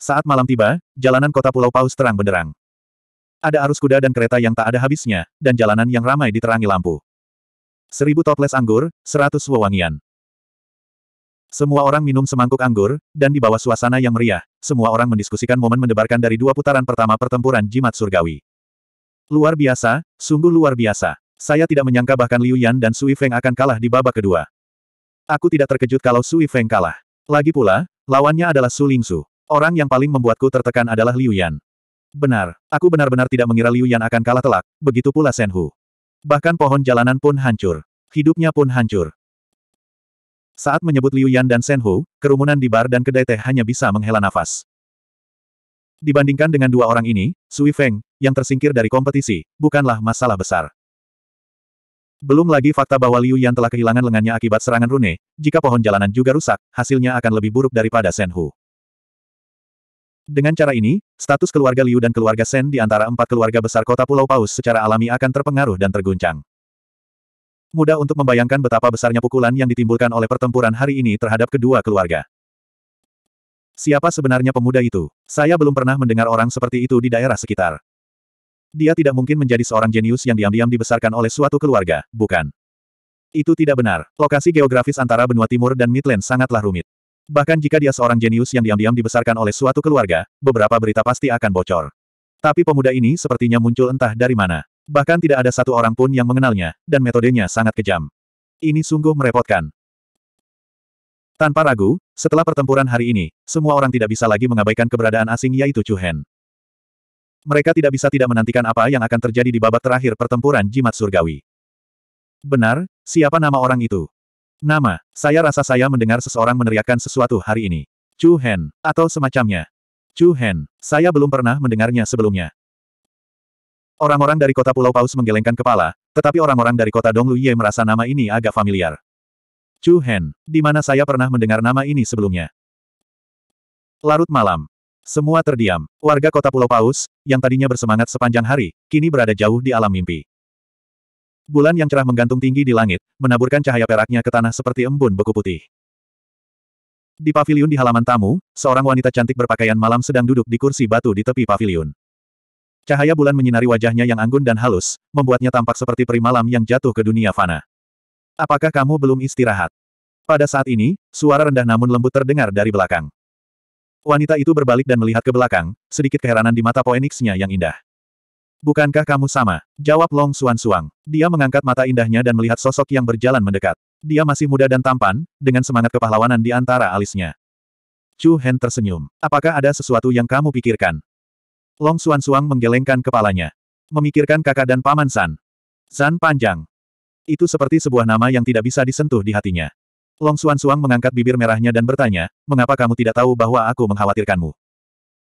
Saat malam tiba, jalanan kota Pulau Paus terang benderang. Ada arus kuda dan kereta yang tak ada habisnya, dan jalanan yang ramai diterangi lampu. Seribu toples anggur, seratus wewangian. Semua orang minum semangkuk anggur, dan di bawah suasana yang meriah, semua orang mendiskusikan momen mendebarkan dari dua putaran pertama pertempuran jimat surgawi. Luar biasa, sungguh luar biasa. Saya tidak menyangka bahkan Liu Yan dan Sui Feng akan kalah di babak kedua. Aku tidak terkejut kalau Sui Feng kalah. Lagi pula, lawannya adalah Su Lingsu. Orang yang paling membuatku tertekan adalah Liu Yan. Benar, aku benar-benar tidak mengira Liu Yan akan kalah telak, begitu pula Shen Hu. Bahkan pohon jalanan pun hancur. Hidupnya pun hancur. Saat menyebut Liu Yan dan Shen Hu, kerumunan di bar dan kedai teh hanya bisa menghela nafas. Dibandingkan dengan dua orang ini, Sui Feng, yang tersingkir dari kompetisi, bukanlah masalah besar. Belum lagi fakta bahwa Liu Yan telah kehilangan lengannya akibat serangan rune, jika pohon jalanan juga rusak, hasilnya akan lebih buruk daripada Shen Hu. Dengan cara ini, status keluarga Liu dan keluarga Shen di antara empat keluarga besar kota Pulau Paus secara alami akan terpengaruh dan terguncang. Mudah untuk membayangkan betapa besarnya pukulan yang ditimbulkan oleh pertempuran hari ini terhadap kedua keluarga. Siapa sebenarnya pemuda itu? Saya belum pernah mendengar orang seperti itu di daerah sekitar. Dia tidak mungkin menjadi seorang jenius yang diam-diam dibesarkan oleh suatu keluarga, bukan? Itu tidak benar. Lokasi geografis antara benua timur dan Midland sangatlah rumit. Bahkan jika dia seorang jenius yang diam-diam dibesarkan oleh suatu keluarga, beberapa berita pasti akan bocor. Tapi pemuda ini sepertinya muncul entah dari mana. Bahkan tidak ada satu orang pun yang mengenalnya, dan metodenya sangat kejam. Ini sungguh merepotkan. Tanpa ragu, setelah pertempuran hari ini, semua orang tidak bisa lagi mengabaikan keberadaan asing yaitu Chu Hen. Mereka tidak bisa tidak menantikan apa yang akan terjadi di babak terakhir pertempuran jimat surgawi. Benar, siapa nama orang itu? Nama, saya rasa saya mendengar seseorang meneriakkan sesuatu hari ini. Chu Hen, atau semacamnya. Chu Hen, saya belum pernah mendengarnya sebelumnya. Orang-orang dari kota Pulau Paus menggelengkan kepala, tetapi orang-orang dari kota Luye merasa nama ini agak familiar. Chu Hen, di mana saya pernah mendengar nama ini sebelumnya. Larut malam. Semua terdiam, warga kota Pulau Paus, yang tadinya bersemangat sepanjang hari, kini berada jauh di alam mimpi. Bulan yang cerah menggantung tinggi di langit, menaburkan cahaya peraknya ke tanah seperti embun beku putih. Di pavilion di halaman tamu, seorang wanita cantik berpakaian malam sedang duduk di kursi batu di tepi pavilion. Cahaya bulan menyinari wajahnya yang anggun dan halus, membuatnya tampak seperti peri malam yang jatuh ke dunia fana. Apakah kamu belum istirahat? Pada saat ini, suara rendah namun lembut terdengar dari belakang. Wanita itu berbalik dan melihat ke belakang, sedikit keheranan di mata Poenixnya yang indah. Bukankah kamu sama? Jawab Long Suan Suang. Dia mengangkat mata indahnya dan melihat sosok yang berjalan mendekat. Dia masih muda dan tampan, dengan semangat kepahlawanan di antara alisnya. Chu Hen tersenyum. Apakah ada sesuatu yang kamu pikirkan? Long Suan Suang menggelengkan kepalanya. Memikirkan kakak dan paman San. San panjang. Itu seperti sebuah nama yang tidak bisa disentuh di hatinya. Long Suan Suang mengangkat bibir merahnya dan bertanya, mengapa kamu tidak tahu bahwa aku mengkhawatirkanmu?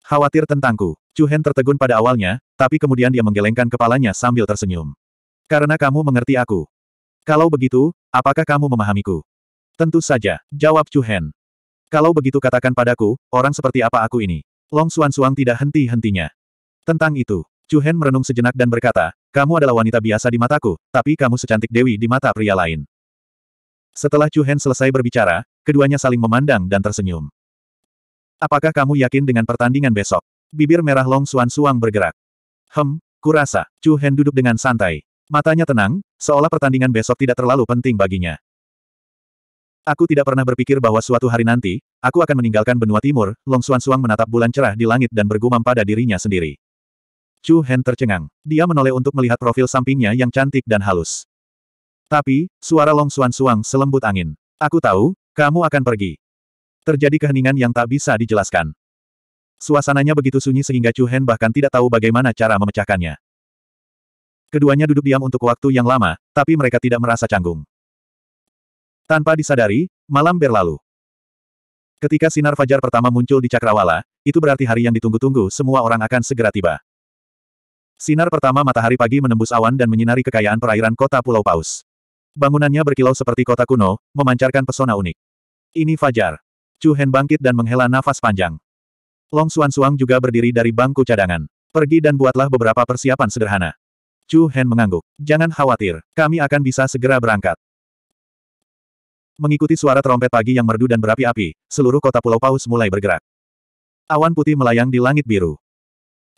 Khawatir tentangku. Chu Hen tertegun pada awalnya, tapi kemudian dia menggelengkan kepalanya sambil tersenyum. Karena kamu mengerti aku. Kalau begitu, apakah kamu memahamiku? Tentu saja, jawab Chu Hen. Kalau begitu katakan padaku, orang seperti apa aku ini? Long Suan Suang tidak henti-hentinya. Tentang itu, Chu Hen merenung sejenak dan berkata, kamu adalah wanita biasa di mataku, tapi kamu secantik dewi di mata pria lain. Setelah Chu Hen selesai berbicara, keduanya saling memandang dan tersenyum. Apakah kamu yakin dengan pertandingan besok? Bibir merah Long Suan Suang bergerak. Hem, kurasa, Chu Hen duduk dengan santai. Matanya tenang, seolah pertandingan besok tidak terlalu penting baginya. Aku tidak pernah berpikir bahwa suatu hari nanti, aku akan meninggalkan benua timur, Long Suan Suang menatap bulan cerah di langit dan bergumam pada dirinya sendiri. Chu Hen tercengang. Dia menoleh untuk melihat profil sampingnya yang cantik dan halus. Tapi, suara Long Suan Suang selembut angin. Aku tahu, kamu akan pergi. Terjadi keheningan yang tak bisa dijelaskan. Suasananya begitu sunyi sehingga Chu Hen bahkan tidak tahu bagaimana cara memecahkannya. Keduanya duduk diam untuk waktu yang lama, tapi mereka tidak merasa canggung. Tanpa disadari, malam berlalu. Ketika sinar fajar pertama muncul di Cakrawala, itu berarti hari yang ditunggu-tunggu semua orang akan segera tiba. Sinar pertama matahari pagi menembus awan dan menyinari kekayaan perairan kota Pulau Paus. Bangunannya berkilau seperti kota kuno, memancarkan pesona unik. Ini Fajar. Chu Hen bangkit dan menghela nafas panjang. Long Xuan Suang juga berdiri dari bangku cadangan. Pergi dan buatlah beberapa persiapan sederhana. Chu Hen mengangguk. Jangan khawatir, kami akan bisa segera berangkat. Mengikuti suara trompet pagi yang merdu dan berapi-api, seluruh kota Pulau Paus mulai bergerak. Awan putih melayang di langit biru.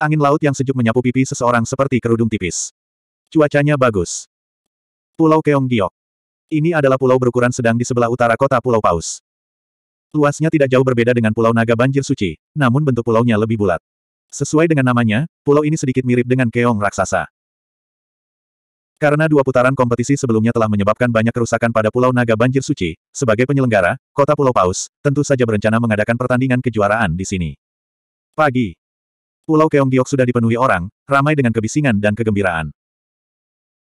Angin laut yang sejuk menyapu pipi seseorang seperti kerudung tipis. Cuacanya bagus. Pulau Keong Giok. Ini adalah pulau berukuran sedang di sebelah utara kota Pulau Paus. Luasnya tidak jauh berbeda dengan Pulau Naga Banjir Suci, namun bentuk pulaunya lebih bulat. Sesuai dengan namanya, pulau ini sedikit mirip dengan keong raksasa. Karena dua putaran kompetisi sebelumnya telah menyebabkan banyak kerusakan pada Pulau Naga Banjir Suci, sebagai penyelenggara, kota Pulau Paus, tentu saja berencana mengadakan pertandingan kejuaraan di sini. Pagi. Pulau Keong Giok sudah dipenuhi orang, ramai dengan kebisingan dan kegembiraan.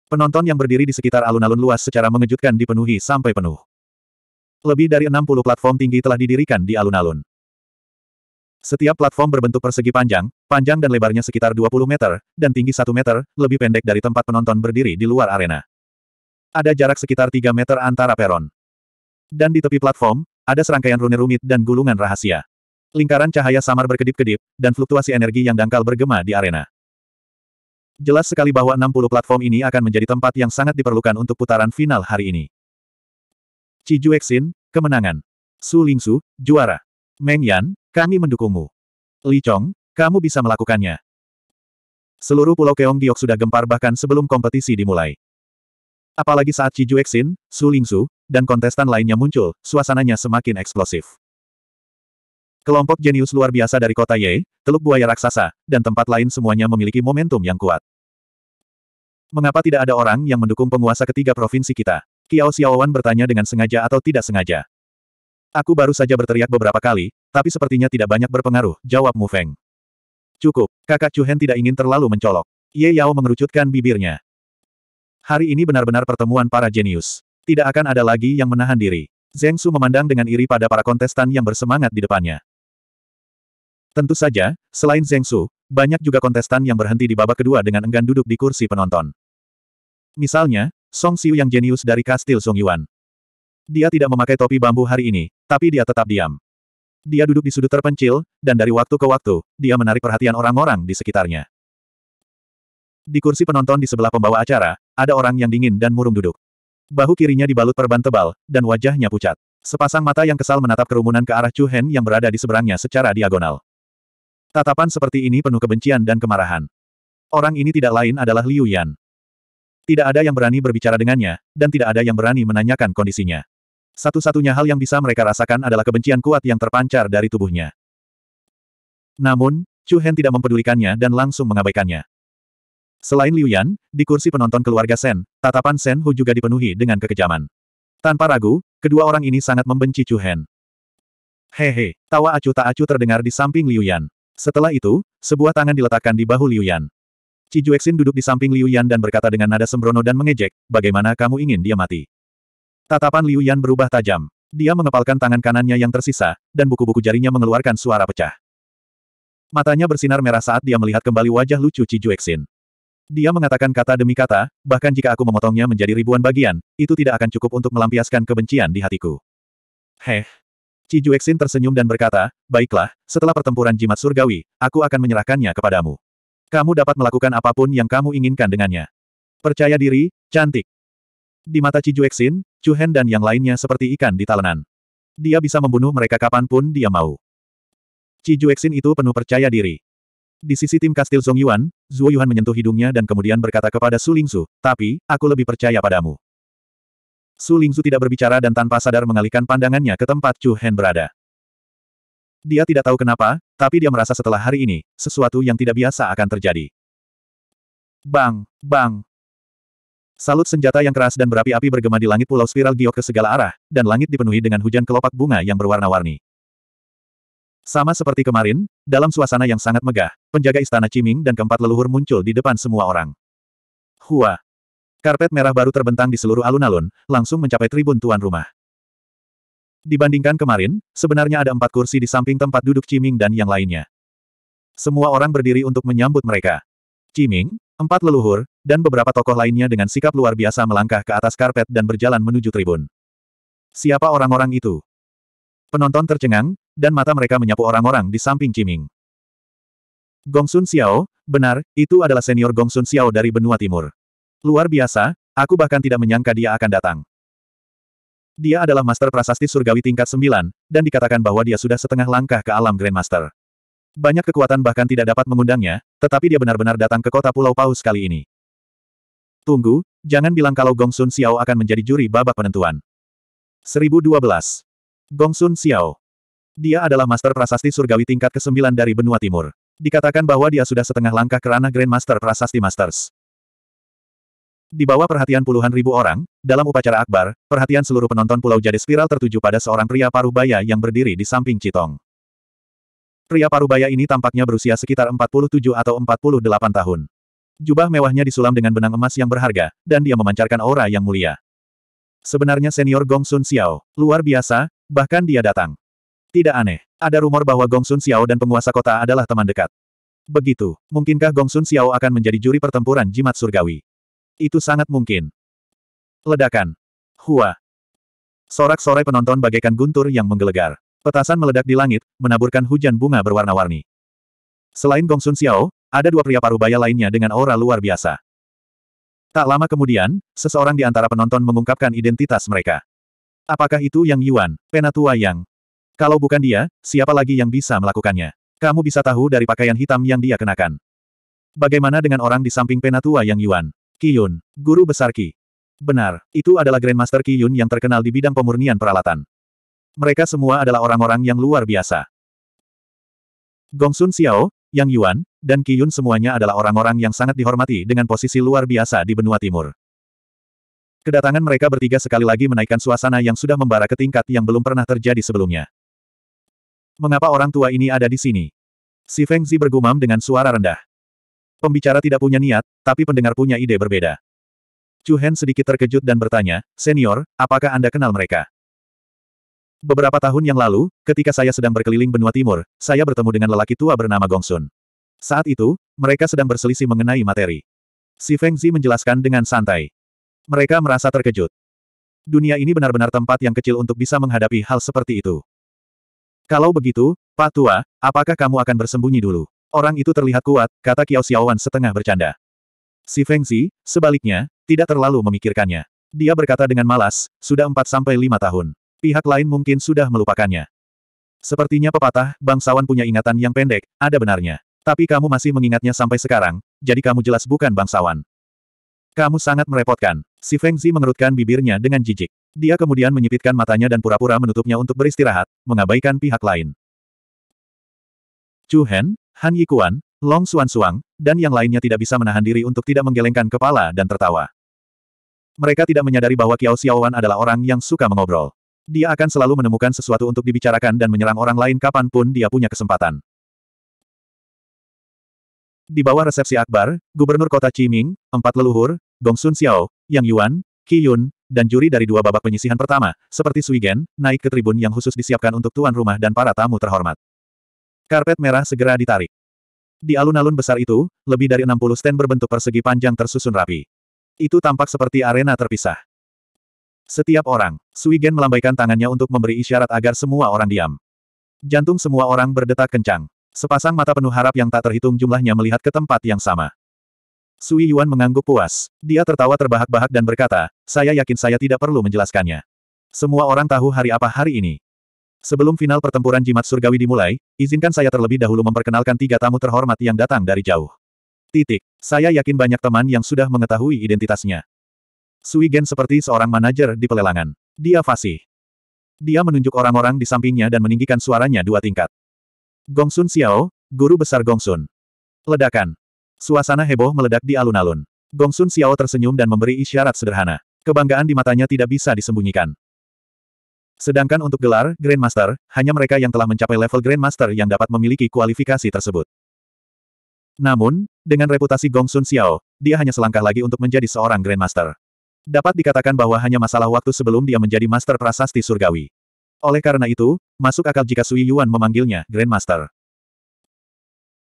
Penonton yang berdiri di sekitar alun-alun luas secara mengejutkan dipenuhi sampai penuh. Lebih dari 60 platform tinggi telah didirikan di alun-alun. Setiap platform berbentuk persegi panjang, panjang dan lebarnya sekitar 20 meter, dan tinggi 1 meter, lebih pendek dari tempat penonton berdiri di luar arena. Ada jarak sekitar 3 meter antara peron. Dan di tepi platform, ada serangkaian rune rumit dan gulungan rahasia. Lingkaran cahaya samar berkedip-kedip, dan fluktuasi energi yang dangkal bergema di arena. Jelas sekali bahwa 60 platform ini akan menjadi tempat yang sangat diperlukan untuk putaran final hari ini. Ci Juexin, kemenangan. Su Lingsu, juara. Meng Yan, kami mendukungmu. Li Chong, kamu bisa melakukannya. Seluruh pulau Keong Giok sudah gempar bahkan sebelum kompetisi dimulai. Apalagi saat Ci Juexin, Su Lingsu, dan kontestan lainnya muncul, suasananya semakin eksplosif. Kelompok jenius luar biasa dari kota Ye, Teluk Buaya Raksasa, dan tempat lain semuanya memiliki momentum yang kuat. Mengapa tidak ada orang yang mendukung penguasa ketiga provinsi kita? Yao Xiaowan bertanya dengan sengaja atau tidak sengaja. Aku baru saja berteriak beberapa kali, tapi sepertinya tidak banyak berpengaruh, jawab Mu Feng. Cukup, kakak Chu Hen tidak ingin terlalu mencolok. Ye Yao mengerucutkan bibirnya. Hari ini benar-benar pertemuan para jenius. Tidak akan ada lagi yang menahan diri. Zeng Su memandang dengan iri pada para kontestan yang bersemangat di depannya. Tentu saja, selain Zeng Su, banyak juga kontestan yang berhenti di babak kedua dengan enggan duduk di kursi penonton. Misalnya, Song Xiu yang jenius dari kastil Song Yuan. Dia tidak memakai topi bambu hari ini, tapi dia tetap diam. Dia duduk di sudut terpencil, dan dari waktu ke waktu, dia menarik perhatian orang-orang di sekitarnya. Di kursi penonton di sebelah pembawa acara, ada orang yang dingin dan murung duduk. Bahu kirinya dibalut perban tebal, dan wajahnya pucat. Sepasang mata yang kesal menatap kerumunan ke arah Chu Hen yang berada di seberangnya secara diagonal. Tatapan seperti ini penuh kebencian dan kemarahan. Orang ini tidak lain adalah Liu Yan. Tidak ada yang berani berbicara dengannya, dan tidak ada yang berani menanyakan kondisinya. Satu-satunya hal yang bisa mereka rasakan adalah kebencian kuat yang terpancar dari tubuhnya. Namun, Chu Hen tidak mempedulikannya dan langsung mengabaikannya. Selain Liu Yan, di kursi penonton keluarga Sen, tatapan Sen Hu juga dipenuhi dengan kekejaman. Tanpa ragu, kedua orang ini sangat membenci Chu Hen. Hehe, tawa acuh tak acuh terdengar di samping Liu Yan. Setelah itu, sebuah tangan diletakkan di bahu Liu Yan. Cijuexin duduk di samping Liu Yan dan berkata dengan nada sembrono dan mengejek, bagaimana kamu ingin dia mati? Tatapan Liu Yan berubah tajam. Dia mengepalkan tangan kanannya yang tersisa, dan buku-buku jarinya mengeluarkan suara pecah. Matanya bersinar merah saat dia melihat kembali wajah lucu Cijuexin. Dia mengatakan kata demi kata, bahkan jika aku memotongnya menjadi ribuan bagian, itu tidak akan cukup untuk melampiaskan kebencian di hatiku. Heh. Cijuexin tersenyum dan berkata, baiklah, setelah pertempuran jimat surgawi, aku akan menyerahkannya kepadamu. Kamu dapat melakukan apapun yang kamu inginkan dengannya. Percaya diri, cantik. Di mata Chu Hen dan yang lainnya seperti ikan di talenan. Dia bisa membunuh mereka kapanpun dia mau. Cijuexin itu penuh percaya diri. Di sisi tim kastil Song Yuan, Zhuo Yuan menyentuh hidungnya dan kemudian berkata kepada Su Lingsu, tapi, aku lebih percaya padamu. Su Lingsu tidak berbicara dan tanpa sadar mengalihkan pandangannya ke tempat Chu Hen berada. Dia tidak tahu kenapa, tapi dia merasa setelah hari ini, sesuatu yang tidak biasa akan terjadi. Bang! Bang! Salut senjata yang keras dan berapi-api bergema di langit pulau spiral giok ke segala arah, dan langit dipenuhi dengan hujan kelopak bunga yang berwarna-warni. Sama seperti kemarin, dalam suasana yang sangat megah, penjaga istana Ciming dan keempat leluhur muncul di depan semua orang. Hua! Karpet merah baru terbentang di seluruh alun-alun, langsung mencapai tribun tuan rumah. Dibandingkan kemarin, sebenarnya ada empat kursi di samping tempat duduk Ciming dan yang lainnya. Semua orang berdiri untuk menyambut mereka. Ciming, empat leluhur, dan beberapa tokoh lainnya dengan sikap luar biasa melangkah ke atas karpet dan berjalan menuju tribun. Siapa orang-orang itu? Penonton tercengang, dan mata mereka menyapu orang-orang di samping Ciming. Gongsun Xiao, benar, itu adalah senior Gongsun Xiao dari benua timur. Luar biasa, aku bahkan tidak menyangka dia akan datang. Dia adalah Master Prasasti Surgawi tingkat 9, dan dikatakan bahwa dia sudah setengah langkah ke alam Grandmaster. Banyak kekuatan bahkan tidak dapat mengundangnya, tetapi dia benar-benar datang ke kota Pulau Paus kali ini. Tunggu, jangan bilang kalau Gong Sun Xiao akan menjadi juri babak penentuan. 1012. Gong Sun Xiao. Dia adalah Master Prasasti Surgawi tingkat ke-9 dari benua timur. Dikatakan bahwa dia sudah setengah langkah ke ranah Grandmaster Prasasti Masters. Di bawah perhatian puluhan ribu orang, dalam upacara akbar, perhatian seluruh penonton pulau jadi spiral tertuju pada seorang pria parubaya yang berdiri di samping Citong. Pria parubaya ini tampaknya berusia sekitar 47 atau 48 tahun. Jubah mewahnya disulam dengan benang emas yang berharga, dan dia memancarkan aura yang mulia. Sebenarnya senior Gong Sun Xiao, luar biasa, bahkan dia datang. Tidak aneh, ada rumor bahwa Gong Sun Xiao dan penguasa kota adalah teman dekat. Begitu, mungkinkah Gong Sun Xiao akan menjadi juri pertempuran jimat surgawi? Itu sangat mungkin. Ledakan. Hua. Sorak-sorai penonton bagaikan guntur yang menggelegar. Petasan meledak di langit, menaburkan hujan bunga berwarna-warni. Selain Gongsun Xiao, ada dua pria parubaya lainnya dengan aura luar biasa. Tak lama kemudian, seseorang di antara penonton mengungkapkan identitas mereka. Apakah itu Yang Yuan, penatua Yang? Kalau bukan dia, siapa lagi yang bisa melakukannya? Kamu bisa tahu dari pakaian hitam yang dia kenakan. Bagaimana dengan orang di samping penatua Yang Yuan? Yun, Guru Besar Ki. Benar, itu adalah Grandmaster Yun yang terkenal di bidang pemurnian peralatan. Mereka semua adalah orang-orang yang luar biasa. Gongsun Xiao, Yang Yuan, dan Yun semuanya adalah orang-orang yang sangat dihormati dengan posisi luar biasa di benua timur. Kedatangan mereka bertiga sekali lagi menaikkan suasana yang sudah membara ke tingkat yang belum pernah terjadi sebelumnya. Mengapa orang tua ini ada di sini? Si Feng Zi bergumam dengan suara rendah. Pembicara tidak punya niat, tapi pendengar punya ide berbeda. Chu Hen sedikit terkejut dan bertanya, Senior, apakah Anda kenal mereka? Beberapa tahun yang lalu, ketika saya sedang berkeliling benua timur, saya bertemu dengan lelaki tua bernama Gong Sun. Saat itu, mereka sedang berselisih mengenai materi. Si Feng Zi menjelaskan dengan santai. Mereka merasa terkejut. Dunia ini benar-benar tempat yang kecil untuk bisa menghadapi hal seperti itu. Kalau begitu, Pak Tua, apakah kamu akan bersembunyi dulu? Orang itu terlihat kuat, kata Kiao Xiaowan setengah bercanda. Si Feng Zi, sebaliknya, tidak terlalu memikirkannya. Dia berkata dengan malas, sudah 4-5 tahun. Pihak lain mungkin sudah melupakannya. Sepertinya pepatah, bangsawan punya ingatan yang pendek, ada benarnya. Tapi kamu masih mengingatnya sampai sekarang, jadi kamu jelas bukan bangsawan. Kamu sangat merepotkan. Si Feng Zi mengerutkan bibirnya dengan jijik. Dia kemudian menyipitkan matanya dan pura-pura menutupnya untuk beristirahat, mengabaikan pihak lain. Chu Hen, Han Yikuan, Long Xuan-Suang, dan yang lainnya tidak bisa menahan diri untuk tidak menggelengkan kepala dan tertawa. Mereka tidak menyadari bahwa Qiao Xiaowan adalah orang yang suka mengobrol. Dia akan selalu menemukan sesuatu untuk dibicarakan dan menyerang orang lain kapanpun dia punya kesempatan. Di bawah resepsi akbar, Gubernur Kota Qiming, empat leluhur, Gongsun Xiao, Yang Yuan, Qi Yun, dan juri dari dua babak penyisihan pertama, seperti Gen, naik ke tribun yang khusus disiapkan untuk tuan rumah dan para tamu terhormat. Karpet merah segera ditarik. Di alun-alun besar itu, lebih dari 60 stand berbentuk persegi panjang tersusun rapi. Itu tampak seperti arena terpisah. Setiap orang, Suigen melambaikan tangannya untuk memberi isyarat agar semua orang diam. Jantung semua orang berdetak kencang. Sepasang mata penuh harap yang tak terhitung jumlahnya melihat ke tempat yang sama. Sui Yuan mengangguk puas. Dia tertawa terbahak-bahak dan berkata, saya yakin saya tidak perlu menjelaskannya. Semua orang tahu hari apa hari ini. Sebelum final pertempuran jimat surgawi dimulai, izinkan saya terlebih dahulu memperkenalkan tiga tamu terhormat yang datang dari jauh. Titik. Saya yakin banyak teman yang sudah mengetahui identitasnya. Sui Gen seperti seorang manajer di pelelangan. Dia fasih. Dia menunjuk orang-orang di sampingnya dan meninggikan suaranya dua tingkat. Gongsun Xiao, guru besar Gongsun. Ledakan. Suasana heboh meledak di alun-alun. Gongsun Xiao tersenyum dan memberi isyarat sederhana. Kebanggaan di matanya tidak bisa disembunyikan. Sedangkan untuk gelar Grandmaster, hanya mereka yang telah mencapai level Grandmaster yang dapat memiliki kualifikasi tersebut. Namun, dengan reputasi Gong Sun Xiao, dia hanya selangkah lagi untuk menjadi seorang Grandmaster. Dapat dikatakan bahwa hanya masalah waktu sebelum dia menjadi Master Prasasti Surgawi. Oleh karena itu, masuk akal jika Sui Yuan memanggilnya Grandmaster.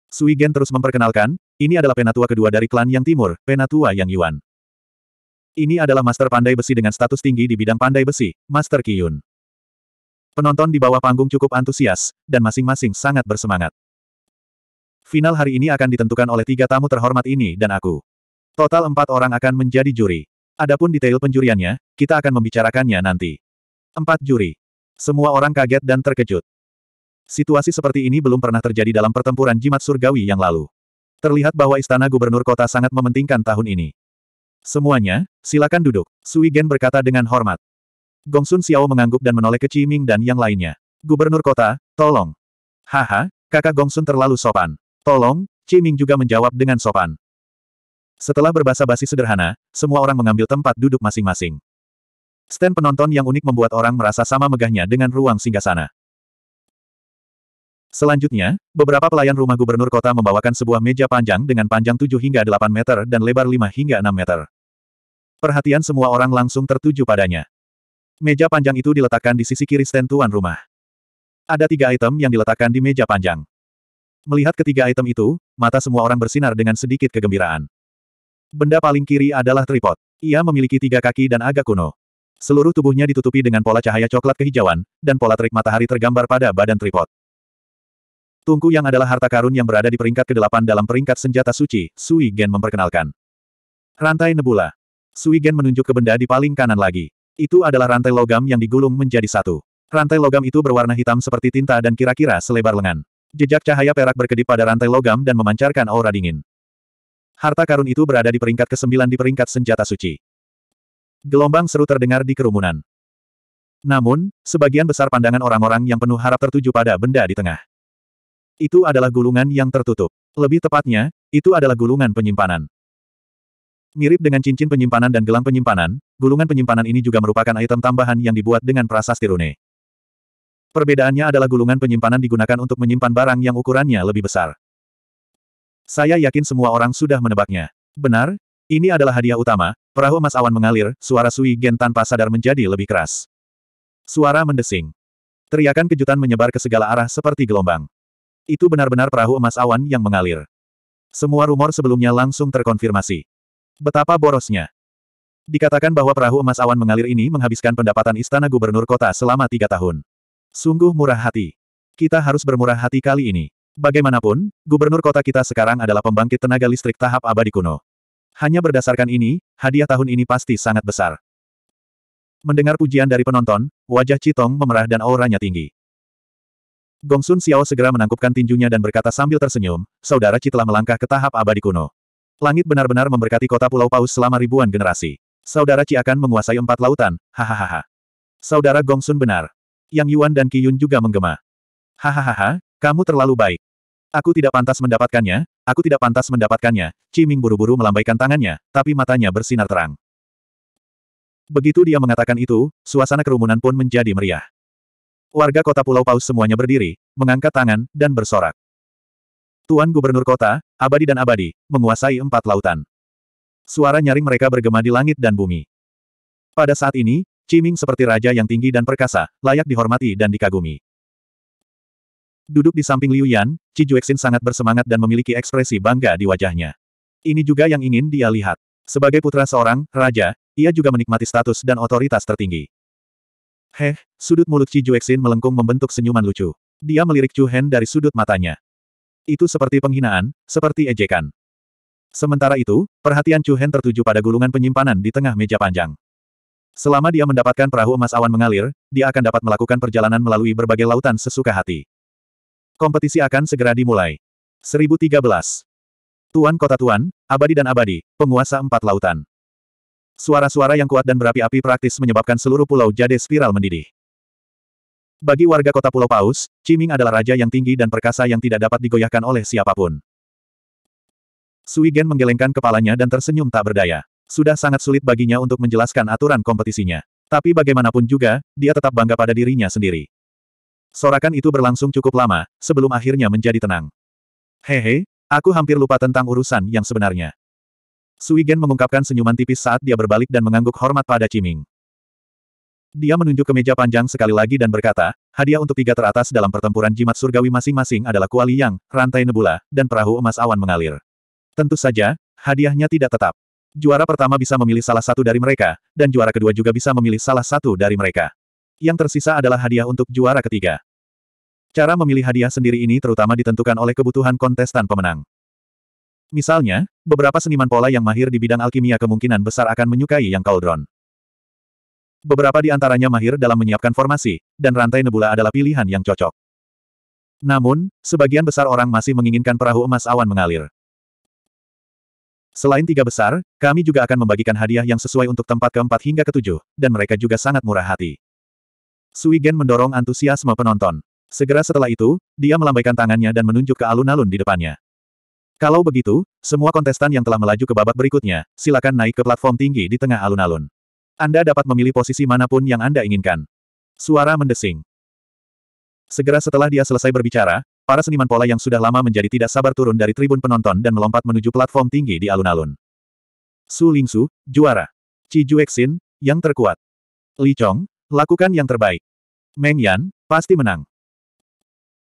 Sui Gen terus memperkenalkan, ini adalah penatua kedua dari klan yang timur, penatua yang Yuan. Ini adalah master pandai besi dengan status tinggi di bidang pandai besi, Master Qiyun. Penonton di bawah panggung cukup antusias, dan masing-masing sangat bersemangat. Final hari ini akan ditentukan oleh tiga tamu terhormat ini dan aku. Total empat orang akan menjadi juri. Adapun detail penjuriannya, kita akan membicarakannya nanti. Empat juri. Semua orang kaget dan terkejut. Situasi seperti ini belum pernah terjadi dalam pertempuran jimat surgawi yang lalu. Terlihat bahwa istana gubernur kota sangat mementingkan tahun ini. Semuanya, silakan duduk, Sui Gen berkata dengan hormat. Gongsun Xiao mengangguk dan menoleh ke Ciming dan yang lainnya. Gubernur kota, tolong. Haha, kakak Gongsun terlalu sopan. Tolong, Ciming juga menjawab dengan sopan. Setelah berbahasa basi sederhana, semua orang mengambil tempat duduk masing-masing. Stand penonton yang unik membuat orang merasa sama megahnya dengan ruang singgasana. Selanjutnya, beberapa pelayan rumah gubernur kota membawakan sebuah meja panjang dengan panjang 7 hingga 8 meter dan lebar 5 hingga 6 meter. Perhatian semua orang langsung tertuju padanya. Meja panjang itu diletakkan di sisi kiri stand tuan rumah. Ada tiga item yang diletakkan di meja panjang. Melihat ketiga item itu, mata semua orang bersinar dengan sedikit kegembiraan. Benda paling kiri adalah tripod. Ia memiliki tiga kaki dan agak kuno. Seluruh tubuhnya ditutupi dengan pola cahaya coklat kehijauan, dan pola trik matahari tergambar pada badan tripod. Tungku yang adalah harta karun yang berada di peringkat ke-8 dalam peringkat senjata suci, Sui Gen memperkenalkan. Rantai Nebula. Sui Gen menunjuk ke benda di paling kanan lagi. Itu adalah rantai logam yang digulung menjadi satu. Rantai logam itu berwarna hitam seperti tinta dan kira-kira selebar lengan. Jejak cahaya perak berkedip pada rantai logam dan memancarkan aura dingin. Harta karun itu berada di peringkat ke-9 di peringkat senjata suci. Gelombang seru terdengar di kerumunan. Namun, sebagian besar pandangan orang-orang yang penuh harap tertuju pada benda di tengah. Itu adalah gulungan yang tertutup. Lebih tepatnya, itu adalah gulungan penyimpanan. Mirip dengan cincin penyimpanan dan gelang penyimpanan, gulungan penyimpanan ini juga merupakan item tambahan yang dibuat dengan prasasti rune. Perbedaannya adalah gulungan penyimpanan digunakan untuk menyimpan barang yang ukurannya lebih besar. Saya yakin semua orang sudah menebaknya. Benar, ini adalah hadiah utama, perahu emas awan mengalir, suara Sui Gen tanpa sadar menjadi lebih keras. Suara mendesing. Teriakan kejutan menyebar ke segala arah seperti gelombang. Itu benar-benar perahu emas awan yang mengalir. Semua rumor sebelumnya langsung terkonfirmasi. Betapa borosnya. Dikatakan bahwa perahu emas awan mengalir ini menghabiskan pendapatan istana gubernur kota selama tiga tahun. Sungguh murah hati. Kita harus bermurah hati kali ini. Bagaimanapun, gubernur kota kita sekarang adalah pembangkit tenaga listrik tahap abadi kuno. Hanya berdasarkan ini, hadiah tahun ini pasti sangat besar. Mendengar pujian dari penonton, wajah Citong memerah dan auranya tinggi. Gongsun Xiao segera menangkupkan tinjunya dan berkata sambil tersenyum, Saudara Ci telah melangkah ke tahap abadi kuno. Langit benar-benar memberkati kota Pulau Paus selama ribuan generasi. Saudara Qi akan menguasai empat lautan, hahaha. Saudara Gongsun benar. Yang Yuan dan Qiyun juga menggema. Hahaha, kamu terlalu baik. Aku tidak pantas mendapatkannya, aku tidak pantas mendapatkannya. Qi Ming buru-buru melambaikan tangannya, tapi matanya bersinar terang. Begitu dia mengatakan itu, suasana kerumunan pun menjadi meriah. Warga kota Pulau Paus semuanya berdiri, mengangkat tangan, dan bersorak. Tuan Gubernur Kota, Abadi dan Abadi, menguasai empat lautan suara nyaring mereka bergema di langit dan bumi. Pada saat ini, Ciming seperti raja yang tinggi dan perkasa, layak dihormati dan dikagumi. Duduk di samping Liu Yan, Ci Juexin sangat bersemangat dan memiliki ekspresi bangga di wajahnya. Ini juga yang ingin dia lihat. Sebagai putra seorang raja, ia juga menikmati status dan otoritas tertinggi. Heh, sudut mulut Ci Juexin melengkung membentuk senyuman lucu. Dia melirik Chu Hen dari sudut matanya. Itu seperti penghinaan, seperti ejekan. Sementara itu, perhatian Chu Hen tertuju pada gulungan penyimpanan di tengah meja panjang. Selama dia mendapatkan perahu emas awan mengalir, dia akan dapat melakukan perjalanan melalui berbagai lautan sesuka hati. Kompetisi akan segera dimulai. 1013. Tuan Kota Tuan, Abadi dan Abadi, penguasa empat lautan. Suara-suara yang kuat dan berapi-api praktis menyebabkan seluruh pulau jade spiral mendidih. Bagi warga kota Pulau Paus, Ciming adalah raja yang tinggi dan perkasa yang tidak dapat digoyahkan oleh siapapun. Sui Gen menggelengkan kepalanya dan tersenyum tak berdaya. Sudah sangat sulit baginya untuk menjelaskan aturan kompetisinya. Tapi bagaimanapun juga, dia tetap bangga pada dirinya sendiri. Sorakan itu berlangsung cukup lama, sebelum akhirnya menjadi tenang. Hehe, aku hampir lupa tentang urusan yang sebenarnya. Sui Gen mengungkapkan senyuman tipis saat dia berbalik dan mengangguk hormat pada Ciming. Dia menunjuk ke meja panjang sekali lagi dan berkata, hadiah untuk tiga teratas dalam pertempuran jimat surgawi masing-masing adalah kuali yang, rantai nebula, dan perahu emas awan mengalir. Tentu saja, hadiahnya tidak tetap. Juara pertama bisa memilih salah satu dari mereka, dan juara kedua juga bisa memilih salah satu dari mereka. Yang tersisa adalah hadiah untuk juara ketiga. Cara memilih hadiah sendiri ini terutama ditentukan oleh kebutuhan kontestan pemenang. Misalnya, beberapa seniman pola yang mahir di bidang alkimia kemungkinan besar akan menyukai yang cauldron. Beberapa di antaranya mahir dalam menyiapkan formasi, dan rantai nebula adalah pilihan yang cocok. Namun, sebagian besar orang masih menginginkan perahu emas awan mengalir. Selain tiga besar, kami juga akan membagikan hadiah yang sesuai untuk tempat keempat hingga ketujuh, dan mereka juga sangat murah hati. Sui Gen mendorong antusiasme penonton. Segera setelah itu, dia melambaikan tangannya dan menunjuk ke alun-alun di depannya. Kalau begitu, semua kontestan yang telah melaju ke babak berikutnya, silakan naik ke platform tinggi di tengah alun-alun. Anda dapat memilih posisi manapun yang Anda inginkan. Suara mendesing. Segera setelah dia selesai berbicara, Para seniman pola yang sudah lama menjadi tidak sabar turun dari tribun penonton dan melompat menuju platform tinggi di alun-alun. Su Lingsu, juara. Ci Juexin, yang terkuat. Li Chong, lakukan yang terbaik. Meng Yan, pasti menang.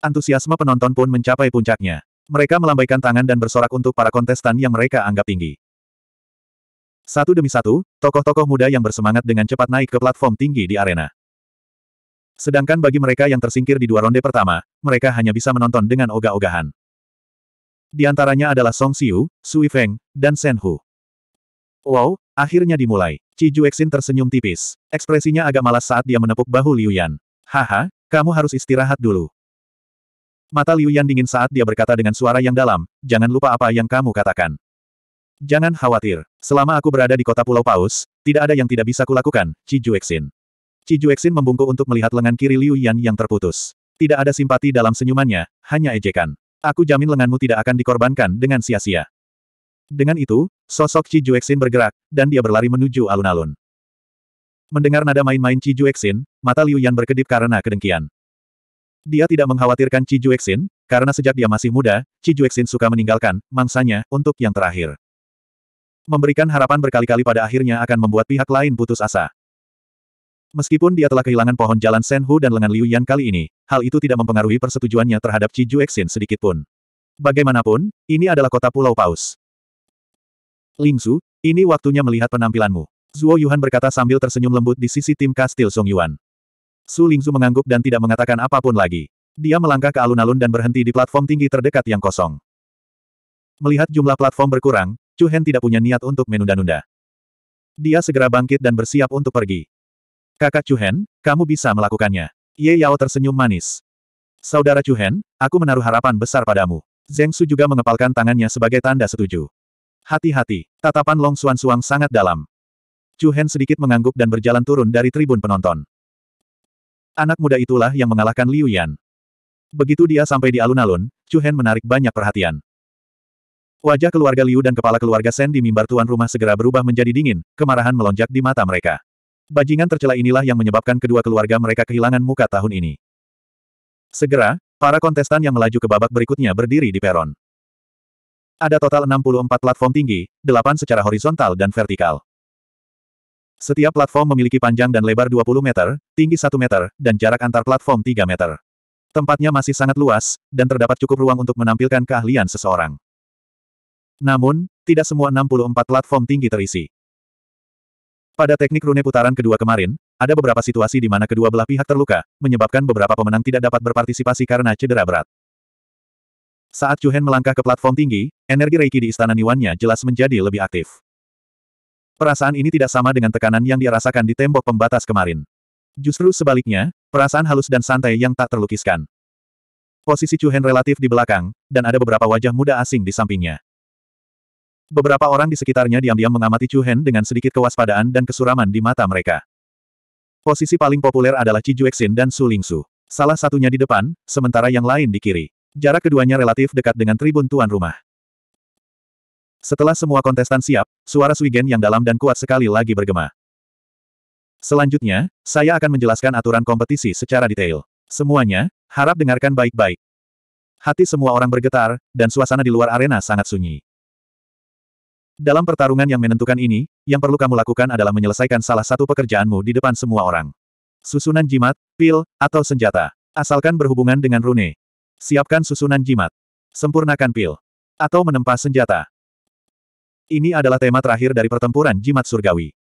Antusiasme penonton pun mencapai puncaknya. Mereka melambaikan tangan dan bersorak untuk para kontestan yang mereka anggap tinggi. Satu demi satu, tokoh-tokoh muda yang bersemangat dengan cepat naik ke platform tinggi di arena. Sedangkan bagi mereka yang tersingkir di dua ronde pertama, mereka hanya bisa menonton dengan ogah-ogahan. Di antaranya adalah Song Xiu, Sui Feng, dan Shen Hu. Wow, akhirnya dimulai. Ci Juexin tersenyum tipis. Ekspresinya agak malas saat dia menepuk bahu Liu Yan. Haha, kamu harus istirahat dulu. Mata Liu Yan dingin saat dia berkata dengan suara yang dalam, jangan lupa apa yang kamu katakan. Jangan khawatir, selama aku berada di kota Pulau Paus, tidak ada yang tidak bisa kulakukan, Ci Juexin. Qi Juexin membungkuk untuk melihat lengan kiri Liu Yan yang terputus. Tidak ada simpati dalam senyumannya, hanya ejekan. Aku jamin lenganmu tidak akan dikorbankan dengan sia-sia. Dengan itu, sosok Qi Juexin bergerak, dan dia berlari menuju alun-alun. Mendengar nada main-main Qi Juexin, mata Liu Yan berkedip karena kedengkian. Dia tidak mengkhawatirkan Qi Juexin, karena sejak dia masih muda, Qi Juexin suka meninggalkan mangsanya untuk yang terakhir. Memberikan harapan berkali-kali pada akhirnya akan membuat pihak lain putus asa. Meskipun dia telah kehilangan pohon jalan Shen dan lengan Liu Yan kali ini, hal itu tidak mempengaruhi persetujuannya terhadap Ci Juexin sedikitpun. Bagaimanapun, ini adalah kota Pulau Paus. Ling Su, ini waktunya melihat penampilanmu. Zhuo Yuhan berkata sambil tersenyum lembut di sisi tim kastil Song Yuan. Su Ling Su mengangguk dan tidak mengatakan apapun lagi. Dia melangkah ke alun-alun dan berhenti di platform tinggi terdekat yang kosong. Melihat jumlah platform berkurang, Chu Hen tidak punya niat untuk menunda-nunda. Dia segera bangkit dan bersiap untuk pergi. Kakak Chuhen, kamu bisa melakukannya. Ye Yao tersenyum manis. Saudara Chuhen, aku menaruh harapan besar padamu. Zeng Su juga mengepalkan tangannya sebagai tanda setuju. Hati-hati, tatapan Long Suan Suang sangat dalam. Chuhen sedikit mengangguk dan berjalan turun dari tribun penonton. Anak muda itulah yang mengalahkan Liu Yan. Begitu dia sampai di alun-alun, Chuhen menarik banyak perhatian. Wajah keluarga Liu dan kepala keluarga Sen di mimbar tuan rumah segera berubah menjadi dingin, kemarahan melonjak di mata mereka. Bajingan tercela inilah yang menyebabkan kedua keluarga mereka kehilangan muka tahun ini. Segera, para kontestan yang melaju ke babak berikutnya berdiri di peron. Ada total 64 platform tinggi, 8 secara horizontal dan vertikal. Setiap platform memiliki panjang dan lebar 20 meter, tinggi 1 meter, dan jarak antar platform 3 meter. Tempatnya masih sangat luas, dan terdapat cukup ruang untuk menampilkan keahlian seseorang. Namun, tidak semua 64 platform tinggi terisi. Pada teknik rune putaran kedua kemarin, ada beberapa situasi di mana kedua belah pihak terluka, menyebabkan beberapa pemenang tidak dapat berpartisipasi karena cedera berat. Saat Chu melangkah ke platform tinggi, energi Reiki di istana Niwannya jelas menjadi lebih aktif. Perasaan ini tidak sama dengan tekanan yang dia rasakan di tembok pembatas kemarin. Justru sebaliknya, perasaan halus dan santai yang tak terlukiskan. Posisi Chu Hen relatif di belakang, dan ada beberapa wajah muda asing di sampingnya. Beberapa orang di sekitarnya diam-diam mengamati Chu Hen dengan sedikit kewaspadaan dan kesuraman di mata mereka. Posisi paling populer adalah Ci Juexin dan Su Lingsu. Salah satunya di depan, sementara yang lain di kiri. Jarak keduanya relatif dekat dengan tribun tuan rumah. Setelah semua kontestan siap, suara Suigen yang dalam dan kuat sekali lagi bergema. Selanjutnya, saya akan menjelaskan aturan kompetisi secara detail. Semuanya, harap dengarkan baik-baik. Hati semua orang bergetar, dan suasana di luar arena sangat sunyi. Dalam pertarungan yang menentukan ini, yang perlu kamu lakukan adalah menyelesaikan salah satu pekerjaanmu di depan semua orang. Susunan jimat, pil, atau senjata. Asalkan berhubungan dengan rune. Siapkan susunan jimat. Sempurnakan pil. Atau menempa senjata. Ini adalah tema terakhir dari pertempuran jimat surgawi.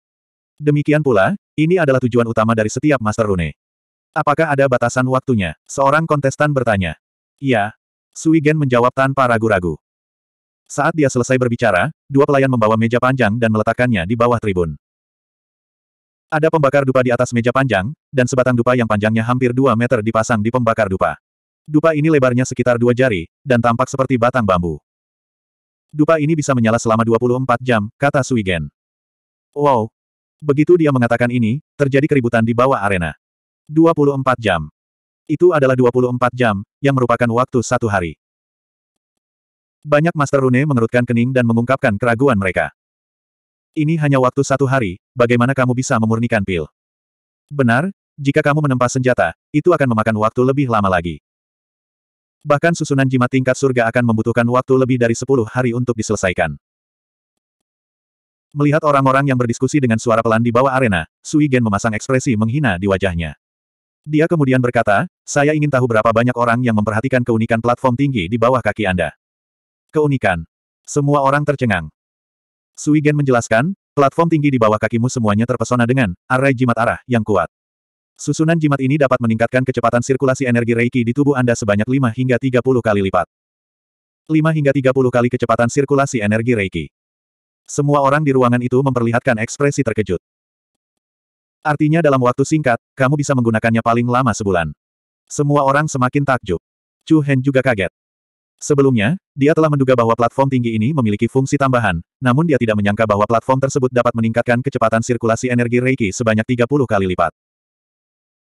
Demikian pula, ini adalah tujuan utama dari setiap Master Rune. Apakah ada batasan waktunya? Seorang kontestan bertanya. Ya. Suigen menjawab tanpa ragu-ragu. Saat dia selesai berbicara, dua pelayan membawa meja panjang dan meletakkannya di bawah tribun. Ada pembakar dupa di atas meja panjang, dan sebatang dupa yang panjangnya hampir dua meter dipasang di pembakar dupa. Dupa ini lebarnya sekitar dua jari, dan tampak seperti batang bambu. Dupa ini bisa menyala selama 24 jam, kata Suigen. Wow! Begitu dia mengatakan ini, terjadi keributan di bawah arena. 24 jam. Itu adalah 24 jam, yang merupakan waktu satu hari. Banyak Master Rune mengerutkan kening dan mengungkapkan keraguan mereka. Ini hanya waktu satu hari, bagaimana kamu bisa memurnikan pil? Benar, jika kamu menempa senjata, itu akan memakan waktu lebih lama lagi. Bahkan susunan jimat tingkat surga akan membutuhkan waktu lebih dari sepuluh hari untuk diselesaikan. Melihat orang-orang yang berdiskusi dengan suara pelan di bawah arena, Sui Gen memasang ekspresi menghina di wajahnya. Dia kemudian berkata, saya ingin tahu berapa banyak orang yang memperhatikan keunikan platform tinggi di bawah kaki Anda. Keunikan. Semua orang tercengang. Suigen menjelaskan, platform tinggi di bawah kakimu semuanya terpesona dengan array jimat arah yang kuat. Susunan jimat ini dapat meningkatkan kecepatan sirkulasi energi Reiki di tubuh Anda sebanyak 5 hingga 30 kali lipat. 5 hingga 30 kali kecepatan sirkulasi energi Reiki. Semua orang di ruangan itu memperlihatkan ekspresi terkejut. Artinya dalam waktu singkat, kamu bisa menggunakannya paling lama sebulan. Semua orang semakin takjub. Chu Hen juga kaget. Sebelumnya, dia telah menduga bahwa platform tinggi ini memiliki fungsi tambahan, namun dia tidak menyangka bahwa platform tersebut dapat meningkatkan kecepatan sirkulasi energi Reiki sebanyak 30 kali lipat.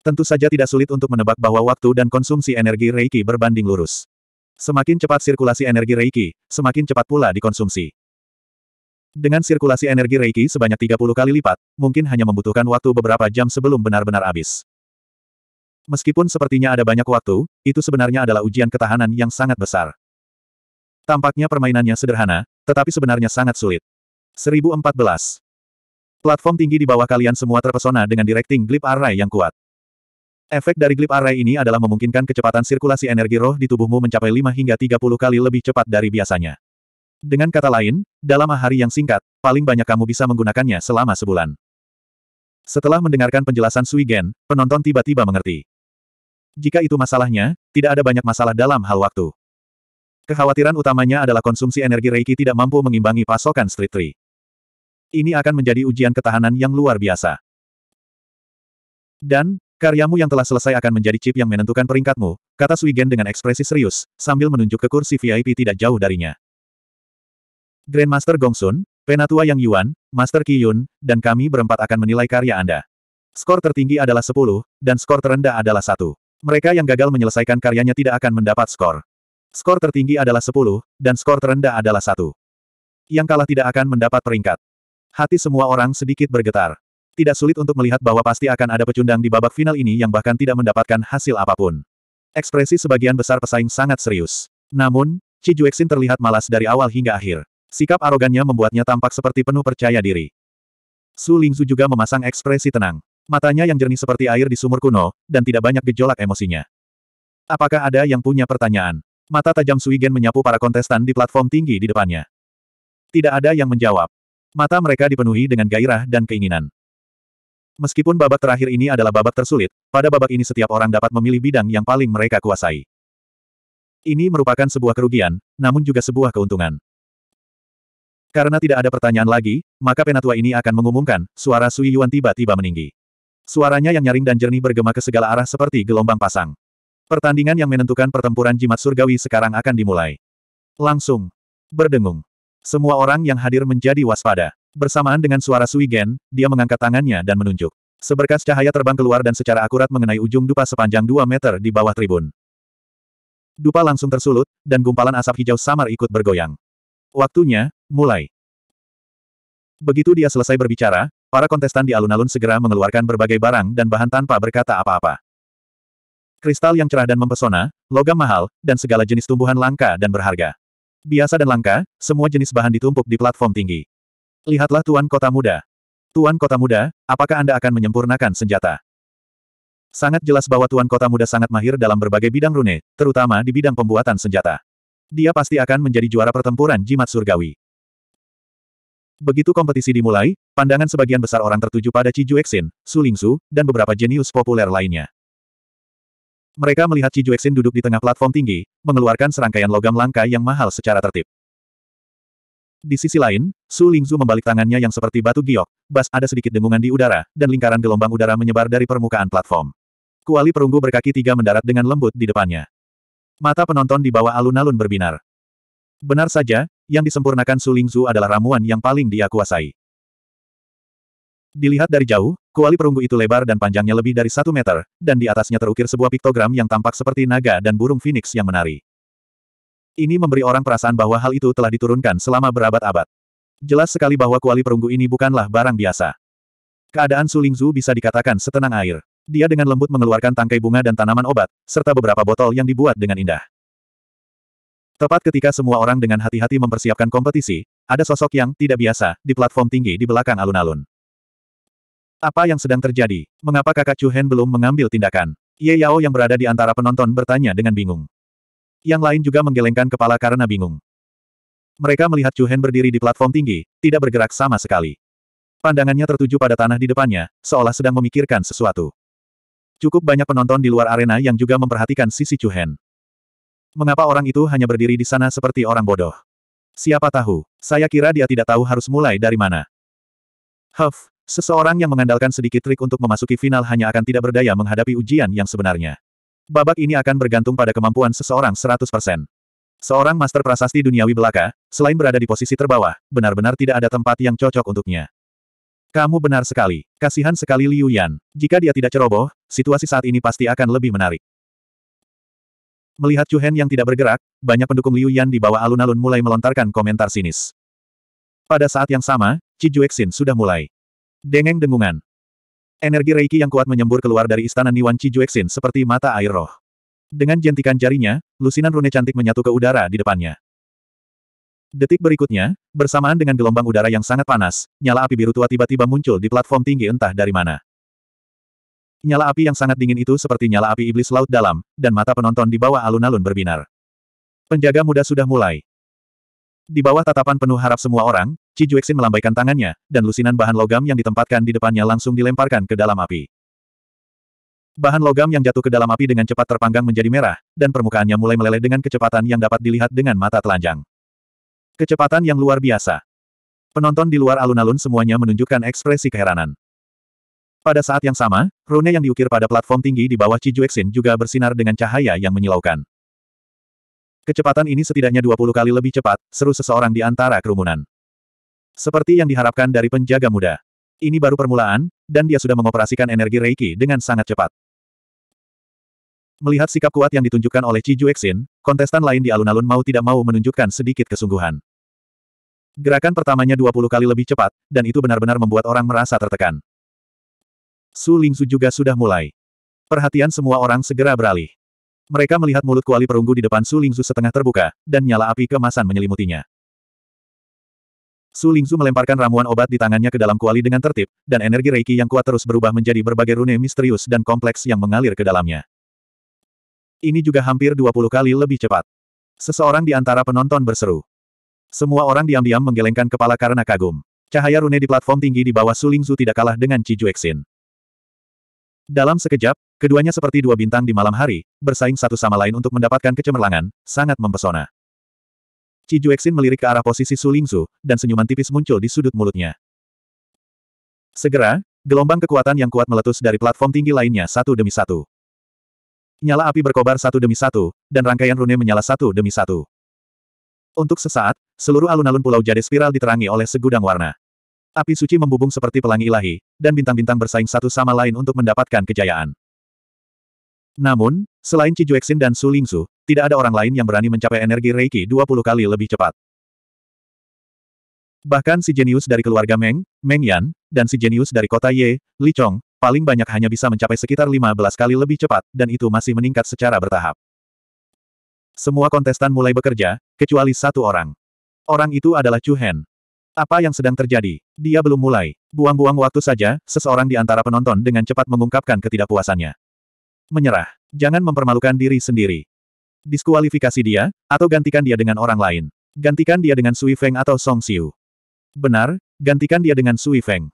Tentu saja tidak sulit untuk menebak bahwa waktu dan konsumsi energi Reiki berbanding lurus. Semakin cepat sirkulasi energi Reiki, semakin cepat pula dikonsumsi. Dengan sirkulasi energi Reiki sebanyak 30 kali lipat, mungkin hanya membutuhkan waktu beberapa jam sebelum benar-benar habis. Meskipun sepertinya ada banyak waktu, itu sebenarnya adalah ujian ketahanan yang sangat besar. Tampaknya permainannya sederhana, tetapi sebenarnya sangat sulit. 1014. Platform tinggi di bawah kalian semua terpesona dengan directing glip array yang kuat. Efek dari glip array ini adalah memungkinkan kecepatan sirkulasi energi roh di tubuhmu mencapai 5 hingga 30 kali lebih cepat dari biasanya. Dengan kata lain, dalam hari yang singkat, paling banyak kamu bisa menggunakannya selama sebulan. Setelah mendengarkan penjelasan Sui Gen, penonton tiba-tiba mengerti. Jika itu masalahnya, tidak ada banyak masalah dalam hal waktu. Kekhawatiran utamanya adalah konsumsi energi Reiki tidak mampu mengimbangi pasokan Street Tree. Ini akan menjadi ujian ketahanan yang luar biasa. Dan, karyamu yang telah selesai akan menjadi chip yang menentukan peringkatmu, kata Suigen dengan ekspresi serius, sambil menunjuk ke kursi VIP tidak jauh darinya. Grandmaster Gongsun, Penatua Yang Yuan, Master Yun, dan kami berempat akan menilai karya Anda. Skor tertinggi adalah 10, dan skor terendah adalah satu. Mereka yang gagal menyelesaikan karyanya tidak akan mendapat skor. Skor tertinggi adalah 10, dan skor terendah adalah satu. Yang kalah tidak akan mendapat peringkat. Hati semua orang sedikit bergetar. Tidak sulit untuk melihat bahwa pasti akan ada pecundang di babak final ini yang bahkan tidak mendapatkan hasil apapun. Ekspresi sebagian besar pesaing sangat serius. Namun, Ci Juexin terlihat malas dari awal hingga akhir. Sikap arogannya membuatnya tampak seperti penuh percaya diri. Su Lingzu juga memasang ekspresi tenang. Matanya yang jernih seperti air di sumur kuno, dan tidak banyak gejolak emosinya. Apakah ada yang punya pertanyaan? Mata tajam Suigen menyapu para kontestan di platform tinggi di depannya. Tidak ada yang menjawab. Mata mereka dipenuhi dengan gairah dan keinginan. Meskipun babak terakhir ini adalah babak tersulit, pada babak ini setiap orang dapat memilih bidang yang paling mereka kuasai. Ini merupakan sebuah kerugian, namun juga sebuah keuntungan. Karena tidak ada pertanyaan lagi, maka penatua ini akan mengumumkan, suara Sui Yuan tiba-tiba meninggi. Suaranya yang nyaring dan jernih bergema ke segala arah seperti gelombang pasang. Pertandingan yang menentukan pertempuran jimat surgawi sekarang akan dimulai. Langsung. Berdengung. Semua orang yang hadir menjadi waspada. Bersamaan dengan suara Sui Gen, dia mengangkat tangannya dan menunjuk. Seberkas cahaya terbang keluar dan secara akurat mengenai ujung dupa sepanjang 2 meter di bawah tribun. Dupa langsung tersulut, dan gumpalan asap hijau samar ikut bergoyang. Waktunya, mulai. Begitu dia selesai berbicara, para kontestan di alun-alun segera mengeluarkan berbagai barang dan bahan tanpa berkata apa-apa kristal yang cerah dan mempesona, logam mahal, dan segala jenis tumbuhan langka dan berharga. Biasa dan langka, semua jenis bahan ditumpuk di platform tinggi. Lihatlah Tuan Kota Muda. Tuan Kota Muda, apakah Anda akan menyempurnakan senjata? Sangat jelas bahwa Tuan Kota Muda sangat mahir dalam berbagai bidang rune, terutama di bidang pembuatan senjata. Dia pasti akan menjadi juara pertempuran jimat surgawi. Begitu kompetisi dimulai, pandangan sebagian besar orang tertuju pada Ci Juexin, Su Lingsu, dan beberapa jenius populer lainnya. Mereka melihat Cijuexin duduk di tengah platform tinggi, mengeluarkan serangkaian logam langka yang mahal secara tertib. Di sisi lain, Su Lingzu membalik tangannya yang seperti batu giok, bas ada sedikit dengungan di udara, dan lingkaran gelombang udara menyebar dari permukaan platform. Kuali perunggu berkaki tiga mendarat dengan lembut di depannya. Mata penonton di bawah alun-alun berbinar. Benar saja, yang disempurnakan Su Lingzu adalah ramuan yang paling dia kuasai. Dilihat dari jauh, kuali perunggu itu lebar dan panjangnya lebih dari satu meter, dan di atasnya terukir sebuah piktogram yang tampak seperti naga dan burung phoenix yang menari. Ini memberi orang perasaan bahwa hal itu telah diturunkan selama berabad-abad. Jelas sekali bahwa kuali perunggu ini bukanlah barang biasa. Keadaan Sulingzu bisa dikatakan setenang air. Dia dengan lembut mengeluarkan tangkai bunga dan tanaman obat, serta beberapa botol yang dibuat dengan indah. Tepat ketika semua orang dengan hati-hati mempersiapkan kompetisi, ada sosok yang tidak biasa di platform tinggi di belakang alun-alun. Apa yang sedang terjadi? Mengapa kakak Chu Hen belum mengambil tindakan? Ye Yao yang berada di antara penonton bertanya dengan bingung. Yang lain juga menggelengkan kepala karena bingung. Mereka melihat Chu Hen berdiri di platform tinggi, tidak bergerak sama sekali. Pandangannya tertuju pada tanah di depannya, seolah sedang memikirkan sesuatu. Cukup banyak penonton di luar arena yang juga memperhatikan sisi Chu Hen. Mengapa orang itu hanya berdiri di sana seperti orang bodoh? Siapa tahu, saya kira dia tidak tahu harus mulai dari mana. Huff, Seseorang yang mengandalkan sedikit trik untuk memasuki final hanya akan tidak berdaya menghadapi ujian yang sebenarnya. Babak ini akan bergantung pada kemampuan seseorang 100%. Seorang master prasasti duniawi belaka, selain berada di posisi terbawah, benar-benar tidak ada tempat yang cocok untuknya. Kamu benar sekali. Kasihan sekali Liu Yan. Jika dia tidak ceroboh, situasi saat ini pasti akan lebih menarik. Melihat Chu Hen yang tidak bergerak, banyak pendukung Liu Yan di bawah alun-alun mulai melontarkan komentar sinis. Pada saat yang sama, Ji Juexin sudah mulai. Dengeng dengungan. Energi Reiki yang kuat menyembur keluar dari istana Niwan Chijuexin seperti mata air roh. Dengan jentikan jarinya, lusinan rune cantik menyatu ke udara di depannya. Detik berikutnya, bersamaan dengan gelombang udara yang sangat panas, nyala api biru tua tiba-tiba muncul di platform tinggi entah dari mana. Nyala api yang sangat dingin itu seperti nyala api iblis laut dalam, dan mata penonton di bawah alun-alun berbinar. Penjaga muda sudah mulai. Di bawah tatapan penuh harap semua orang, Ci Juexin melambaikan tangannya, dan lusinan bahan logam yang ditempatkan di depannya langsung dilemparkan ke dalam api. Bahan logam yang jatuh ke dalam api dengan cepat terpanggang menjadi merah, dan permukaannya mulai meleleh dengan kecepatan yang dapat dilihat dengan mata telanjang. Kecepatan yang luar biasa. Penonton di luar alun-alun semuanya menunjukkan ekspresi keheranan. Pada saat yang sama, rune yang diukir pada platform tinggi di bawah Ci Juexin juga bersinar dengan cahaya yang menyilaukan. Kecepatan ini setidaknya 20 kali lebih cepat, seru seseorang di antara kerumunan. Seperti yang diharapkan dari penjaga muda. Ini baru permulaan, dan dia sudah mengoperasikan energi Reiki dengan sangat cepat. Melihat sikap kuat yang ditunjukkan oleh Chi Juexin, kontestan lain di alun-alun mau tidak mau menunjukkan sedikit kesungguhan. Gerakan pertamanya 20 kali lebih cepat, dan itu benar-benar membuat orang merasa tertekan. Su Lingsu juga sudah mulai. Perhatian semua orang segera beralih. Mereka melihat mulut kuali perunggu di depan Su Lingzu setengah terbuka, dan nyala api kemasan menyelimutinya. Su Lingzu melemparkan ramuan obat di tangannya ke dalam kuali dengan tertib, dan energi reiki yang kuat terus berubah menjadi berbagai rune misterius dan kompleks yang mengalir ke dalamnya. Ini juga hampir 20 kali lebih cepat. Seseorang di antara penonton berseru. Semua orang diam-diam menggelengkan kepala karena kagum. Cahaya rune di platform tinggi di bawah Su Lingzu tidak kalah dengan Ci Juexin. Dalam sekejap, keduanya seperti dua bintang di malam hari, bersaing satu sama lain untuk mendapatkan kecemerlangan, sangat mempesona. Cijuexin melirik ke arah posisi Su Lingzu, dan senyuman tipis muncul di sudut mulutnya. Segera, gelombang kekuatan yang kuat meletus dari platform tinggi lainnya satu demi satu. Nyala api berkobar satu demi satu, dan rangkaian rune menyala satu demi satu. Untuk sesaat, seluruh alun-alun pulau Jade spiral diterangi oleh segudang warna. Api suci membubung seperti pelangi ilahi, dan bintang-bintang bersaing satu sama lain untuk mendapatkan kejayaan. Namun, selain Cijuexin dan Su Lingsu, tidak ada orang lain yang berani mencapai energi Reiki 20 kali lebih cepat. Bahkan si jenius dari keluarga Meng, Meng Yan, dan si jenius dari kota Ye, Li Chong, paling banyak hanya bisa mencapai sekitar 15 kali lebih cepat, dan itu masih meningkat secara bertahap. Semua kontestan mulai bekerja, kecuali satu orang. Orang itu adalah Chu Hen. Apa yang sedang terjadi? Dia belum mulai. Buang-buang waktu saja, seseorang di antara penonton dengan cepat mengungkapkan ketidakpuasannya. Menyerah. Jangan mempermalukan diri sendiri. Diskualifikasi dia, atau gantikan dia dengan orang lain. Gantikan dia dengan Sui Feng atau Song Xiu. Benar, gantikan dia dengan Sui Feng.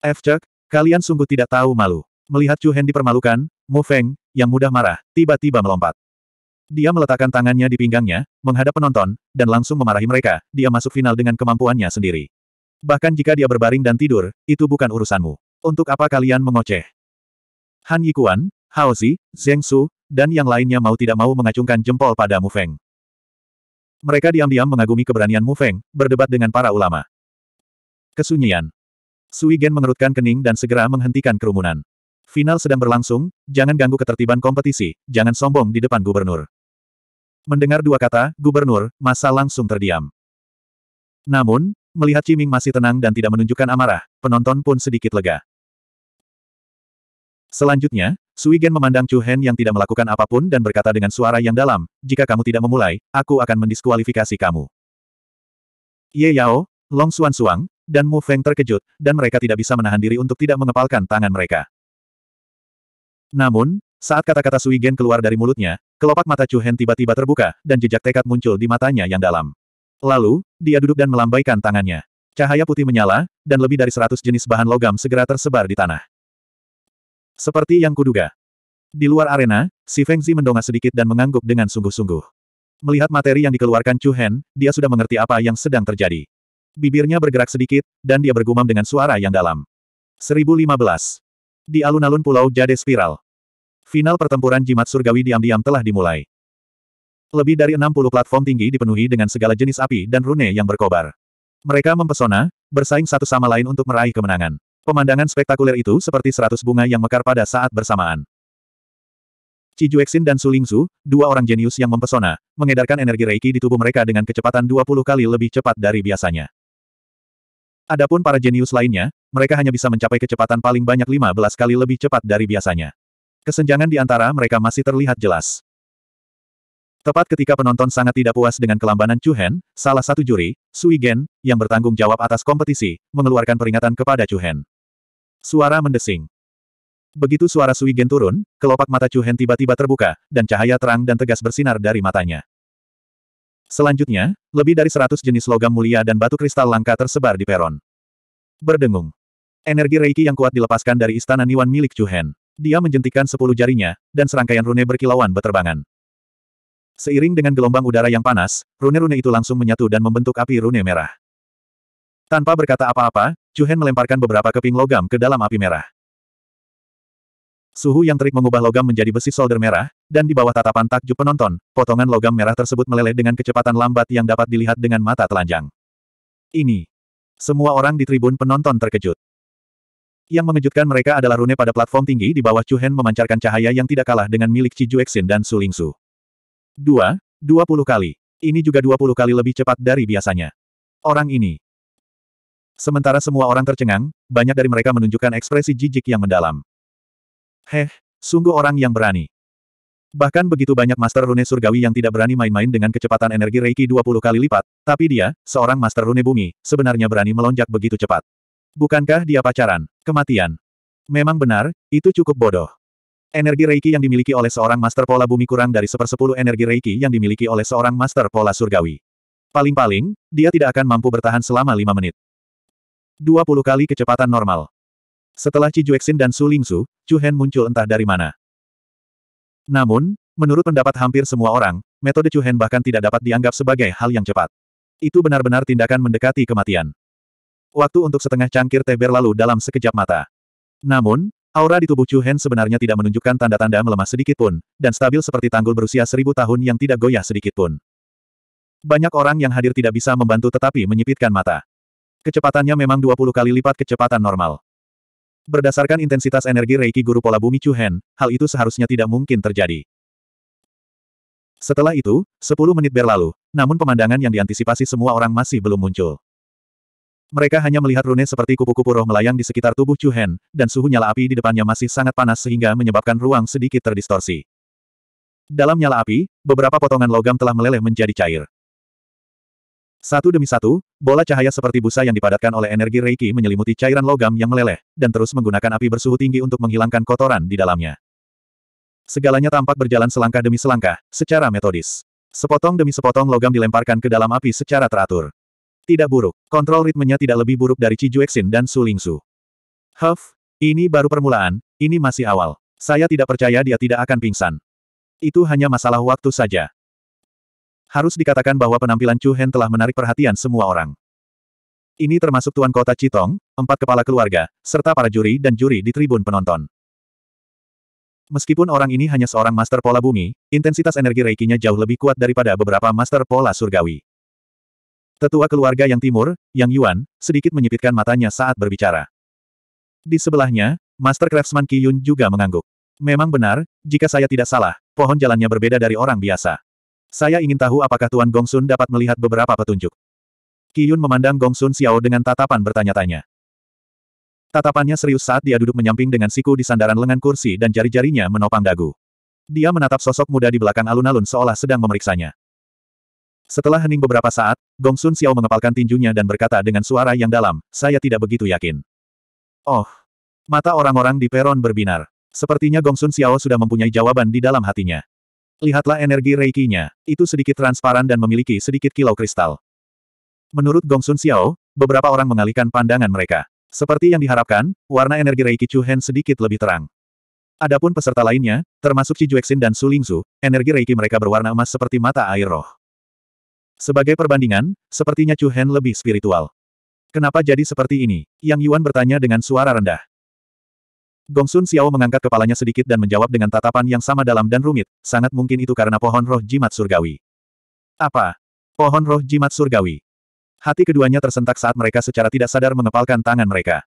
F. Chuck, kalian sungguh tidak tahu malu. Melihat Chu Hen dipermalukan, Mu Feng, yang mudah marah, tiba-tiba melompat. Dia meletakkan tangannya di pinggangnya, menghadap penonton, dan langsung memarahi mereka, dia masuk final dengan kemampuannya sendiri. Bahkan jika dia berbaring dan tidur, itu bukan urusanmu. Untuk apa kalian mengoceh? Han Yikuan, Hao Haozi, Zheng Su, dan yang lainnya mau tidak mau mengacungkan jempol pada Mu Feng. Mereka diam-diam mengagumi keberanian Mu Feng, berdebat dengan para ulama. Kesunyian. Sui Gen mengerutkan kening dan segera menghentikan kerumunan. Final sedang berlangsung, jangan ganggu ketertiban kompetisi, jangan sombong di depan gubernur. Mendengar dua kata, gubernur, masa langsung terdiam. Namun, melihat Ciming masih tenang dan tidak menunjukkan amarah, penonton pun sedikit lega. Selanjutnya, Suigen memandang Chu Hen yang tidak melakukan apapun dan berkata dengan suara yang dalam, jika kamu tidak memulai, aku akan mendiskualifikasi kamu. Ye Yao, Long Xuan Suang, dan Mu Feng terkejut, dan mereka tidak bisa menahan diri untuk tidak mengepalkan tangan mereka. Namun, saat kata-kata Sui Gen keluar dari mulutnya, kelopak mata Chu Hen tiba-tiba terbuka, dan jejak tekad muncul di matanya yang dalam. Lalu, dia duduk dan melambaikan tangannya. Cahaya putih menyala, dan lebih dari seratus jenis bahan logam segera tersebar di tanah. Seperti yang kuduga. Di luar arena, si Feng Zi mendongak sedikit dan mengangguk dengan sungguh-sungguh. Melihat materi yang dikeluarkan Chu Hen, dia sudah mengerti apa yang sedang terjadi. Bibirnya bergerak sedikit, dan dia bergumam dengan suara yang dalam. 1015. Di alun-alun Pulau Jade Spiral. Final pertempuran jimat surgawi diam-diam telah dimulai. Lebih dari 60 platform tinggi dipenuhi dengan segala jenis api dan rune yang berkobar. Mereka mempesona, bersaing satu sama lain untuk meraih kemenangan. Pemandangan spektakuler itu seperti seratus bunga yang mekar pada saat bersamaan. Juexin dan Su Lingzu, dua orang jenius yang mempesona, mengedarkan energi Reiki di tubuh mereka dengan kecepatan 20 kali lebih cepat dari biasanya. Adapun para jenius lainnya, mereka hanya bisa mencapai kecepatan paling banyak 15 kali lebih cepat dari biasanya. Kesenjangan di antara mereka masih terlihat jelas. Tepat ketika penonton sangat tidak puas dengan kelambanan Chu salah satu juri, Sui Gen, yang bertanggung jawab atas kompetisi, mengeluarkan peringatan kepada Chu Suara mendesing. Begitu suara Sui Gen turun, kelopak mata Chu tiba-tiba terbuka, dan cahaya terang dan tegas bersinar dari matanya. Selanjutnya, lebih dari seratus jenis logam mulia dan batu kristal langka tersebar di peron. Berdengung. Energi Reiki yang kuat dilepaskan dari istana Niwan milik Chu dia menjentikan sepuluh jarinya, dan serangkaian rune berkilauan berterbangan. Seiring dengan gelombang udara yang panas, rune-rune itu langsung menyatu dan membentuk api rune merah. Tanpa berkata apa-apa, Juhen melemparkan beberapa keping logam ke dalam api merah. Suhu yang terik mengubah logam menjadi besi solder merah, dan di bawah tatapan takjub penonton, potongan logam merah tersebut meleleh dengan kecepatan lambat yang dapat dilihat dengan mata telanjang. Ini. Semua orang di tribun penonton terkejut. Yang mengejutkan mereka adalah rune pada platform tinggi di bawah Chu memancarkan cahaya yang tidak kalah dengan milik Chi Juexin dan Su Lingsu. Dua, dua puluh kali. Ini juga dua puluh kali lebih cepat dari biasanya. Orang ini. Sementara semua orang tercengang, banyak dari mereka menunjukkan ekspresi jijik yang mendalam. Heh, sungguh orang yang berani. Bahkan begitu banyak Master Rune Surgawi yang tidak berani main-main dengan kecepatan energi Reiki 20 kali lipat, tapi dia, seorang Master Rune Bumi, sebenarnya berani melonjak begitu cepat. Bukankah dia pacaran? Kematian. Memang benar, itu cukup bodoh. Energi Reiki yang dimiliki oleh seorang Master Pola Bumi kurang dari sepersepuluh energi Reiki yang dimiliki oleh seorang Master Pola Surgawi. Paling-paling, dia tidak akan mampu bertahan selama lima menit. 20 kali kecepatan normal. Setelah Ci Juexin dan Su Lingsu, Chu Hen muncul entah dari mana. Namun, menurut pendapat hampir semua orang, metode Chu Hen bahkan tidak dapat dianggap sebagai hal yang cepat. Itu benar-benar tindakan mendekati kematian waktu untuk setengah cangkir teh berlalu dalam sekejap mata. Namun, aura di tubuh Chu Hen sebenarnya tidak menunjukkan tanda-tanda melemah sedikit pun, dan stabil seperti tanggul berusia seribu tahun yang tidak goyah sedikit pun. Banyak orang yang hadir tidak bisa membantu tetapi menyipitkan mata. Kecepatannya memang 20 kali lipat kecepatan normal. Berdasarkan intensitas energi Reiki Guru Pola Bumi Chu Hen, hal itu seharusnya tidak mungkin terjadi. Setelah itu, 10 menit berlalu, namun pemandangan yang diantisipasi semua orang masih belum muncul. Mereka hanya melihat rune seperti kupu-kupu roh melayang di sekitar tubuh Chu Hen, dan suhu nyala api di depannya masih sangat panas sehingga menyebabkan ruang sedikit terdistorsi. Dalam nyala api, beberapa potongan logam telah meleleh menjadi cair. Satu demi satu, bola cahaya seperti busa yang dipadatkan oleh energi Reiki menyelimuti cairan logam yang meleleh, dan terus menggunakan api bersuhu tinggi untuk menghilangkan kotoran di dalamnya. Segalanya tampak berjalan selangkah demi selangkah, secara metodis. Sepotong demi sepotong logam dilemparkan ke dalam api secara teratur. Tidak buruk. Kontrol ritmenya tidak lebih buruk dari Cijuexin dan Su Lingsu. Huff, ini baru permulaan, ini masih awal. Saya tidak percaya dia tidak akan pingsan. Itu hanya masalah waktu saja. Harus dikatakan bahwa penampilan Chu Hen telah menarik perhatian semua orang. Ini termasuk Tuan Kota Citong, empat kepala keluarga, serta para juri dan juri di tribun penonton. Meskipun orang ini hanya seorang master pola bumi, intensitas energi reikinya jauh lebih kuat daripada beberapa master pola surgawi. Tetua keluarga yang timur, Yang Yuan, sedikit menyipitkan matanya saat berbicara. Di sebelahnya, Master Craftsman Ki Yun juga mengangguk. Memang benar, jika saya tidak salah, pohon jalannya berbeda dari orang biasa. Saya ingin tahu apakah Tuan Gongsun dapat melihat beberapa petunjuk. Ki Yun memandang Gongsun Xiao dengan tatapan bertanya-tanya. Tatapannya serius saat dia duduk menyamping dengan siku di sandaran lengan kursi dan jari-jarinya menopang dagu. Dia menatap sosok muda di belakang alun-alun seolah sedang memeriksanya. Setelah hening beberapa saat, Gong Sun Xiao mengepalkan tinjunya dan berkata dengan suara yang dalam, saya tidak begitu yakin. Oh! Mata orang-orang di peron berbinar. Sepertinya Gong Sun Xiao sudah mempunyai jawaban di dalam hatinya. Lihatlah energi reikinya, itu sedikit transparan dan memiliki sedikit kilau kristal. Menurut Gong Sun Xiao, beberapa orang mengalihkan pandangan mereka. Seperti yang diharapkan, warna energi reiki Chu Hen sedikit lebih terang. Adapun peserta lainnya, termasuk Ji Juexin dan Su Lingzu, energi reiki mereka berwarna emas seperti mata air roh. Sebagai perbandingan, sepertinya Chu Hen lebih spiritual. Kenapa jadi seperti ini? Yang Yuan bertanya dengan suara rendah. Gong Sun Xiao mengangkat kepalanya sedikit dan menjawab dengan tatapan yang sama dalam dan rumit, sangat mungkin itu karena pohon roh jimat surgawi. Apa? Pohon roh jimat surgawi. Hati keduanya tersentak saat mereka secara tidak sadar mengepalkan tangan mereka.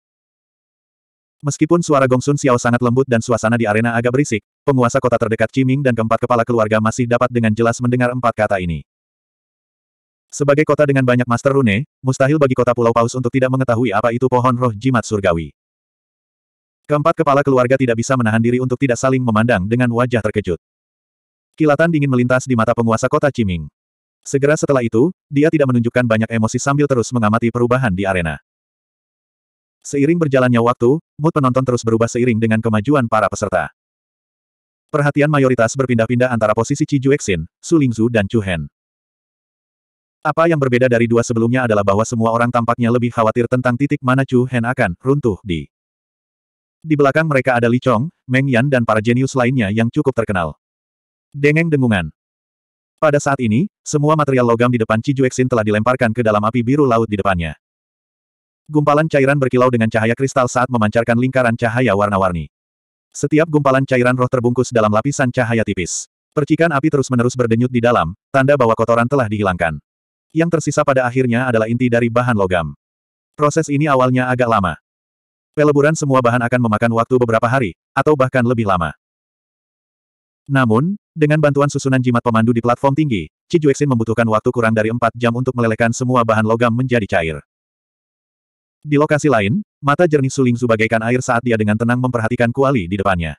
Meskipun suara Gong Sun Xiao sangat lembut dan suasana di arena agak berisik, penguasa kota terdekat Qiming dan keempat kepala keluarga masih dapat dengan jelas mendengar empat kata ini. Sebagai kota dengan banyak master rune, mustahil bagi kota Pulau Paus untuk tidak mengetahui apa itu pohon roh jimat surgawi. Keempat kepala keluarga tidak bisa menahan diri untuk tidak saling memandang dengan wajah terkejut. Kilatan dingin melintas di mata penguasa kota Ciming. Segera setelah itu, dia tidak menunjukkan banyak emosi sambil terus mengamati perubahan di arena. Seiring berjalannya waktu, mood penonton terus berubah seiring dengan kemajuan para peserta. Perhatian mayoritas berpindah-pindah antara posisi Ci Juexin, Su Lingzu dan Chu Hen. Apa yang berbeda dari dua sebelumnya adalah bahwa semua orang tampaknya lebih khawatir tentang titik mana Chu Hen akan runtuh di. Di belakang mereka ada Li Chong, Meng Yan dan para jenius lainnya yang cukup terkenal. Dengeng dengungan. Pada saat ini, semua material logam di depan Xin telah dilemparkan ke dalam api biru laut di depannya. Gumpalan cairan berkilau dengan cahaya kristal saat memancarkan lingkaran cahaya warna-warni. Setiap gumpalan cairan roh terbungkus dalam lapisan cahaya tipis. Percikan api terus-menerus berdenyut di dalam, tanda bahwa kotoran telah dihilangkan. Yang tersisa pada akhirnya adalah inti dari bahan logam. Proses ini awalnya agak lama. Peleburan semua bahan akan memakan waktu beberapa hari, atau bahkan lebih lama. Namun, dengan bantuan susunan jimat pemandu di platform tinggi, Cijuexin membutuhkan waktu kurang dari 4 jam untuk melelehkan semua bahan logam menjadi cair. Di lokasi lain, mata jernih suling bagaikan air saat dia dengan tenang memperhatikan kuali di depannya.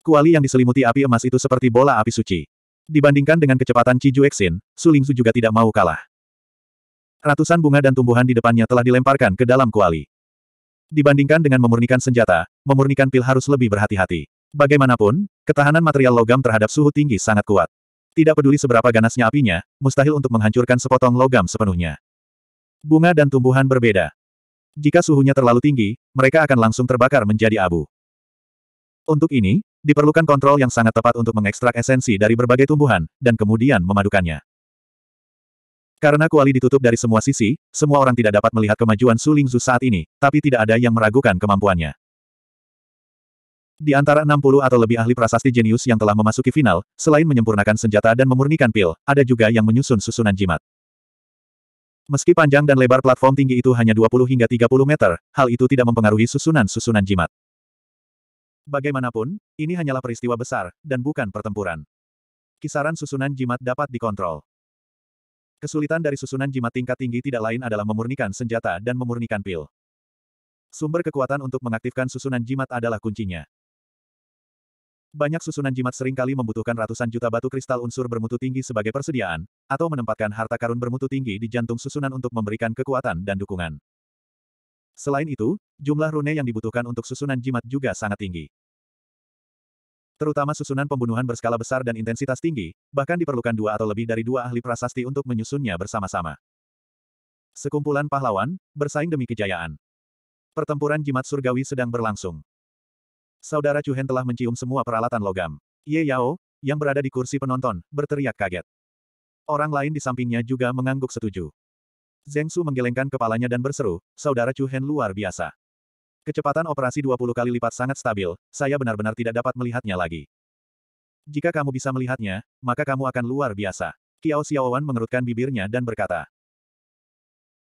Kuali yang diselimuti api emas itu seperti bola api suci. Dibandingkan dengan kecepatan Ciju Exin, Sulingsu juga tidak mau kalah. Ratusan bunga dan tumbuhan di depannya telah dilemparkan ke dalam kuali. Dibandingkan dengan memurnikan senjata, memurnikan pil harus lebih berhati-hati. Bagaimanapun, ketahanan material logam terhadap suhu tinggi sangat kuat. Tidak peduli seberapa ganasnya apinya, mustahil untuk menghancurkan sepotong logam sepenuhnya. Bunga dan tumbuhan berbeda. Jika suhunya terlalu tinggi, mereka akan langsung terbakar menjadi abu. Untuk ini, Diperlukan kontrol yang sangat tepat untuk mengekstrak esensi dari berbagai tumbuhan, dan kemudian memadukannya. Karena kuali ditutup dari semua sisi, semua orang tidak dapat melihat kemajuan Sulingzu saat ini, tapi tidak ada yang meragukan kemampuannya. Di antara 60 atau lebih ahli prasasti jenius yang telah memasuki final, selain menyempurnakan senjata dan memurnikan pil, ada juga yang menyusun susunan jimat. Meski panjang dan lebar platform tinggi itu hanya 20 hingga 30 meter, hal itu tidak mempengaruhi susunan-susunan jimat. Bagaimanapun, ini hanyalah peristiwa besar, dan bukan pertempuran. Kisaran susunan jimat dapat dikontrol. Kesulitan dari susunan jimat tingkat tinggi tidak lain adalah memurnikan senjata dan memurnikan pil. Sumber kekuatan untuk mengaktifkan susunan jimat adalah kuncinya. Banyak susunan jimat seringkali membutuhkan ratusan juta batu kristal unsur bermutu tinggi sebagai persediaan, atau menempatkan harta karun bermutu tinggi di jantung susunan untuk memberikan kekuatan dan dukungan. Selain itu, jumlah rune yang dibutuhkan untuk susunan jimat juga sangat tinggi terutama susunan pembunuhan berskala besar dan intensitas tinggi, bahkan diperlukan dua atau lebih dari dua ahli prasasti untuk menyusunnya bersama-sama. Sekumpulan pahlawan, bersaing demi kejayaan. Pertempuran jimat surgawi sedang berlangsung. Saudara Hen telah mencium semua peralatan logam. Ye Yao, yang berada di kursi penonton, berteriak kaget. Orang lain di sampingnya juga mengangguk setuju. Zeng Su menggelengkan kepalanya dan berseru, Saudara Chu Hen luar biasa. Kecepatan operasi 20 kali lipat sangat stabil, saya benar-benar tidak dapat melihatnya lagi. Jika kamu bisa melihatnya, maka kamu akan luar biasa. Kiao Xiaowan mengerutkan bibirnya dan berkata.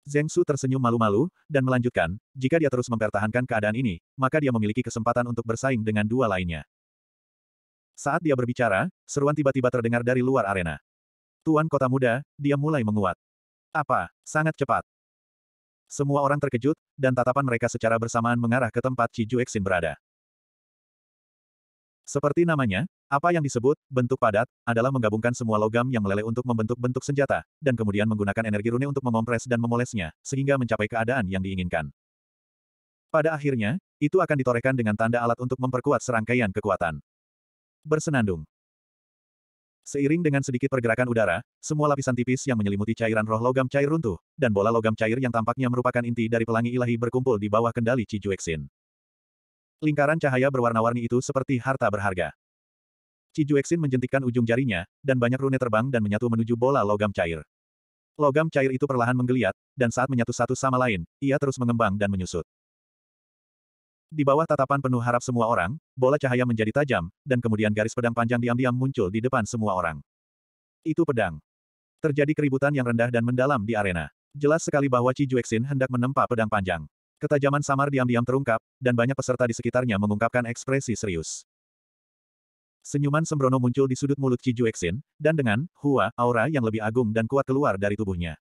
Zeng Su tersenyum malu-malu, dan melanjutkan, jika dia terus mempertahankan keadaan ini, maka dia memiliki kesempatan untuk bersaing dengan dua lainnya. Saat dia berbicara, seruan tiba-tiba terdengar dari luar arena. Tuan kota muda, dia mulai menguat. Apa? Sangat cepat. Semua orang terkejut, dan tatapan mereka secara bersamaan mengarah ke tempat Ciju Exin berada. Seperti namanya, apa yang disebut bentuk padat adalah menggabungkan semua logam yang meleleh untuk membentuk bentuk senjata, dan kemudian menggunakan energi rune untuk mengompres dan memolesnya, sehingga mencapai keadaan yang diinginkan. Pada akhirnya, itu akan ditorehkan dengan tanda alat untuk memperkuat serangkaian kekuatan. Bersenandung. Seiring dengan sedikit pergerakan udara, semua lapisan tipis yang menyelimuti cairan roh logam cair runtuh, dan bola logam cair yang tampaknya merupakan inti dari pelangi ilahi berkumpul di bawah kendali Cijuexin. Lingkaran cahaya berwarna-warni itu seperti harta berharga. Cijuexin menjentikkan ujung jarinya, dan banyak rune terbang dan menyatu menuju bola logam cair. Logam cair itu perlahan menggeliat, dan saat menyatu satu sama lain, ia terus mengembang dan menyusut. Di bawah tatapan penuh harap semua orang, bola cahaya menjadi tajam, dan kemudian garis pedang panjang diam-diam muncul di depan semua orang. Itu pedang. Terjadi keributan yang rendah dan mendalam di arena. Jelas sekali bahwa Ci Juexin hendak menempa pedang panjang. Ketajaman samar diam-diam terungkap, dan banyak peserta di sekitarnya mengungkapkan ekspresi serius. Senyuman sembrono muncul di sudut mulut Ci Juexin, dan dengan, hua, aura yang lebih agung dan kuat keluar dari tubuhnya.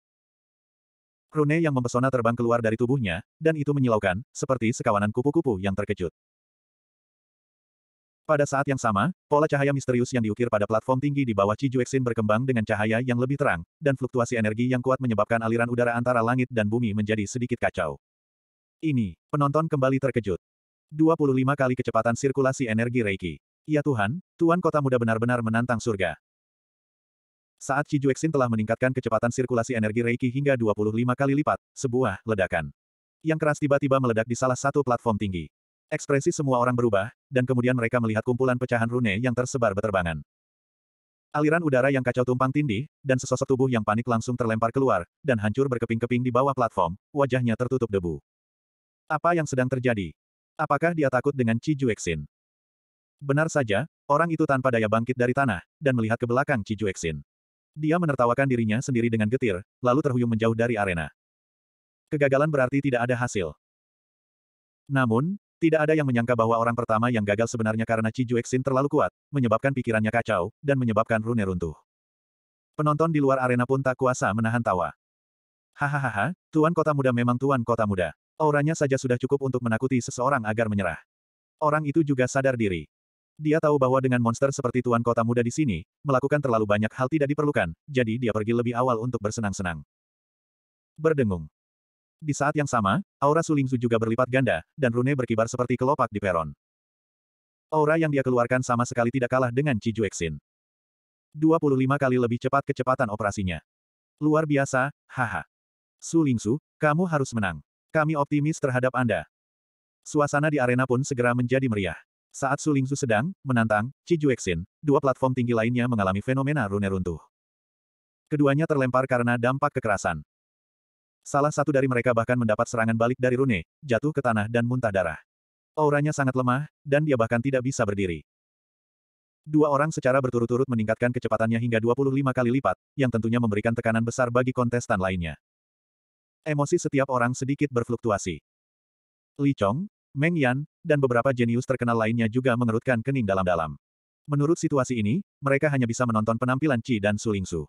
Rune yang mempesona terbang keluar dari tubuhnya, dan itu menyilaukan, seperti sekawanan kupu-kupu yang terkejut. Pada saat yang sama, pola cahaya misterius yang diukir pada platform tinggi di bawah Cijuexin berkembang dengan cahaya yang lebih terang, dan fluktuasi energi yang kuat menyebabkan aliran udara antara langit dan bumi menjadi sedikit kacau. Ini, penonton kembali terkejut. 25 kali kecepatan sirkulasi energi Reiki. Ya Tuhan, Tuan Kota Muda benar-benar menantang surga. Saat Cijuexin telah meningkatkan kecepatan sirkulasi energi Reiki hingga 25 kali lipat, sebuah ledakan yang keras tiba-tiba meledak di salah satu platform tinggi. Ekspresi semua orang berubah, dan kemudian mereka melihat kumpulan pecahan rune yang tersebar beterbangan. Aliran udara yang kacau tumpang tindih, dan sesosok tubuh yang panik langsung terlempar keluar, dan hancur berkeping-keping di bawah platform, wajahnya tertutup debu. Apa yang sedang terjadi? Apakah dia takut dengan Cijuexin? Benar saja, orang itu tanpa daya bangkit dari tanah, dan melihat ke belakang Cijuexin. Dia menertawakan dirinya sendiri dengan getir, lalu terhuyung menjauh dari arena. Kegagalan berarti tidak ada hasil. Namun, tidak ada yang menyangka bahwa orang pertama yang gagal sebenarnya karena Ci Juexin terlalu kuat, menyebabkan pikirannya kacau, dan menyebabkan rune runtuh. Penonton di luar arena pun tak kuasa menahan tawa. Hahaha, tuan kota muda memang tuan kota muda. Auranya saja sudah cukup untuk menakuti seseorang agar menyerah. Orang itu juga sadar diri. Dia tahu bahwa dengan monster seperti tuan kota muda di sini, melakukan terlalu banyak hal tidak diperlukan, jadi dia pergi lebih awal untuk bersenang-senang. Berdengung. Di saat yang sama, aura Sulingzu juga berlipat ganda, dan rune berkibar seperti kelopak di peron. Aura yang dia keluarkan sama sekali tidak kalah dengan Cijuexin. 25 kali lebih cepat kecepatan operasinya. Luar biasa, haha. Sulingsu, kamu harus menang. Kami optimis terhadap Anda. Suasana di arena pun segera menjadi meriah. Saat Su Lingzu sedang menantang Qi Juexin, dua platform tinggi lainnya mengalami fenomena rune runtuh. Keduanya terlempar karena dampak kekerasan. Salah satu dari mereka bahkan mendapat serangan balik dari rune, jatuh ke tanah dan muntah darah. Auranya sangat lemah, dan dia bahkan tidak bisa berdiri. Dua orang secara berturut-turut meningkatkan kecepatannya hingga 25 kali lipat, yang tentunya memberikan tekanan besar bagi kontestan lainnya. Emosi setiap orang sedikit berfluktuasi. Li Chong, Meng Yan, dan beberapa jenius terkenal lainnya juga mengerutkan kening dalam-dalam. Menurut situasi ini, mereka hanya bisa menonton penampilan Qi dan Su Lingsu.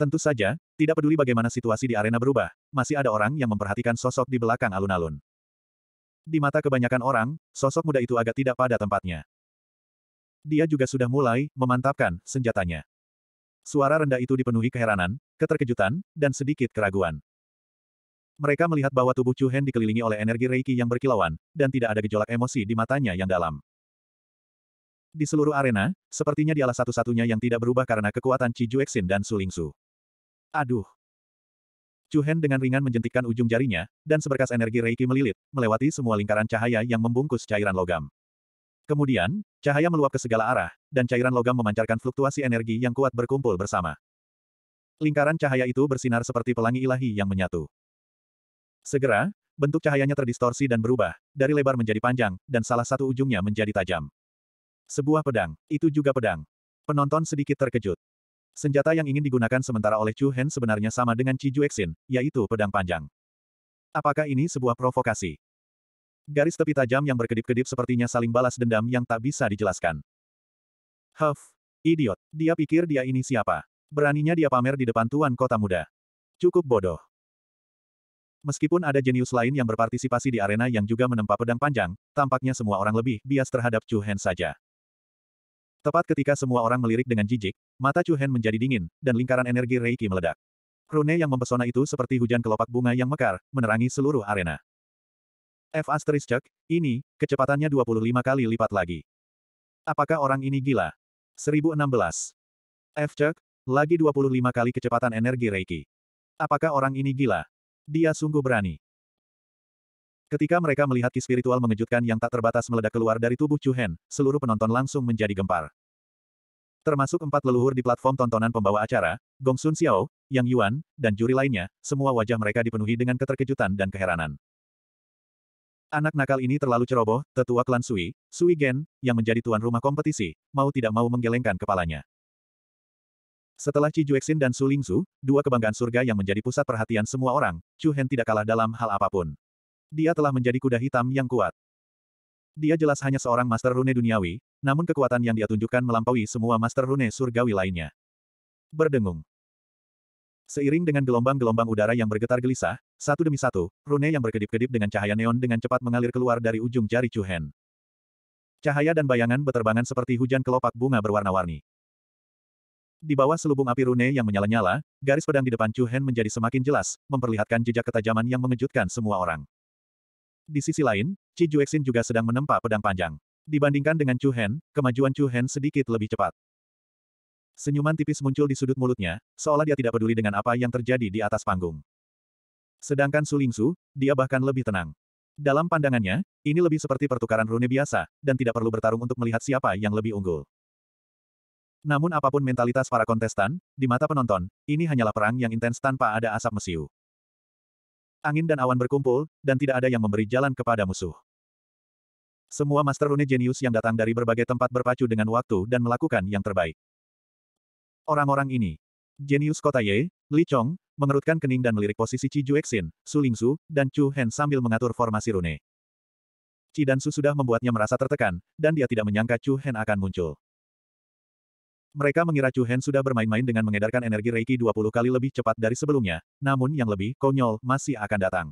Tentu saja, tidak peduli bagaimana situasi di arena berubah, masih ada orang yang memperhatikan sosok di belakang alun-alun. Di mata kebanyakan orang, sosok muda itu agak tidak pada tempatnya. Dia juga sudah mulai memantapkan senjatanya. Suara rendah itu dipenuhi keheranan, keterkejutan, dan sedikit keraguan. Mereka melihat bahwa tubuh Chu Hen dikelilingi oleh energi Reiki yang berkilauan, dan tidak ada gejolak emosi di matanya yang dalam. Di seluruh arena, sepertinya dialah satu-satunya yang tidak berubah karena kekuatan Chi Juexin dan Su Lingsu. Aduh! Chu Hen dengan ringan menjentikkan ujung jarinya, dan seberkas energi Reiki melilit, melewati semua lingkaran cahaya yang membungkus cairan logam. Kemudian, cahaya meluap ke segala arah, dan cairan logam memancarkan fluktuasi energi yang kuat berkumpul bersama. Lingkaran cahaya itu bersinar seperti pelangi ilahi yang menyatu. Segera, bentuk cahayanya terdistorsi dan berubah, dari lebar menjadi panjang, dan salah satu ujungnya menjadi tajam. Sebuah pedang, itu juga pedang. Penonton sedikit terkejut. Senjata yang ingin digunakan sementara oleh Chu Hen sebenarnya sama dengan Chi Juexin, yaitu pedang panjang. Apakah ini sebuah provokasi? Garis tepi tajam yang berkedip-kedip sepertinya saling balas dendam yang tak bisa dijelaskan. Huff, idiot, dia pikir dia ini siapa? Beraninya dia pamer di depan tuan kota muda. Cukup bodoh. Meskipun ada jenius lain yang berpartisipasi di arena yang juga menempa pedang panjang, tampaknya semua orang lebih bias terhadap Chu Hen saja. Tepat ketika semua orang melirik dengan jijik, mata Chu Hen menjadi dingin, dan lingkaran energi Reiki meledak. Rune yang mempesona itu seperti hujan kelopak bunga yang mekar, menerangi seluruh arena. F asterisk, ini, kecepatannya 25 kali lipat lagi. Apakah orang ini gila? 1016. F cek, lagi 25 kali kecepatan energi Reiki. Apakah orang ini gila? Dia sungguh berani. Ketika mereka melihat ki spiritual mengejutkan yang tak terbatas meledak keluar dari tubuh Chu Hen, seluruh penonton langsung menjadi gempar. Termasuk empat leluhur di platform tontonan pembawa acara, Gong Sun Xiao, Yang Yuan, dan juri lainnya, semua wajah mereka dipenuhi dengan keterkejutan dan keheranan. Anak nakal ini terlalu ceroboh, tetua klan Sui, Sui Gen, yang menjadi tuan rumah kompetisi, mau tidak mau menggelengkan kepalanya. Setelah Ci Juexin dan Su Lingzu, dua kebanggaan surga yang menjadi pusat perhatian semua orang, Chu Hen tidak kalah dalam hal apapun. Dia telah menjadi kuda hitam yang kuat. Dia jelas hanya seorang Master Rune duniawi, namun kekuatan yang dia tunjukkan melampaui semua Master Rune surgawi lainnya. Berdengung. Seiring dengan gelombang-gelombang udara yang bergetar gelisah, satu demi satu, rune yang berkedip-kedip dengan cahaya neon dengan cepat mengalir keluar dari ujung jari Chu Hen. Cahaya dan bayangan beterbangan seperti hujan kelopak bunga berwarna-warni. Di bawah selubung api rune yang menyala-nyala, garis pedang di depan Chu Hen menjadi semakin jelas, memperlihatkan jejak ketajaman yang mengejutkan semua orang. Di sisi lain, Chi Juexin juga sedang menempa pedang panjang. Dibandingkan dengan Chu Hen, kemajuan Chu Hen sedikit lebih cepat. Senyuman tipis muncul di sudut mulutnya, seolah dia tidak peduli dengan apa yang terjadi di atas panggung. Sedangkan Su Lingsu, dia bahkan lebih tenang. Dalam pandangannya, ini lebih seperti pertukaran rune biasa, dan tidak perlu bertarung untuk melihat siapa yang lebih unggul. Namun apapun mentalitas para kontestan, di mata penonton, ini hanyalah perang yang intens tanpa ada asap mesiu. Angin dan awan berkumpul, dan tidak ada yang memberi jalan kepada musuh. Semua Master Rune jenius yang datang dari berbagai tempat berpacu dengan waktu dan melakukan yang terbaik. Orang-orang ini. Jenius Kota Ye, Li Chong, mengerutkan kening dan melirik posisi Ci Juexin, Su Lingsu, dan Chu Hen sambil mengatur formasi rune. Ci dan Su sudah membuatnya merasa tertekan, dan dia tidak menyangka Chu Hen akan muncul. Mereka mengira Chu Hen sudah bermain-main dengan mengedarkan energi Reiki 20 kali lebih cepat dari sebelumnya, namun yang lebih konyol masih akan datang.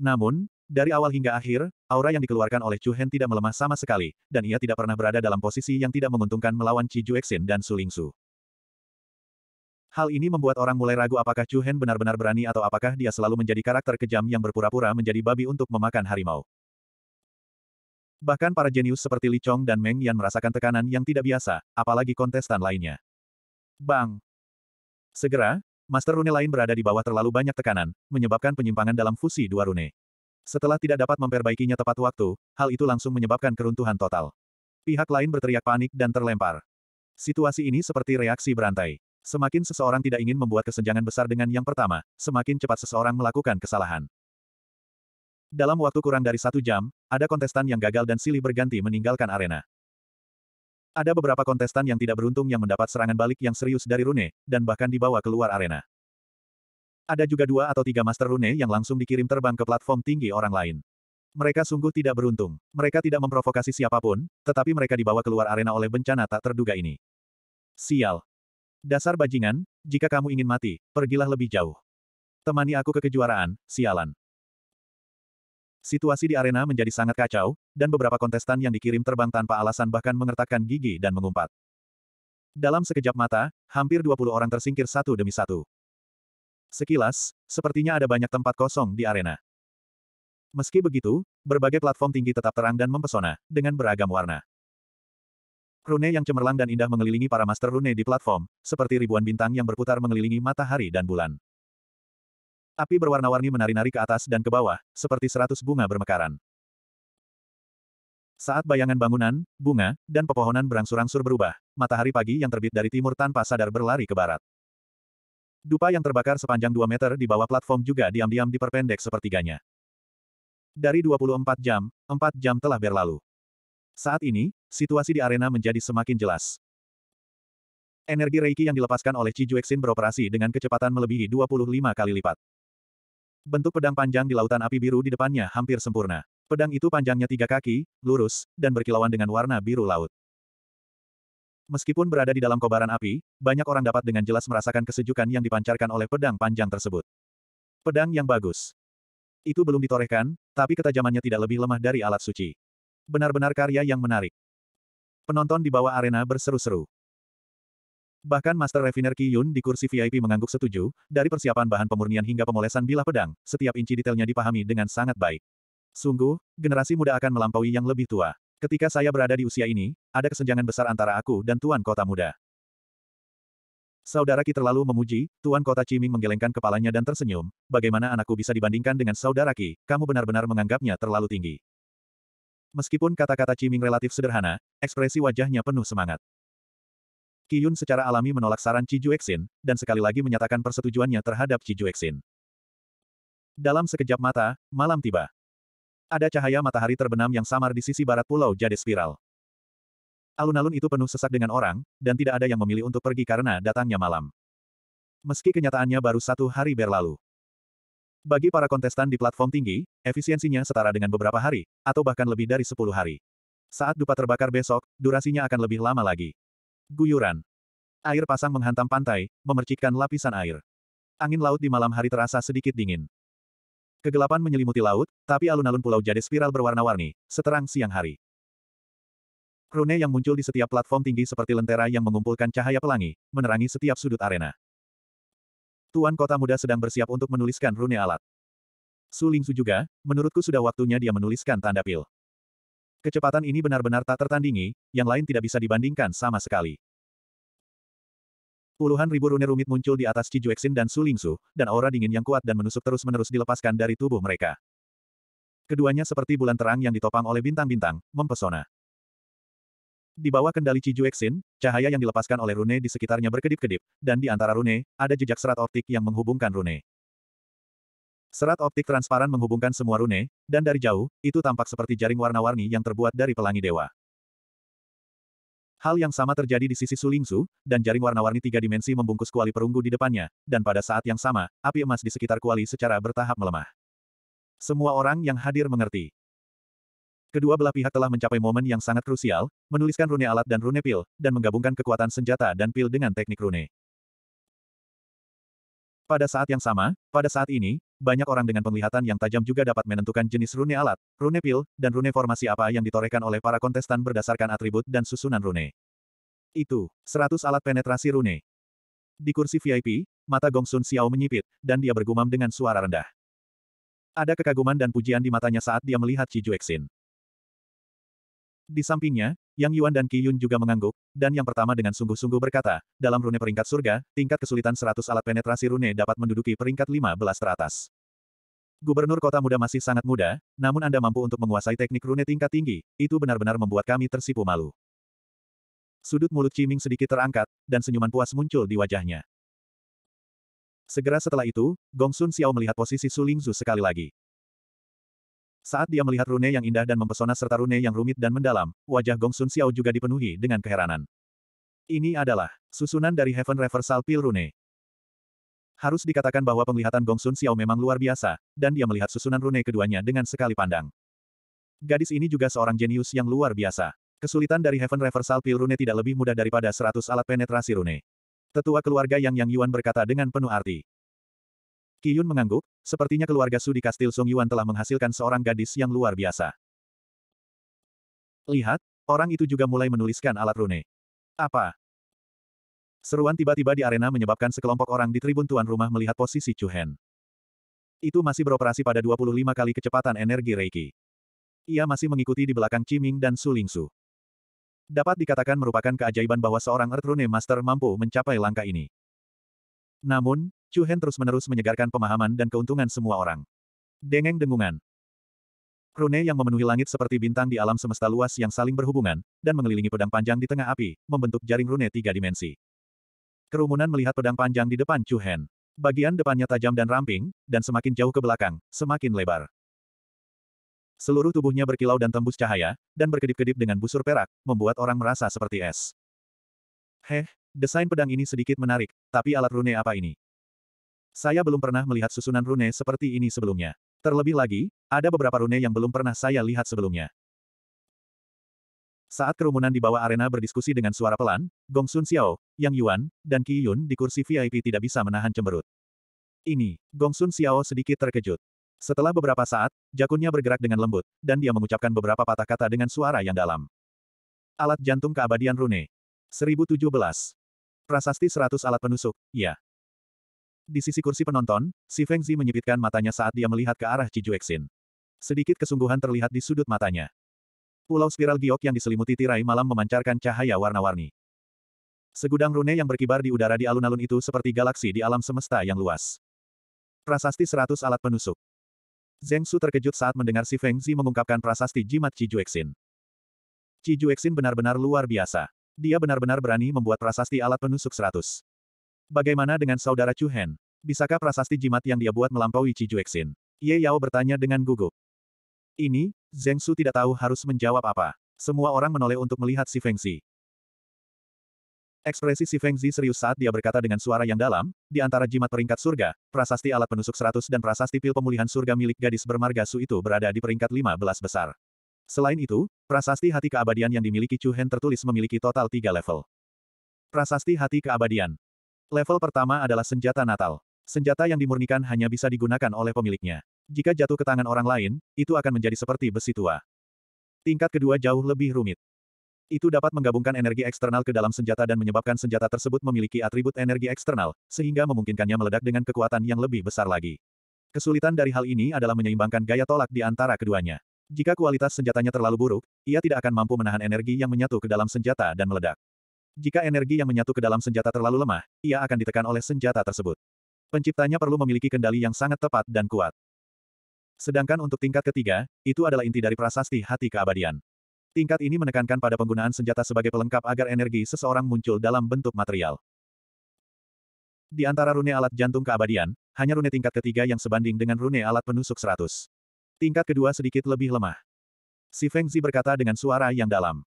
Namun, dari awal hingga akhir, aura yang dikeluarkan oleh Chu Hen tidak melemah sama sekali, dan ia tidak pernah berada dalam posisi yang tidak menguntungkan melawan Chi Juexin dan Su Lingsu. Hal ini membuat orang mulai ragu apakah Chu Hen benar-benar berani atau apakah dia selalu menjadi karakter kejam yang berpura-pura menjadi babi untuk memakan harimau. Bahkan para jenius seperti Li Chong dan Meng Yan merasakan tekanan yang tidak biasa, apalagi kontestan lainnya. Bang! Segera, master rune lain berada di bawah terlalu banyak tekanan, menyebabkan penyimpangan dalam fusi dua rune. Setelah tidak dapat memperbaikinya tepat waktu, hal itu langsung menyebabkan keruntuhan total. Pihak lain berteriak panik dan terlempar. Situasi ini seperti reaksi berantai. Semakin seseorang tidak ingin membuat kesenjangan besar dengan yang pertama, semakin cepat seseorang melakukan kesalahan. Dalam waktu kurang dari satu jam, ada kontestan yang gagal dan silih berganti meninggalkan arena. Ada beberapa kontestan yang tidak beruntung yang mendapat serangan balik yang serius dari Rune, dan bahkan dibawa keluar arena. Ada juga dua atau tiga Master Rune yang langsung dikirim terbang ke platform tinggi orang lain. Mereka sungguh tidak beruntung. Mereka tidak memprovokasi siapapun, tetapi mereka dibawa keluar arena oleh bencana tak terduga ini. Sial. Dasar bajingan, jika kamu ingin mati, pergilah lebih jauh. Temani aku ke kejuaraan, sialan. Situasi di arena menjadi sangat kacau, dan beberapa kontestan yang dikirim terbang tanpa alasan bahkan mengertakkan gigi dan mengumpat. Dalam sekejap mata, hampir 20 orang tersingkir satu demi satu. Sekilas, sepertinya ada banyak tempat kosong di arena. Meski begitu, berbagai platform tinggi tetap terang dan mempesona, dengan beragam warna. Rune yang cemerlang dan indah mengelilingi para master rune di platform, seperti ribuan bintang yang berputar mengelilingi matahari dan bulan. Api berwarna-warni menari-nari ke atas dan ke bawah, seperti seratus bunga bermekaran. Saat bayangan bangunan, bunga, dan pepohonan berangsur-angsur berubah, matahari pagi yang terbit dari timur tanpa sadar berlari ke barat. Dupa yang terbakar sepanjang 2 meter di bawah platform juga diam-diam diperpendek sepertiganya. Dari 24 jam, 4 jam telah berlalu. Saat ini, situasi di arena menjadi semakin jelas. Energi Reiki yang dilepaskan oleh Juexin beroperasi dengan kecepatan melebihi 25 kali lipat. Bentuk pedang panjang di lautan api biru di depannya hampir sempurna. Pedang itu panjangnya tiga kaki, lurus, dan berkilauan dengan warna biru laut. Meskipun berada di dalam kobaran api, banyak orang dapat dengan jelas merasakan kesejukan yang dipancarkan oleh pedang panjang tersebut. Pedang yang bagus. Itu belum ditorehkan, tapi ketajamannya tidak lebih lemah dari alat suci. Benar-benar karya yang menarik. Penonton di bawah arena berseru-seru. Bahkan Master Refiner Ki Yun di kursi VIP mengangguk setuju, dari persiapan bahan pemurnian hingga pemolesan bilah pedang, setiap inci detailnya dipahami dengan sangat baik. Sungguh, generasi muda akan melampaui yang lebih tua. Ketika saya berada di usia ini, ada kesenjangan besar antara aku dan Tuan Kota Muda. Saudara Ki terlalu memuji, Tuan Kota Ciming menggelengkan kepalanya dan tersenyum, bagaimana anakku bisa dibandingkan dengan Saudara Ki, kamu benar-benar menganggapnya terlalu tinggi. Meskipun kata-kata Ciming relatif sederhana, ekspresi wajahnya penuh semangat. Ki-yun secara alami menolak saran Juexin, dan sekali lagi menyatakan persetujuannya terhadap Juexin. Dalam sekejap mata, malam tiba. Ada cahaya matahari terbenam yang samar di sisi barat pulau Jade Spiral. Alun-alun itu penuh sesak dengan orang, dan tidak ada yang memilih untuk pergi karena datangnya malam. Meski kenyataannya baru satu hari berlalu. Bagi para kontestan di platform tinggi, efisiensinya setara dengan beberapa hari, atau bahkan lebih dari sepuluh hari. Saat dupa terbakar besok, durasinya akan lebih lama lagi guyuran. Air pasang menghantam pantai, memercikkan lapisan air. Angin laut di malam hari terasa sedikit dingin. Kegelapan menyelimuti laut, tapi alun-alun pulau jadi spiral berwarna-warni, seterang siang hari. Rune yang muncul di setiap platform tinggi seperti lentera yang mengumpulkan cahaya pelangi, menerangi setiap sudut arena. Tuan Kota Muda sedang bersiap untuk menuliskan rune alat. Su Lingsu juga, menurutku sudah waktunya dia menuliskan tanda pil. Kecepatan ini benar-benar tak tertandingi, yang lain tidak bisa dibandingkan sama sekali. Puluhan ribu rune rumit muncul di atas Cijuexin dan Sulingsu, dan aura dingin yang kuat dan menusuk terus-menerus dilepaskan dari tubuh mereka. Keduanya seperti bulan terang yang ditopang oleh bintang-bintang, mempesona. Di bawah kendali Cijuexin, cahaya yang dilepaskan oleh rune di sekitarnya berkedip-kedip, dan di antara rune, ada jejak serat optik yang menghubungkan rune. Serat optik transparan menghubungkan semua rune, dan dari jauh, itu tampak seperti jaring warna-warni yang terbuat dari pelangi dewa. Hal yang sama terjadi di sisi Sulingsu, dan jaring warna-warni tiga dimensi membungkus kuali perunggu di depannya, dan pada saat yang sama, api emas di sekitar kuali secara bertahap melemah. Semua orang yang hadir mengerti. Kedua belah pihak telah mencapai momen yang sangat krusial, menuliskan rune alat dan rune pil, dan menggabungkan kekuatan senjata dan pil dengan teknik rune. Pada saat yang sama, pada saat ini, banyak orang dengan penglihatan yang tajam juga dapat menentukan jenis rune alat, rune pil, dan rune formasi apa yang ditorehkan oleh para kontestan berdasarkan atribut dan susunan rune. Itu, 100 alat penetrasi rune. Di kursi VIP, mata Gongsun Xiao menyipit, dan dia bergumam dengan suara rendah. Ada kekaguman dan pujian di matanya saat dia melihat Ji Juexin. Di sampingnya, Yang Yuan dan Qi Yun juga mengangguk, dan yang pertama dengan sungguh-sungguh berkata, dalam rune peringkat surga, tingkat kesulitan 100 alat penetrasi rune dapat menduduki peringkat 15 teratas. Gubernur kota muda masih sangat muda, namun Anda mampu untuk menguasai teknik rune tingkat tinggi, itu benar-benar membuat kami tersipu malu. Sudut mulut Ciming sedikit terangkat, dan senyuman puas muncul di wajahnya. Segera setelah itu, Gong Sun Xiao melihat posisi Su Lingzu sekali lagi. Saat dia melihat rune yang indah dan mempesona serta rune yang rumit dan mendalam, wajah Gong Sun Xiao juga dipenuhi dengan keheranan. Ini adalah susunan dari Heaven Reversal Pil Rune. Harus dikatakan bahwa penglihatan Gong Sun Xiao memang luar biasa, dan dia melihat susunan rune keduanya dengan sekali pandang. Gadis ini juga seorang jenius yang luar biasa. Kesulitan dari Heaven Reversal Pil Rune tidak lebih mudah daripada seratus alat penetrasi rune. Tetua keluarga Yang Yang Yuan berkata dengan penuh arti. Yun mengangguk, sepertinya keluarga Su di Kastil Song Yuan telah menghasilkan seorang gadis yang luar biasa. Lihat, orang itu juga mulai menuliskan alat rune. Apa? Seruan tiba-tiba di arena menyebabkan sekelompok orang di tribun tuan rumah melihat posisi Chu Hen. Itu masih beroperasi pada 25 kali kecepatan energi Reiki. Ia masih mengikuti di belakang Ciming dan Su Lingsu. Dapat dikatakan merupakan keajaiban bahwa seorang Earth Rune Master mampu mencapai langkah ini. Namun, Chu Hen terus-menerus menyegarkan pemahaman dan keuntungan semua orang. Dengeng dengungan. Rune yang memenuhi langit seperti bintang di alam semesta luas yang saling berhubungan, dan mengelilingi pedang panjang di tengah api, membentuk jaring rune tiga dimensi. Kerumunan melihat pedang panjang di depan Chu Hen. Bagian depannya tajam dan ramping, dan semakin jauh ke belakang, semakin lebar. Seluruh tubuhnya berkilau dan tembus cahaya, dan berkedip-kedip dengan busur perak, membuat orang merasa seperti es. Heh, desain pedang ini sedikit menarik, tapi alat rune apa ini? Saya belum pernah melihat susunan rune seperti ini sebelumnya. Terlebih lagi, ada beberapa rune yang belum pernah saya lihat sebelumnya. Saat kerumunan di bawah arena berdiskusi dengan suara pelan, Gong Sun Xiao, Yang Yuan, dan Qi Yun di kursi VIP tidak bisa menahan cemberut. Ini, Gong Sun Xiao sedikit terkejut. Setelah beberapa saat, jakunnya bergerak dengan lembut, dan dia mengucapkan beberapa patah kata dengan suara yang dalam. Alat jantung keabadian rune. 1017. Prasasti 100 alat penusuk, ya. Di sisi kursi penonton, si Feng Zi menyipitkan matanya saat dia melihat ke arah Cijuexin. Sedikit kesungguhan terlihat di sudut matanya. Pulau spiral giok yang diselimuti tirai malam memancarkan cahaya warna-warni. Segudang rune yang berkibar di udara di alun-alun itu seperti galaksi di alam semesta yang luas. Prasasti seratus alat penusuk. Zeng Su terkejut saat mendengar si Feng Zi mengungkapkan prasasti jimat Cijuexin. Cijuexin benar-benar luar biasa. Dia benar-benar berani membuat prasasti alat penusuk seratus. Bagaimana dengan saudara Chu Hen? Bisakah prasasti jimat yang dia buat melampaui Cijuexin? Ye Yao bertanya dengan gugup. Ini, Zeng Su tidak tahu harus menjawab apa. Semua orang menoleh untuk melihat si Feng Zi. Ekspresi si Feng Zi serius saat dia berkata dengan suara yang dalam, di antara jimat peringkat surga, prasasti alat penusuk seratus dan prasasti pil pemulihan surga milik gadis bermarga Su itu berada di peringkat lima belas besar. Selain itu, prasasti hati keabadian yang dimiliki Chu Hen tertulis memiliki total tiga level. Prasasti hati keabadian. Level pertama adalah senjata natal. Senjata yang dimurnikan hanya bisa digunakan oleh pemiliknya. Jika jatuh ke tangan orang lain, itu akan menjadi seperti besi tua. Tingkat kedua jauh lebih rumit. Itu dapat menggabungkan energi eksternal ke dalam senjata dan menyebabkan senjata tersebut memiliki atribut energi eksternal, sehingga memungkinkannya meledak dengan kekuatan yang lebih besar lagi. Kesulitan dari hal ini adalah menyeimbangkan gaya tolak di antara keduanya. Jika kualitas senjatanya terlalu buruk, ia tidak akan mampu menahan energi yang menyatu ke dalam senjata dan meledak. Jika energi yang menyatu ke dalam senjata terlalu lemah, ia akan ditekan oleh senjata tersebut. Penciptanya perlu memiliki kendali yang sangat tepat dan kuat. Sedangkan untuk tingkat ketiga, itu adalah inti dari prasasti hati keabadian. Tingkat ini menekankan pada penggunaan senjata sebagai pelengkap agar energi seseorang muncul dalam bentuk material. Di antara rune alat jantung keabadian, hanya rune tingkat ketiga yang sebanding dengan rune alat penusuk 100. Tingkat kedua sedikit lebih lemah. Si Fengzi berkata dengan suara yang dalam.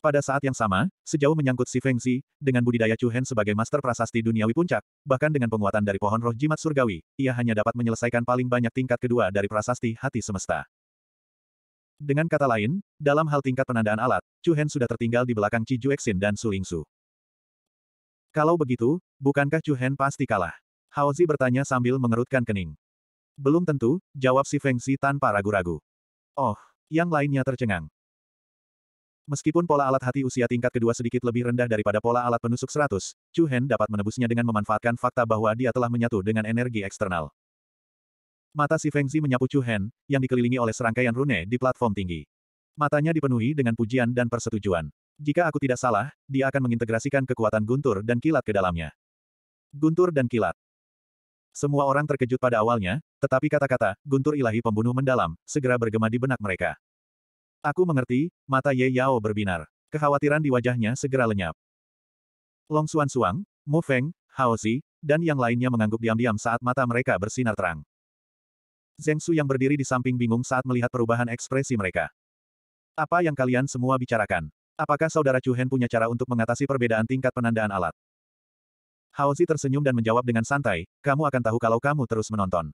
Pada saat yang sama, sejauh menyangkut si Feng Xi, dengan budidaya Chu Hen sebagai master prasasti duniawi puncak, bahkan dengan penguatan dari pohon roh jimat surgawi, ia hanya dapat menyelesaikan paling banyak tingkat kedua dari prasasti hati semesta. Dengan kata lain, dalam hal tingkat penandaan alat, Chu Hen sudah tertinggal di belakang Ci Juexin dan Su Lingsu. Kalau begitu, bukankah Chu Hen pasti kalah? Hao Zi bertanya sambil mengerutkan kening. Belum tentu, jawab si Feng Xi tanpa ragu-ragu. Oh, yang lainnya tercengang. Meskipun pola alat hati usia tingkat kedua sedikit lebih rendah daripada pola alat penusuk 100, Chu Hen dapat menebusnya dengan memanfaatkan fakta bahwa dia telah menyatu dengan energi eksternal. Mata si Fengzi menyapu Chu Hen, yang dikelilingi oleh serangkaian rune di platform tinggi. Matanya dipenuhi dengan pujian dan persetujuan. Jika aku tidak salah, dia akan mengintegrasikan kekuatan guntur dan kilat ke dalamnya. Guntur dan kilat. Semua orang terkejut pada awalnya, tetapi kata-kata, guntur ilahi pembunuh mendalam, segera bergema di benak mereka. Aku mengerti, mata Ye Yao berbinar. Kekhawatiran di wajahnya segera lenyap. Long Xuan Suang, Mu Feng, Hao Zi, dan yang lainnya mengangguk diam-diam saat mata mereka bersinar terang. Zeng Su yang berdiri di samping bingung saat melihat perubahan ekspresi mereka. Apa yang kalian semua bicarakan? Apakah saudara Chu Hen punya cara untuk mengatasi perbedaan tingkat penandaan alat? Hao Zi tersenyum dan menjawab dengan santai, kamu akan tahu kalau kamu terus menonton.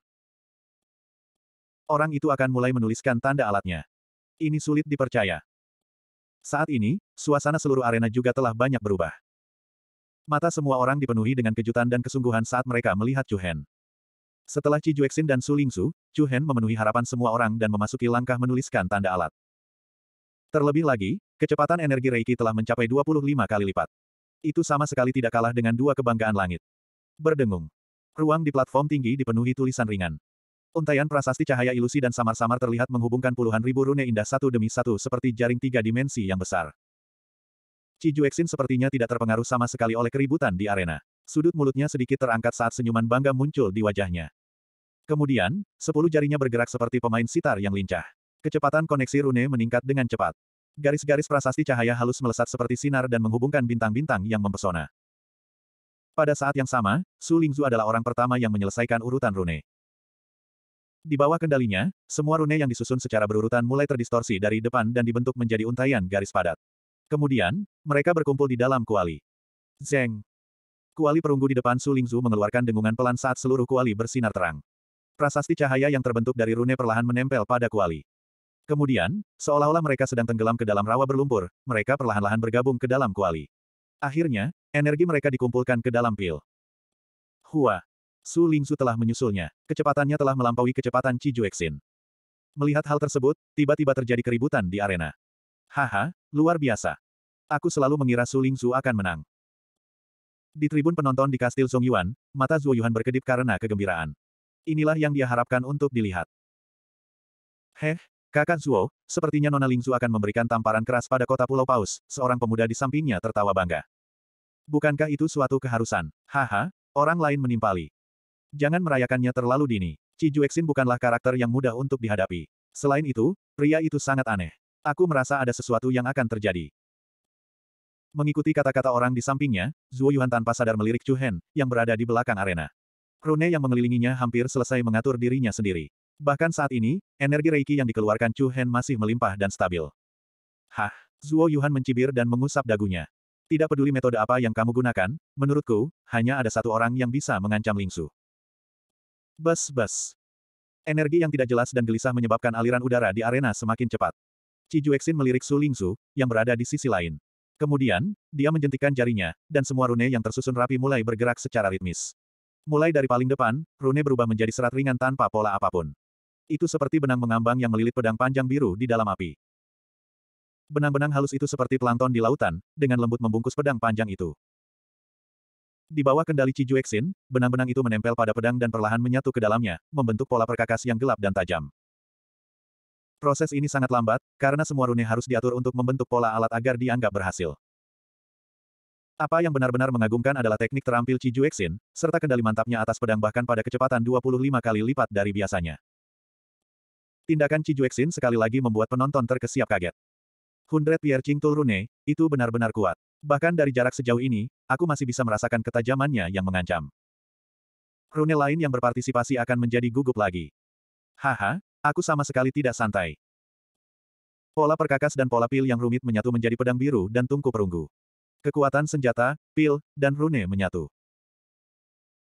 Orang itu akan mulai menuliskan tanda alatnya. Ini sulit dipercaya. Saat ini, suasana seluruh arena juga telah banyak berubah. Mata semua orang dipenuhi dengan kejutan dan kesungguhan saat mereka melihat Chu Hen. Setelah Ci Juexin dan Su Lingsu, Chu Hen memenuhi harapan semua orang dan memasuki langkah menuliskan tanda alat. Terlebih lagi, kecepatan energi Reiki telah mencapai 25 kali lipat. Itu sama sekali tidak kalah dengan dua kebanggaan langit. Berdengung. Ruang di platform tinggi dipenuhi tulisan ringan. Untaian prasasti cahaya ilusi dan samar-samar terlihat menghubungkan puluhan ribu rune indah satu demi satu seperti jaring tiga dimensi yang besar. Juexin sepertinya tidak terpengaruh sama sekali oleh keributan di arena. Sudut mulutnya sedikit terangkat saat senyuman bangga muncul di wajahnya. Kemudian, sepuluh jarinya bergerak seperti pemain sitar yang lincah. Kecepatan koneksi rune meningkat dengan cepat. Garis-garis prasasti cahaya halus melesat seperti sinar dan menghubungkan bintang-bintang yang mempesona. Pada saat yang sama, Su Lingzu adalah orang pertama yang menyelesaikan urutan rune. Di bawah kendalinya, semua rune yang disusun secara berurutan mulai terdistorsi dari depan dan dibentuk menjadi untaian garis padat. Kemudian, mereka berkumpul di dalam kuali. Zeng. Kuali perunggu di depan Su Lingzu mengeluarkan dengungan pelan saat seluruh kuali bersinar terang. Prasasti cahaya yang terbentuk dari rune perlahan menempel pada kuali. Kemudian, seolah-olah mereka sedang tenggelam ke dalam rawa berlumpur, mereka perlahan-lahan bergabung ke dalam kuali. Akhirnya, energi mereka dikumpulkan ke dalam pil. Hua. Su Lingsu telah menyusulnya. Kecepatannya telah melampaui kecepatan Ci Juexin. Melihat hal tersebut, tiba-tiba terjadi keributan di arena. Haha, luar biasa. Aku selalu mengira Su Lingsu akan menang. Di tribun penonton di Kastil Song Yuan, mata Zhuo Yuan berkedip karena kegembiraan. Inilah yang dia harapkan untuk dilihat. Heh, kakak Zuo, sepertinya Nona Su akan memberikan tamparan keras pada kota Pulau Paus, seorang pemuda di sampingnya tertawa bangga. Bukankah itu suatu keharusan? Haha, orang lain menimpali. Jangan merayakannya terlalu dini. Ci Juexin bukanlah karakter yang mudah untuk dihadapi. Selain itu, pria itu sangat aneh. Aku merasa ada sesuatu yang akan terjadi. Mengikuti kata-kata orang di sampingnya, Zuo Yuan tanpa sadar melirik Chu Hen, yang berada di belakang arena. Rune yang mengelilinginya hampir selesai mengatur dirinya sendiri. Bahkan saat ini, energi Reiki yang dikeluarkan Chu Hen masih melimpah dan stabil. Hah, Zuo Yuhan mencibir dan mengusap dagunya. Tidak peduli metode apa yang kamu gunakan, menurutku, hanya ada satu orang yang bisa mengancam Lingsu. Bas-bas. Energi yang tidak jelas dan gelisah menyebabkan aliran udara di arena semakin cepat. Cijuexin melirik Su Lingzu, yang berada di sisi lain. Kemudian, dia menjentikan jarinya, dan semua rune yang tersusun rapi mulai bergerak secara ritmis. Mulai dari paling depan, rune berubah menjadi serat ringan tanpa pola apapun. Itu seperti benang mengambang yang melilit pedang panjang biru di dalam api. Benang-benang halus itu seperti plankton di lautan, dengan lembut membungkus pedang panjang itu. Di bawah kendali Xin, benang-benang itu menempel pada pedang dan perlahan menyatu ke dalamnya, membentuk pola perkakas yang gelap dan tajam. Proses ini sangat lambat, karena semua rune harus diatur untuk membentuk pola alat agar dianggap berhasil. Apa yang benar-benar mengagumkan adalah teknik terampil Xin, serta kendali mantapnya atas pedang bahkan pada kecepatan 25 kali lipat dari biasanya. Tindakan Xin sekali lagi membuat penonton terkesiap kaget. Hundred Pierre tul Rune, itu benar-benar kuat. Bahkan dari jarak sejauh ini, aku masih bisa merasakan ketajamannya yang mengancam. Rune lain yang berpartisipasi akan menjadi gugup lagi. Haha, aku sama sekali tidak santai. Pola perkakas dan pola pil yang rumit menyatu menjadi pedang biru dan tungku perunggu. Kekuatan senjata, pil, dan rune menyatu.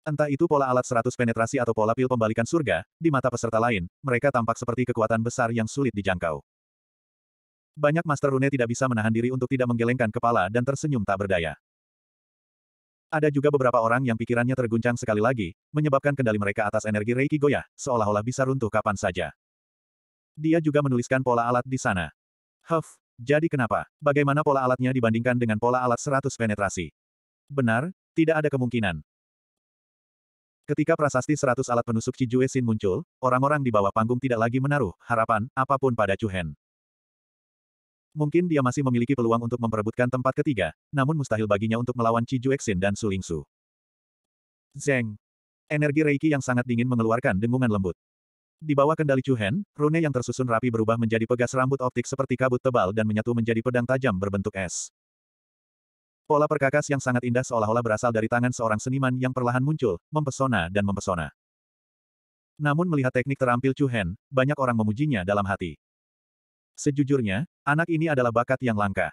Entah itu pola alat seratus penetrasi atau pola pil pembalikan surga, di mata peserta lain, mereka tampak seperti kekuatan besar yang sulit dijangkau. Banyak Master Rune tidak bisa menahan diri untuk tidak menggelengkan kepala dan tersenyum tak berdaya. Ada juga beberapa orang yang pikirannya terguncang sekali lagi, menyebabkan kendali mereka atas energi Reiki Goya seolah-olah bisa runtuh kapan saja. Dia juga menuliskan pola alat di sana. Huff, jadi kenapa? Bagaimana pola alatnya dibandingkan dengan pola alat 100 penetrasi? Benar, tidak ada kemungkinan. Ketika prasasti 100 alat penusuk Cijue Sin muncul, orang-orang di bawah panggung tidak lagi menaruh harapan apapun pada Chu Hen. Mungkin dia masih memiliki peluang untuk memperebutkan tempat ketiga, namun mustahil baginya untuk melawan Chi Juexin dan Su Lingsu. Zeng. Energi Reiki yang sangat dingin mengeluarkan dengungan lembut. Di bawah kendali Chu Hen, rune yang tersusun rapi berubah menjadi pegas rambut optik seperti kabut tebal dan menyatu menjadi pedang tajam berbentuk es. Pola perkakas yang sangat indah seolah-olah berasal dari tangan seorang seniman yang perlahan muncul, mempesona dan mempesona. Namun melihat teknik terampil Chu Hen, banyak orang memujinya dalam hati. Sejujurnya, anak ini adalah bakat yang langka.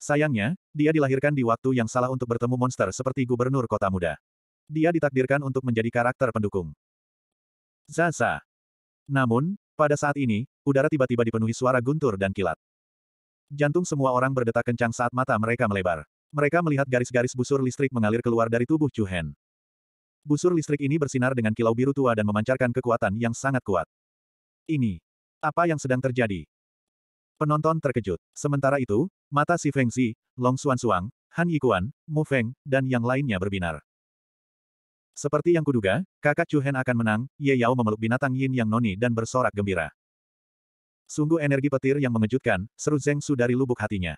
Sayangnya, dia dilahirkan di waktu yang salah untuk bertemu monster seperti gubernur kota muda. Dia ditakdirkan untuk menjadi karakter pendukung. Zaza. Namun, pada saat ini, udara tiba-tiba dipenuhi suara guntur dan kilat. Jantung semua orang berdetak kencang saat mata mereka melebar. Mereka melihat garis-garis busur listrik mengalir keluar dari tubuh Chuhen. Busur listrik ini bersinar dengan kilau biru tua dan memancarkan kekuatan yang sangat kuat. Ini. Apa yang sedang terjadi? Penonton terkejut. Sementara itu, mata si Feng Zi, Long Xuan Suang, Han Yikuan, Mu Feng, dan yang lainnya berbinar. Seperti yang kuduga, kakak Chu Hen akan menang, Ye Yao memeluk binatang yin yang noni dan bersorak gembira. Sungguh energi petir yang mengejutkan, seru Zeng Su dari lubuk hatinya.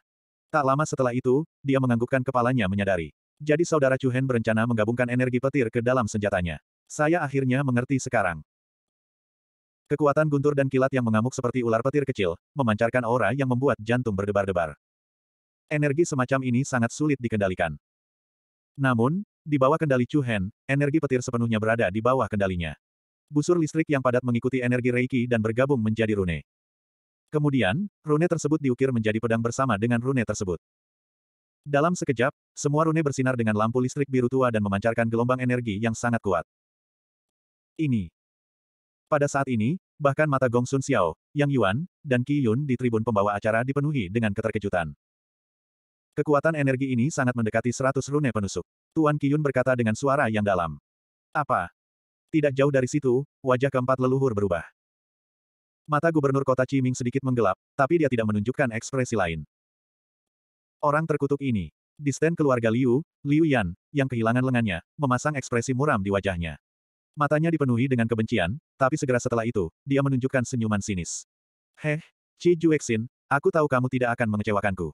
Tak lama setelah itu, dia menganggukkan kepalanya menyadari. Jadi saudara Chu Hen berencana menggabungkan energi petir ke dalam senjatanya. Saya akhirnya mengerti sekarang. Kekuatan guntur dan kilat yang mengamuk seperti ular petir kecil, memancarkan aura yang membuat jantung berdebar-debar. Energi semacam ini sangat sulit dikendalikan. Namun, di bawah kendali Chu Hen, energi petir sepenuhnya berada di bawah kendalinya. Busur listrik yang padat mengikuti energi Reiki dan bergabung menjadi rune. Kemudian, rune tersebut diukir menjadi pedang bersama dengan rune tersebut. Dalam sekejap, semua rune bersinar dengan lampu listrik biru tua dan memancarkan gelombang energi yang sangat kuat. Ini pada saat ini, bahkan mata Gong Sun Xiao, Yang Yuan, dan Qi Yun di tribun pembawa acara dipenuhi dengan keterkejutan. Kekuatan energi ini sangat mendekati seratus rune penusuk. Tuan Qi Yun berkata dengan suara yang dalam. Apa? Tidak jauh dari situ, wajah keempat leluhur berubah. Mata gubernur kota Ciming sedikit menggelap, tapi dia tidak menunjukkan ekspresi lain. Orang terkutuk ini. distan keluarga Liu, Liu Yan, yang kehilangan lengannya, memasang ekspresi muram di wajahnya. Matanya dipenuhi dengan kebencian, tapi segera setelah itu, dia menunjukkan senyuman sinis. Heh, Ci Juexin, aku tahu kamu tidak akan mengecewakanku.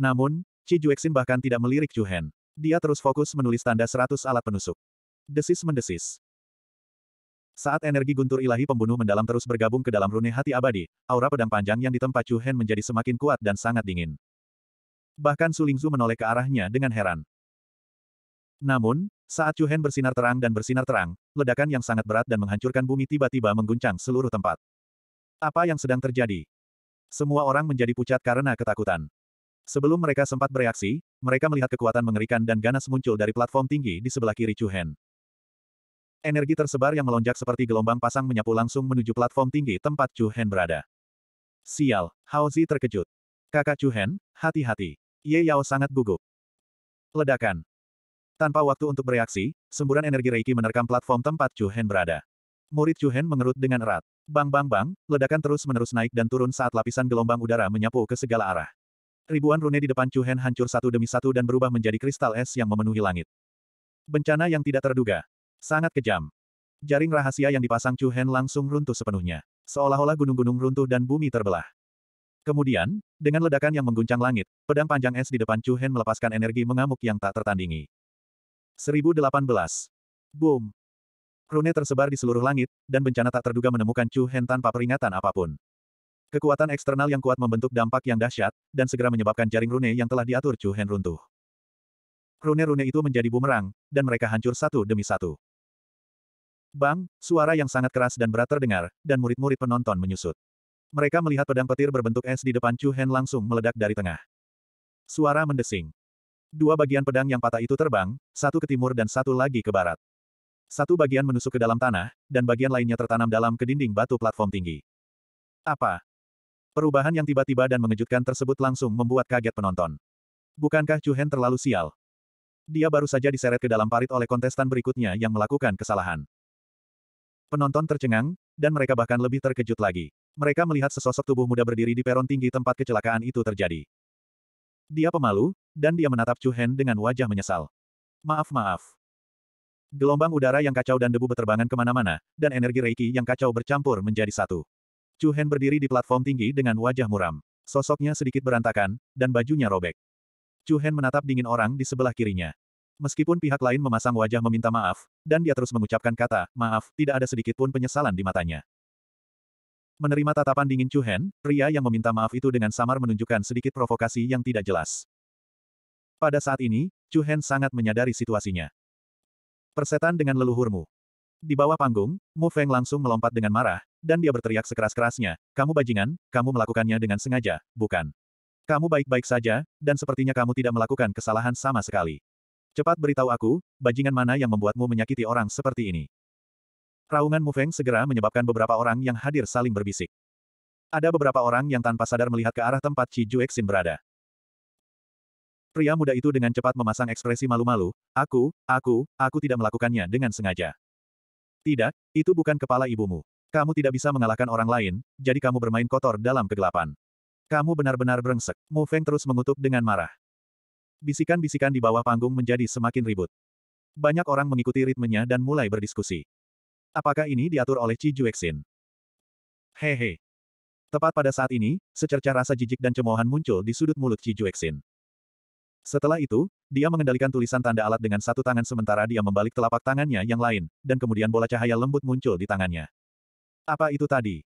Namun, Ci Juexin bahkan tidak melirik Chu Hen. Dia terus fokus menulis tanda seratus alat penusuk. Desis mendesis. Saat energi guntur ilahi pembunuh mendalam terus bergabung ke dalam rune hati abadi, aura pedang panjang yang ditempa Chu Hen menjadi semakin kuat dan sangat dingin. Bahkan Su Lingzu menoleh ke arahnya dengan heran. Namun, saat Chu Hen bersinar terang dan bersinar terang, ledakan yang sangat berat dan menghancurkan bumi tiba-tiba mengguncang seluruh tempat. Apa yang sedang terjadi? Semua orang menjadi pucat karena ketakutan. Sebelum mereka sempat bereaksi, mereka melihat kekuatan mengerikan dan ganas muncul dari platform tinggi di sebelah kiri Chu Hen. Energi tersebar yang melonjak seperti gelombang pasang menyapu langsung menuju platform tinggi tempat Chu Hen berada. Sial, Hao Zi terkejut. Kakak Chu Hen, hati-hati. Ye Yao sangat gugup. Ledakan. Tanpa waktu untuk bereaksi, semburan energi Reiki menerkam platform tempat Chu Hen berada. Murid Chu Hen mengerut dengan erat. Bang bang bang, ledakan terus-menerus naik dan turun saat lapisan gelombang udara menyapu ke segala arah. Ribuan rune di depan Chu Hen hancur satu demi satu dan berubah menjadi kristal es yang memenuhi langit. Bencana yang tidak terduga. Sangat kejam. Jaring rahasia yang dipasang Chu Hen langsung runtuh sepenuhnya. Seolah-olah gunung-gunung runtuh dan bumi terbelah. Kemudian, dengan ledakan yang mengguncang langit, pedang panjang es di depan Chu Hen melepaskan energi mengamuk yang tak tertandingi. 1018. Boom. Rune tersebar di seluruh langit, dan bencana tak terduga menemukan Chu Hen tanpa peringatan apapun. Kekuatan eksternal yang kuat membentuk dampak yang dahsyat, dan segera menyebabkan jaring rune yang telah diatur Chu Hen runtuh. Rune-rune itu menjadi bumerang, dan mereka hancur satu demi satu. Bang, suara yang sangat keras dan berat terdengar, dan murid-murid penonton menyusut. Mereka melihat pedang petir berbentuk es di depan Chu Hen langsung meledak dari tengah. Suara mendesing. Dua bagian pedang yang patah itu terbang, satu ke timur dan satu lagi ke barat. Satu bagian menusuk ke dalam tanah, dan bagian lainnya tertanam dalam ke dinding batu platform tinggi. Apa? Perubahan yang tiba-tiba dan mengejutkan tersebut langsung membuat kaget penonton. Bukankah Chuhen terlalu sial? Dia baru saja diseret ke dalam parit oleh kontestan berikutnya yang melakukan kesalahan. Penonton tercengang, dan mereka bahkan lebih terkejut lagi. Mereka melihat sesosok tubuh muda berdiri di peron tinggi tempat kecelakaan itu terjadi. Dia pemalu, dan dia menatap Chu Hen dengan wajah menyesal. Maaf maaf. Gelombang udara yang kacau dan debu berterbangan kemana-mana, dan energi Reiki yang kacau bercampur menjadi satu. Chu Hen berdiri di platform tinggi dengan wajah muram. Sosoknya sedikit berantakan, dan bajunya robek. Chu Hen menatap dingin orang di sebelah kirinya. Meskipun pihak lain memasang wajah meminta maaf, dan dia terus mengucapkan kata, maaf, tidak ada sedikit pun penyesalan di matanya. Menerima tatapan dingin Chu Hen, pria yang meminta maaf itu dengan samar menunjukkan sedikit provokasi yang tidak jelas. Pada saat ini, Chu Hen sangat menyadari situasinya. Persetan dengan leluhurmu. Di bawah panggung, Mu Feng langsung melompat dengan marah, dan dia berteriak sekeras-kerasnya, kamu bajingan, kamu melakukannya dengan sengaja, bukan. Kamu baik-baik saja, dan sepertinya kamu tidak melakukan kesalahan sama sekali. Cepat beritahu aku, bajingan mana yang membuatmu menyakiti orang seperti ini. Raungan Mu Feng segera menyebabkan beberapa orang yang hadir saling berbisik. Ada beberapa orang yang tanpa sadar melihat ke arah tempat Qi Juexin berada. Pria muda itu dengan cepat memasang ekspresi malu-malu, aku, aku, aku tidak melakukannya dengan sengaja. Tidak, itu bukan kepala ibumu. Kamu tidak bisa mengalahkan orang lain, jadi kamu bermain kotor dalam kegelapan. Kamu benar-benar brengsek. Mu Feng terus mengutuk dengan marah. Bisikan-bisikan di bawah panggung menjadi semakin ribut. Banyak orang mengikuti ritmenya dan mulai berdiskusi. Apakah ini diatur oleh Ci Juexin? Hehe. Tepat pada saat ini, secerca rasa jijik dan cemoohan muncul di sudut mulut Ci Juexin. Setelah itu, dia mengendalikan tulisan tanda alat dengan satu tangan sementara dia membalik telapak tangannya yang lain, dan kemudian bola cahaya lembut muncul di tangannya. Apa itu tadi?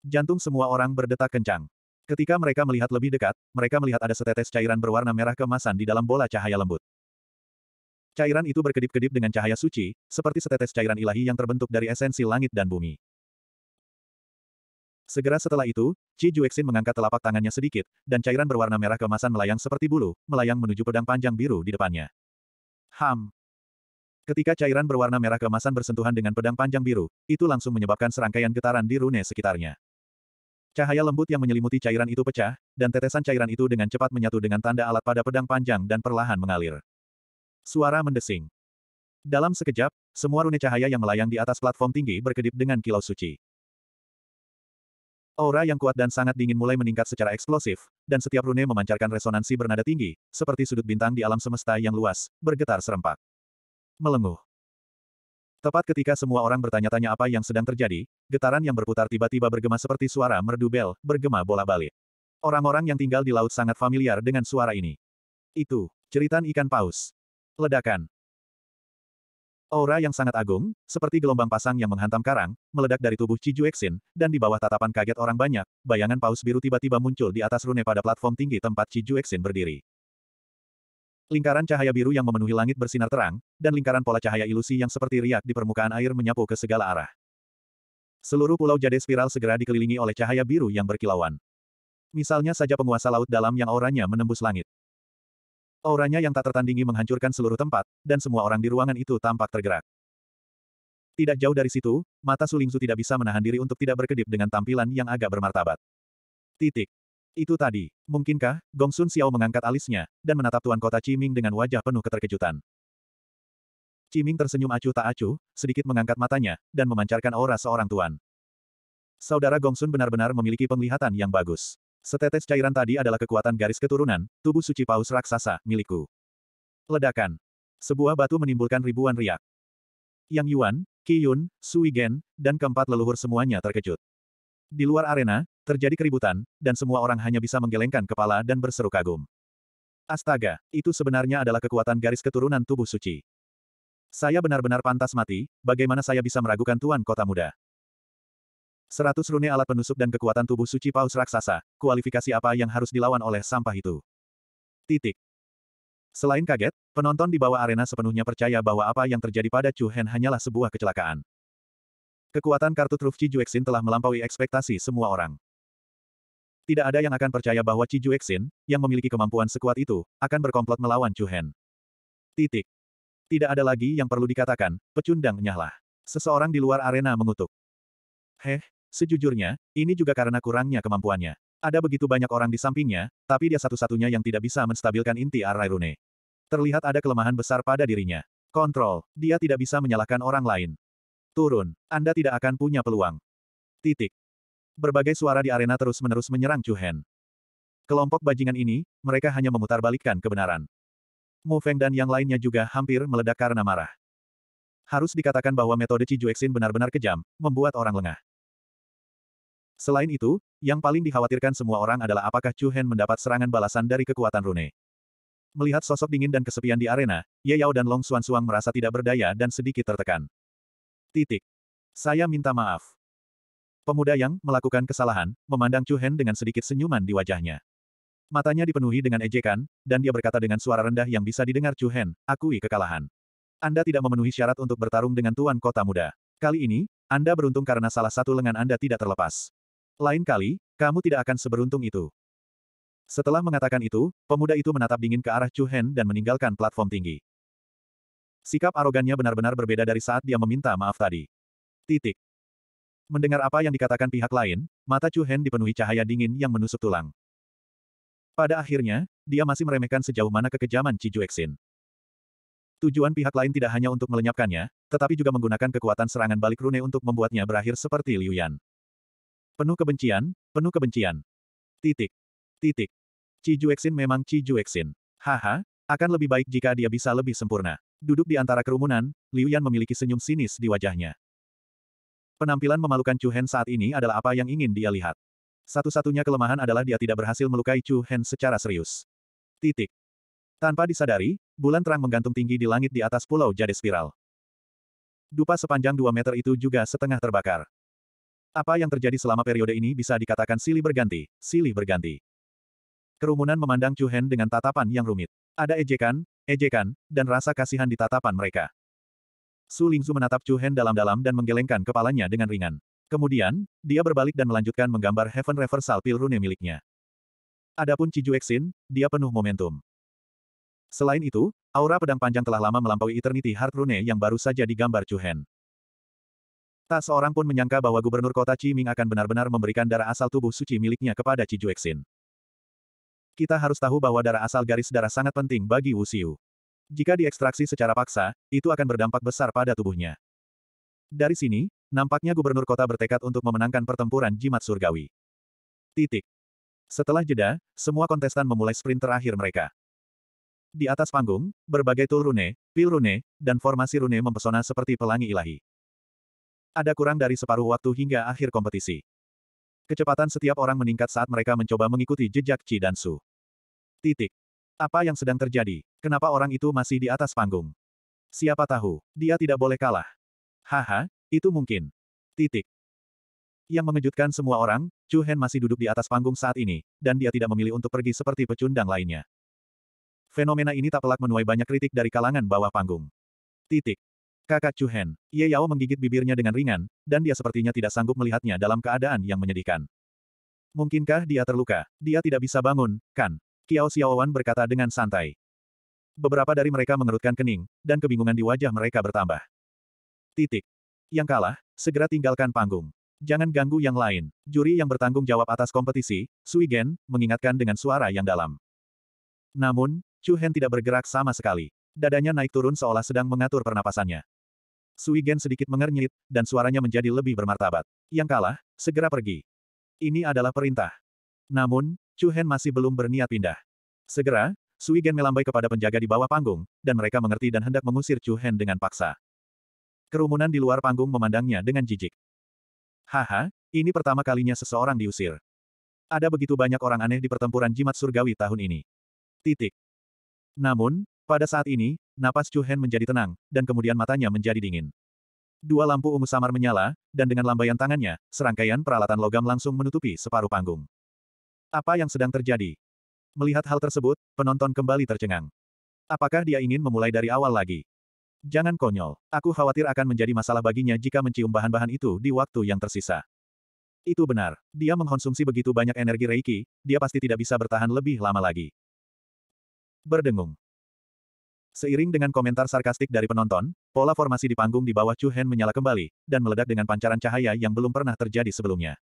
Jantung semua orang berdetak kencang. Ketika mereka melihat lebih dekat, mereka melihat ada setetes cairan berwarna merah kemasan di dalam bola cahaya lembut. Cairan itu berkedip-kedip dengan cahaya suci, seperti setetes cairan ilahi yang terbentuk dari esensi langit dan bumi. Segera setelah itu, Qi Juexin mengangkat telapak tangannya sedikit, dan cairan berwarna merah kemasan melayang seperti bulu, melayang menuju pedang panjang biru di depannya. Ham! Ketika cairan berwarna merah kemasan bersentuhan dengan pedang panjang biru, itu langsung menyebabkan serangkaian getaran di rune sekitarnya. Cahaya lembut yang menyelimuti cairan itu pecah, dan tetesan cairan itu dengan cepat menyatu dengan tanda alat pada pedang panjang dan perlahan mengalir. Suara mendesing. Dalam sekejap, semua rune cahaya yang melayang di atas platform tinggi berkedip dengan kilau suci. Aura yang kuat dan sangat dingin mulai meningkat secara eksplosif, dan setiap rune memancarkan resonansi bernada tinggi, seperti sudut bintang di alam semesta yang luas, bergetar serempak. Melenguh. Tepat ketika semua orang bertanya-tanya apa yang sedang terjadi, getaran yang berputar tiba-tiba bergema seperti suara merdu bel, bergema bola balik. Orang-orang yang tinggal di laut sangat familiar dengan suara ini. Itu, ceritan ikan paus. Ledakan. Aura yang sangat agung, seperti gelombang pasang yang menghantam karang, meledak dari tubuh Cijuexin, dan di bawah tatapan kaget orang banyak, bayangan paus biru tiba-tiba muncul di atas rune pada platform tinggi tempat Cijuexin berdiri. Lingkaran cahaya biru yang memenuhi langit bersinar terang, dan lingkaran pola cahaya ilusi yang seperti riak di permukaan air menyapu ke segala arah. Seluruh pulau jade spiral segera dikelilingi oleh cahaya biru yang berkilauan. Misalnya saja penguasa laut dalam yang auranya menembus langit. Auranya yang tak tertandingi menghancurkan seluruh tempat, dan semua orang di ruangan itu tampak tergerak. Tidak jauh dari situ, mata Sulingzu tidak bisa menahan diri untuk tidak berkedip dengan tampilan yang agak bermartabat. Titik. Itu tadi. Mungkinkah, Gongsun Xiao mengangkat alisnya, dan menatap Tuan Kota Ciming dengan wajah penuh keterkejutan. Ciming tersenyum acuh tak acuh, sedikit mengangkat matanya, dan memancarkan aura seorang tuan. Saudara Gongsun benar-benar memiliki penglihatan yang bagus. Setetes cairan tadi adalah kekuatan garis keturunan, tubuh suci paus raksasa, milikku. Ledakan. Sebuah batu menimbulkan ribuan riak. Yang Yuan, Qi Yun, Sui Gen, dan keempat leluhur semuanya terkejut. Di luar arena, terjadi keributan, dan semua orang hanya bisa menggelengkan kepala dan berseru kagum. Astaga, itu sebenarnya adalah kekuatan garis keturunan tubuh suci. Saya benar-benar pantas mati, bagaimana saya bisa meragukan Tuan Kota Muda? Seratus rune alat penusuk dan kekuatan tubuh suci paus raksasa, kualifikasi apa yang harus dilawan oleh sampah itu? Titik. Selain kaget, penonton di bawah arena sepenuhnya percaya bahwa apa yang terjadi pada Chu Hen hanyalah sebuah kecelakaan. Kekuatan kartu truf Chi Juexin telah melampaui ekspektasi semua orang. Tidak ada yang akan percaya bahwa Chi Juexin, yang memiliki kemampuan sekuat itu, akan berkomplot melawan Chu Hen. Titik. Tidak ada lagi yang perlu dikatakan, pecundang nyahlah. Seseorang di luar arena mengutuk. Heh, Sejujurnya, ini juga karena kurangnya kemampuannya. Ada begitu banyak orang di sampingnya, tapi dia satu-satunya yang tidak bisa menstabilkan inti arai rune. Terlihat ada kelemahan besar pada dirinya. Kontrol. Dia tidak bisa menyalahkan orang lain. Turun. Anda tidak akan punya peluang. Titik. Berbagai suara di arena terus-menerus menyerang Chu Hen. Kelompok bajingan ini, mereka hanya memutarbalikkan kebenaran. Mu Feng dan yang lainnya juga hampir meledak karena marah. Harus dikatakan bahwa metode Cijuexin benar-benar kejam, membuat orang lengah. Selain itu, yang paling dikhawatirkan semua orang adalah apakah Chu Hen mendapat serangan balasan dari kekuatan Rune. Melihat sosok dingin dan kesepian di arena, Ye Yao dan Long Xuan Suang merasa tidak berdaya dan sedikit tertekan. Titik. Saya minta maaf. Pemuda yang melakukan kesalahan, memandang Chu Hen dengan sedikit senyuman di wajahnya. Matanya dipenuhi dengan ejekan, dan dia berkata dengan suara rendah yang bisa didengar Chu Hen, akui kekalahan. Anda tidak memenuhi syarat untuk bertarung dengan Tuan Kota Muda. Kali ini, Anda beruntung karena salah satu lengan Anda tidak terlepas. Lain kali, kamu tidak akan seberuntung itu. Setelah mengatakan itu, pemuda itu menatap dingin ke arah Chu Hen dan meninggalkan platform tinggi. Sikap arogannya benar-benar berbeda dari saat dia meminta maaf tadi. Titik. Mendengar apa yang dikatakan pihak lain, mata Chu Hen dipenuhi cahaya dingin yang menusuk tulang. Pada akhirnya, dia masih meremehkan sejauh mana kekejaman Chi Exin. Tujuan pihak lain tidak hanya untuk melenyapkannya, tetapi juga menggunakan kekuatan serangan balik rune untuk membuatnya berakhir seperti Liu Yan. Penuh kebencian, penuh kebencian. Titik. Titik. Ci Cijuexin memang Ci Cijuexin. Haha, akan lebih baik jika dia bisa lebih sempurna. Duduk di antara kerumunan, Liu Yan memiliki senyum sinis di wajahnya. Penampilan memalukan Chu Hen saat ini adalah apa yang ingin dia lihat. Satu-satunya kelemahan adalah dia tidak berhasil melukai Chu Hen secara serius. Titik. Tanpa disadari, bulan terang menggantung tinggi di langit di atas pulau Jade Spiral. Dupa sepanjang 2 meter itu juga setengah terbakar. Apa yang terjadi selama periode ini bisa dikatakan silih berganti, silih berganti. Kerumunan memandang Chu Hen dengan tatapan yang rumit. Ada ejekan, ejekan, dan rasa kasihan di tatapan mereka. Su Lingzu menatap Chu Hen dalam-dalam dan menggelengkan kepalanya dengan ringan. Kemudian, dia berbalik dan melanjutkan menggambar Heaven Reversal Pil Rune miliknya. Adapun Ciju Exin, dia penuh momentum. Selain itu, aura pedang panjang telah lama melampaui Eternity Heart Rune yang baru saja digambar Chu Hen. Tak seorang pun menyangka bahwa gubernur kota Qiming akan benar-benar memberikan darah asal tubuh suci miliknya kepada Ci Juexin. Kita harus tahu bahwa darah asal garis darah sangat penting bagi Wu Jika diekstraksi secara paksa, itu akan berdampak besar pada tubuhnya. Dari sini, nampaknya gubernur kota bertekad untuk memenangkan pertempuran jimat surgawi. Titik. Setelah jeda, semua kontestan memulai sprint terakhir mereka. Di atas panggung, berbagai tool rune, pil rune, dan formasi rune mempesona seperti pelangi ilahi. Ada kurang dari separuh waktu hingga akhir kompetisi. Kecepatan setiap orang meningkat saat mereka mencoba mengikuti jejak Qi dan Su. Titik. Apa yang sedang terjadi? Kenapa orang itu masih di atas panggung? Siapa tahu, dia tidak boleh kalah. Haha, itu mungkin. Titik. Yang mengejutkan semua orang, Chu Hen masih duduk di atas panggung saat ini, dan dia tidak memilih untuk pergi seperti pecundang lainnya. Fenomena ini tak pelak menuai banyak kritik dari kalangan bawah panggung. Titik. Kakak Chu Hen, Ye Yao menggigit bibirnya dengan ringan, dan dia sepertinya tidak sanggup melihatnya dalam keadaan yang menyedihkan. Mungkinkah dia terluka? Dia tidak bisa bangun, kan? Kiao Xiaowan berkata dengan santai. Beberapa dari mereka mengerutkan kening, dan kebingungan di wajah mereka bertambah. Titik. Yang kalah, segera tinggalkan panggung. Jangan ganggu yang lain. Juri yang bertanggung jawab atas kompetisi, Sui Gen, mengingatkan dengan suara yang dalam. Namun, Chu Hen tidak bergerak sama sekali. Dadanya naik turun seolah sedang mengatur pernapasannya. Sui Gen sedikit mengernyit, dan suaranya menjadi lebih bermartabat. Yang kalah, segera pergi. Ini adalah perintah. Namun, Chu Hen masih belum berniat pindah. Segera, Sui Gen melambai kepada penjaga di bawah panggung, dan mereka mengerti dan hendak mengusir Chu Hen dengan paksa. Kerumunan di luar panggung memandangnya dengan jijik. Haha, ini pertama kalinya seseorang diusir. Ada begitu banyak orang aneh di pertempuran jimat surgawi tahun ini. Titik. Namun, pada saat ini, Napas Chu Hen menjadi tenang, dan kemudian matanya menjadi dingin. Dua lampu ungu samar menyala, dan dengan lambaian tangannya, serangkaian peralatan logam langsung menutupi separuh panggung. Apa yang sedang terjadi? Melihat hal tersebut, penonton kembali tercengang. Apakah dia ingin memulai dari awal lagi? Jangan konyol. Aku khawatir akan menjadi masalah baginya jika mencium bahan-bahan itu di waktu yang tersisa. Itu benar. Dia mengkonsumsi begitu banyak energi reiki, dia pasti tidak bisa bertahan lebih lama lagi. Berdengung. Seiring dengan komentar sarkastik dari penonton, pola formasi di panggung di bawah Chu Hen menyala kembali, dan meledak dengan pancaran cahaya yang belum pernah terjadi sebelumnya.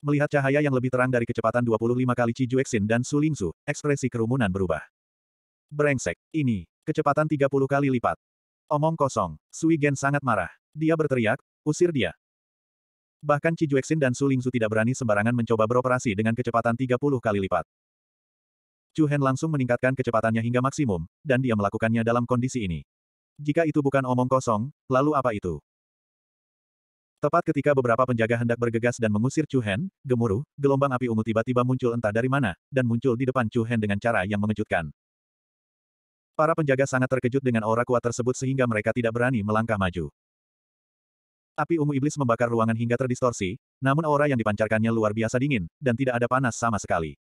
Melihat cahaya yang lebih terang dari kecepatan 25 kali Ci Juexin dan Su Lingzu, ekspresi kerumunan berubah. Brengsek, ini, kecepatan 30 kali lipat. Omong kosong, Sui Gen sangat marah. Dia berteriak, usir dia. Bahkan Ci Juexin dan Su Lingzu tidak berani sembarangan mencoba beroperasi dengan kecepatan 30 kali lipat. Chu Hen langsung meningkatkan kecepatannya hingga maksimum, dan dia melakukannya dalam kondisi ini. Jika itu bukan omong kosong, lalu apa itu? Tepat ketika beberapa penjaga hendak bergegas dan mengusir Chu Hen, gemuruh, gelombang api ungu tiba-tiba muncul entah dari mana, dan muncul di depan Chu Hen dengan cara yang mengejutkan. Para penjaga sangat terkejut dengan aura kuat tersebut sehingga mereka tidak berani melangkah maju. Api ungu iblis membakar ruangan hingga terdistorsi, namun aura yang dipancarkannya luar biasa dingin, dan tidak ada panas sama sekali.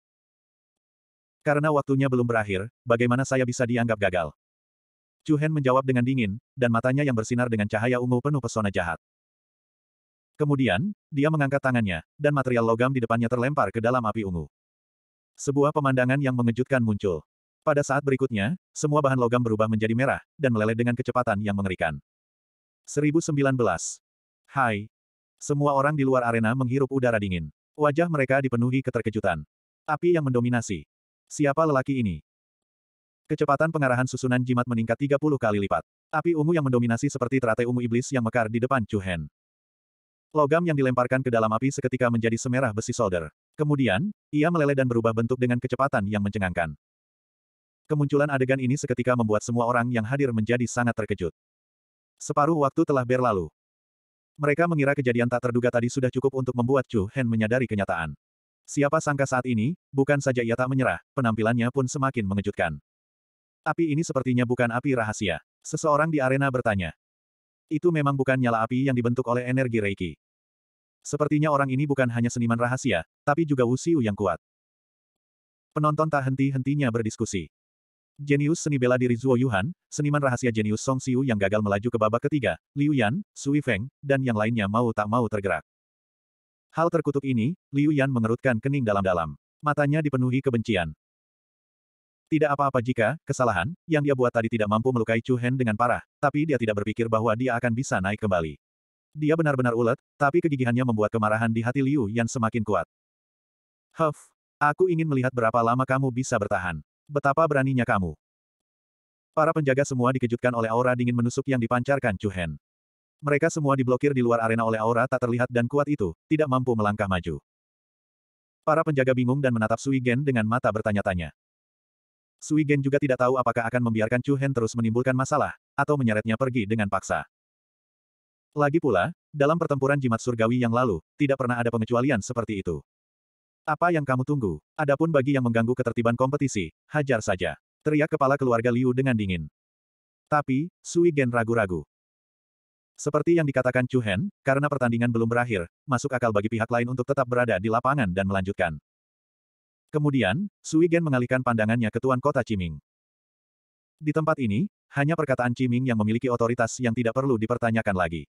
Karena waktunya belum berakhir, bagaimana saya bisa dianggap gagal? Chu Hen menjawab dengan dingin, dan matanya yang bersinar dengan cahaya ungu penuh pesona jahat. Kemudian, dia mengangkat tangannya, dan material logam di depannya terlempar ke dalam api ungu. Sebuah pemandangan yang mengejutkan muncul. Pada saat berikutnya, semua bahan logam berubah menjadi merah, dan meleleh dengan kecepatan yang mengerikan. 1019. Hai. Semua orang di luar arena menghirup udara dingin. Wajah mereka dipenuhi keterkejutan. Api yang mendominasi. Siapa lelaki ini? Kecepatan pengarahan susunan jimat meningkat 30 kali lipat. Api ungu yang mendominasi seperti teratai ungu iblis yang mekar di depan Chu Hen. Logam yang dilemparkan ke dalam api seketika menjadi semerah besi solder. Kemudian, ia meleleh dan berubah bentuk dengan kecepatan yang mencengangkan. Kemunculan adegan ini seketika membuat semua orang yang hadir menjadi sangat terkejut. Separuh waktu telah berlalu. Mereka mengira kejadian tak terduga tadi sudah cukup untuk membuat Chu Hen menyadari kenyataan. Siapa sangka saat ini, bukan saja ia tak menyerah, penampilannya pun semakin mengejutkan. Api ini sepertinya bukan api rahasia. Seseorang di arena bertanya. Itu memang bukan nyala api yang dibentuk oleh energi Reiki. Sepertinya orang ini bukan hanya seniman rahasia, tapi juga wusiu yang kuat. Penonton tak henti-hentinya berdiskusi. Jenius seni bela diri Zuo Yuhan, seniman rahasia jenius Song Siu yang gagal melaju ke babak ketiga, Liu Yan, Sui Feng, dan yang lainnya mau tak mau tergerak. Hal terkutuk ini, Liu Yan mengerutkan kening dalam-dalam. Matanya dipenuhi kebencian. Tidak apa-apa jika, kesalahan, yang dia buat tadi tidak mampu melukai Chu Hen dengan parah, tapi dia tidak berpikir bahwa dia akan bisa naik kembali. Dia benar-benar ulet, tapi kegigihannya membuat kemarahan di hati Liu Yan semakin kuat. Huff, aku ingin melihat berapa lama kamu bisa bertahan. Betapa beraninya kamu. Para penjaga semua dikejutkan oleh aura dingin menusuk yang dipancarkan Chu Hen. Mereka semua diblokir di luar arena oleh aura tak terlihat dan kuat itu, tidak mampu melangkah maju. Para penjaga bingung dan menatap Sui Gen dengan mata bertanya-tanya. Sui Gen juga tidak tahu apakah akan membiarkan Chu Hen terus menimbulkan masalah, atau menyeretnya pergi dengan paksa. Lagi pula, dalam pertempuran jimat surgawi yang lalu, tidak pernah ada pengecualian seperti itu. Apa yang kamu tunggu? Adapun bagi yang mengganggu ketertiban kompetisi, hajar saja. Teriak kepala keluarga Liu dengan dingin. Tapi, Sui Gen ragu-ragu. Seperti yang dikatakan Chu Hen, karena pertandingan belum berakhir, masuk akal bagi pihak lain untuk tetap berada di lapangan dan melanjutkan. Kemudian, Sui Gen mengalihkan pandangannya ke Tuan Kota Ciming. Di tempat ini, hanya perkataan Ciming yang memiliki otoritas yang tidak perlu dipertanyakan lagi.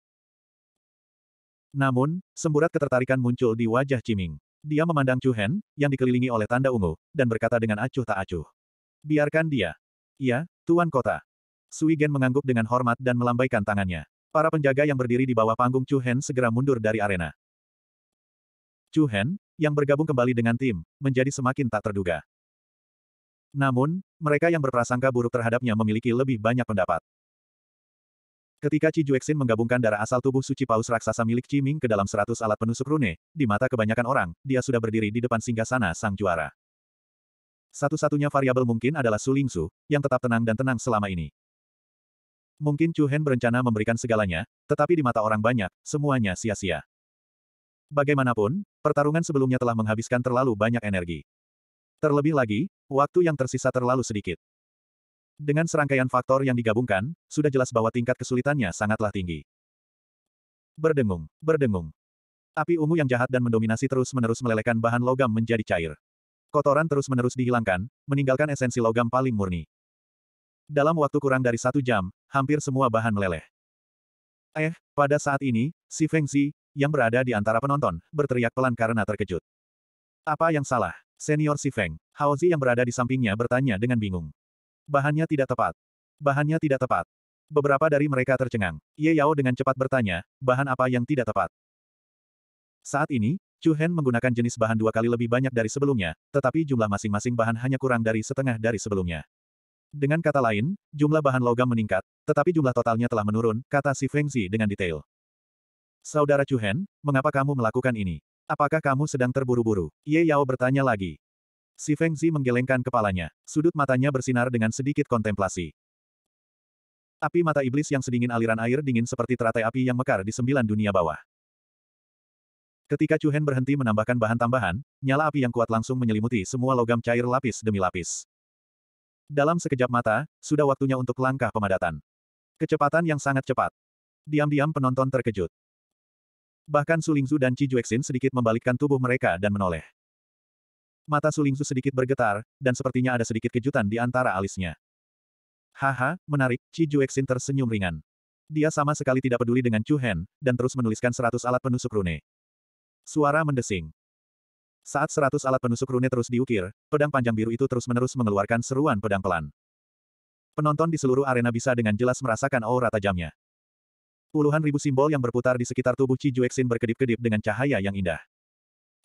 Namun, semburat ketertarikan muncul di wajah Ciming. Dia memandang Chu Hen, yang dikelilingi oleh tanda ungu, dan berkata dengan acuh tak acuh. Biarkan dia. Iya, Tuan Kota. Sui Gen mengangguk dengan hormat dan melambaikan tangannya. Para penjaga yang berdiri di bawah panggung Chu Hen segera mundur dari arena. Chu Hen, yang bergabung kembali dengan tim, menjadi semakin tak terduga. Namun, mereka yang berprasangka buruk terhadapnya memiliki lebih banyak pendapat. Ketika Ci Juexin menggabungkan darah asal tubuh suci paus raksasa milik Chi Ming ke dalam seratus alat penusuk rune, di mata kebanyakan orang, dia sudah berdiri di depan singgasana sang juara. Satu-satunya variabel mungkin adalah Su Lingsu, yang tetap tenang dan tenang selama ini. Mungkin Chu Hen berencana memberikan segalanya, tetapi di mata orang banyak, semuanya sia-sia. Bagaimanapun, pertarungan sebelumnya telah menghabiskan terlalu banyak energi. Terlebih lagi, waktu yang tersisa terlalu sedikit. Dengan serangkaian faktor yang digabungkan, sudah jelas bahwa tingkat kesulitannya sangatlah tinggi. Berdengung, berdengung. Api ungu yang jahat dan mendominasi terus-menerus melelehkan bahan logam menjadi cair. Kotoran terus-menerus dihilangkan, meninggalkan esensi logam paling murni. Dalam waktu kurang dari satu jam, hampir semua bahan meleleh. Eh, pada saat ini, si Feng Zi, yang berada di antara penonton, berteriak pelan karena terkejut. Apa yang salah? Senior si Feng, Haozi yang berada di sampingnya bertanya dengan bingung. Bahannya tidak tepat. Bahannya tidak tepat. Beberapa dari mereka tercengang. Ye Yao dengan cepat bertanya, bahan apa yang tidak tepat? Saat ini, Chu Hen menggunakan jenis bahan dua kali lebih banyak dari sebelumnya, tetapi jumlah masing-masing bahan hanya kurang dari setengah dari sebelumnya. Dengan kata lain, jumlah bahan logam meningkat, tetapi jumlah totalnya telah menurun, kata si Fengzi dengan detail. Saudara Chuhen, mengapa kamu melakukan ini? Apakah kamu sedang terburu-buru? Ye Yao bertanya lagi. Si Fengzi menggelengkan kepalanya. Sudut matanya bersinar dengan sedikit kontemplasi. Api mata iblis yang sedingin aliran air dingin seperti teratai api yang mekar di sembilan dunia bawah. Ketika Chuhen berhenti menambahkan bahan tambahan, nyala api yang kuat langsung menyelimuti semua logam cair lapis demi lapis. Dalam sekejap mata, sudah waktunya untuk langkah pemadatan. Kecepatan yang sangat cepat. Diam-diam penonton terkejut. Bahkan Sulingzu dan Ci Juexin sedikit membalikkan tubuh mereka dan menoleh. Mata Sulingzu sedikit bergetar, dan sepertinya ada sedikit kejutan di antara alisnya. Haha, menarik, Ci Juexin tersenyum ringan. Dia sama sekali tidak peduli dengan Chu Hen, dan terus menuliskan seratus alat penusuk rune. Suara mendesing. Saat seratus alat penusuk rune terus diukir, pedang panjang biru itu terus-menerus mengeluarkan seruan pedang pelan. Penonton di seluruh arena bisa dengan jelas merasakan aura tajamnya. Puluhan ribu simbol yang berputar di sekitar tubuh Ci Juexin berkedip-kedip dengan cahaya yang indah.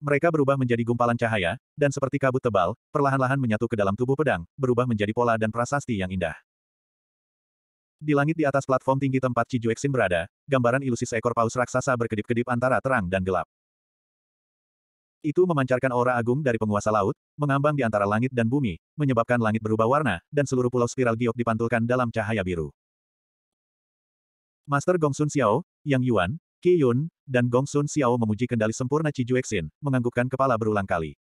Mereka berubah menjadi gumpalan cahaya, dan seperti kabut tebal, perlahan-lahan menyatu ke dalam tubuh pedang, berubah menjadi pola dan prasasti yang indah. Di langit di atas platform tinggi tempat Ci Juexin berada, gambaran ilusi seekor paus raksasa berkedip-kedip antara terang dan gelap. Itu memancarkan aura agung dari penguasa laut, mengambang di antara langit dan bumi, menyebabkan langit berubah warna, dan seluruh pulau spiral giok dipantulkan dalam cahaya biru. Master Gongsun Xiao, Yang Yuan, Qi Yun, dan Gongsun Xiao memuji kendali sempurna Juexin, menganggukkan kepala berulang kali.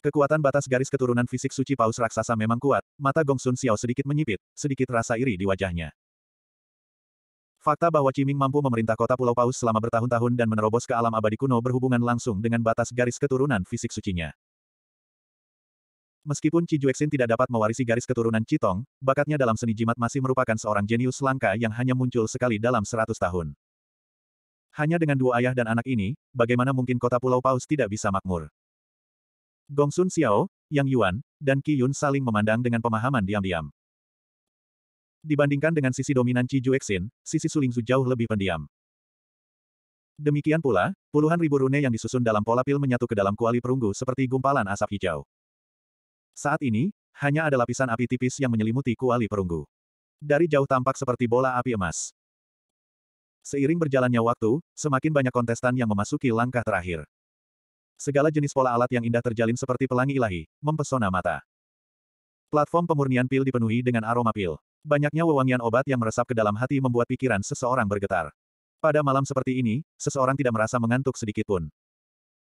Kekuatan batas garis keturunan fisik suci paus raksasa memang kuat, mata Gongsun Xiao sedikit menyipit, sedikit rasa iri di wajahnya. Fakta bahwa Ciming mampu memerintah kota Pulau Paus selama bertahun-tahun dan menerobos ke alam abadi kuno berhubungan langsung dengan batas garis keturunan fisik sucinya. Meskipun Ci Juexin tidak dapat mewarisi garis keturunan Citong, bakatnya dalam seni jimat masih merupakan seorang jenius langka yang hanya muncul sekali dalam seratus tahun. Hanya dengan dua ayah dan anak ini, bagaimana mungkin kota Pulau Paus tidak bisa makmur? Gongsun Xiao, Yang Yuan, dan Qi Yun saling memandang dengan pemahaman diam-diam. Dibandingkan dengan sisi dominan Qi Juexin, sisi Sulingzu jauh lebih pendiam. Demikian pula, puluhan ribu rune yang disusun dalam pola pil menyatu ke dalam kuali perunggu seperti gumpalan asap hijau. Saat ini, hanya ada lapisan api tipis yang menyelimuti kuali perunggu. Dari jauh tampak seperti bola api emas. Seiring berjalannya waktu, semakin banyak kontestan yang memasuki langkah terakhir. Segala jenis pola alat yang indah terjalin seperti pelangi ilahi, mempesona mata. Platform pemurnian pil dipenuhi dengan aroma pil. Banyaknya wewangian obat yang meresap ke dalam hati membuat pikiran seseorang bergetar. Pada malam seperti ini, seseorang tidak merasa mengantuk sedikitpun.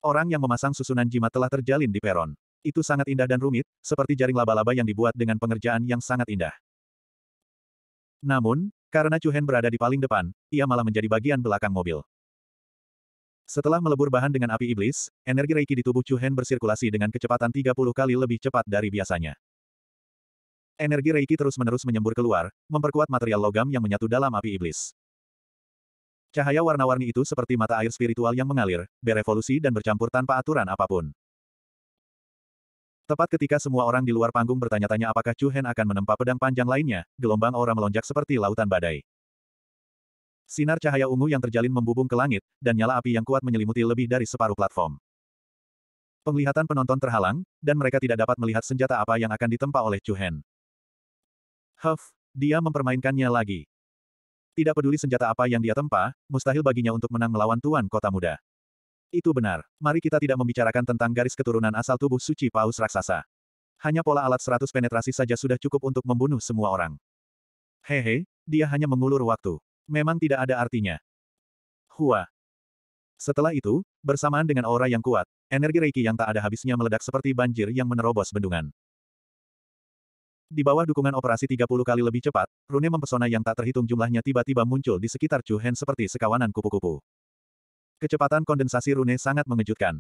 Orang yang memasang susunan jimat telah terjalin di peron. Itu sangat indah dan rumit, seperti jaring laba-laba yang dibuat dengan pengerjaan yang sangat indah. Namun, karena Chuhen berada di paling depan, ia malah menjadi bagian belakang mobil. Setelah melebur bahan dengan api iblis, energi reiki di tubuh Chuhen bersirkulasi dengan kecepatan 30 kali lebih cepat dari biasanya. Energi Reiki terus-menerus menyembur keluar, memperkuat material logam yang menyatu dalam api iblis. Cahaya warna-warni itu seperti mata air spiritual yang mengalir, berevolusi dan bercampur tanpa aturan apapun. Tepat ketika semua orang di luar panggung bertanya-tanya apakah Chu Hen akan menempa pedang panjang lainnya, gelombang aura melonjak seperti lautan badai. Sinar cahaya ungu yang terjalin membubung ke langit, dan nyala api yang kuat menyelimuti lebih dari separuh platform. Penglihatan penonton terhalang, dan mereka tidak dapat melihat senjata apa yang akan ditempa oleh Chu Hen. Huff, dia mempermainkannya lagi. Tidak peduli senjata apa yang dia tempa, mustahil baginya untuk menang melawan Tuan Kota Muda. Itu benar. Mari kita tidak membicarakan tentang garis keturunan asal tubuh suci paus raksasa. Hanya pola alat 100 penetrasi saja sudah cukup untuk membunuh semua orang. Hehe, dia hanya mengulur waktu. Memang tidak ada artinya. Hua. Setelah itu, bersamaan dengan aura yang kuat, energi Reiki yang tak ada habisnya meledak seperti banjir yang menerobos bendungan. Di bawah dukungan operasi 30 kali lebih cepat, rune mempesona yang tak terhitung jumlahnya tiba-tiba muncul di sekitar Chu Hen seperti sekawanan kupu-kupu. Kecepatan kondensasi rune sangat mengejutkan.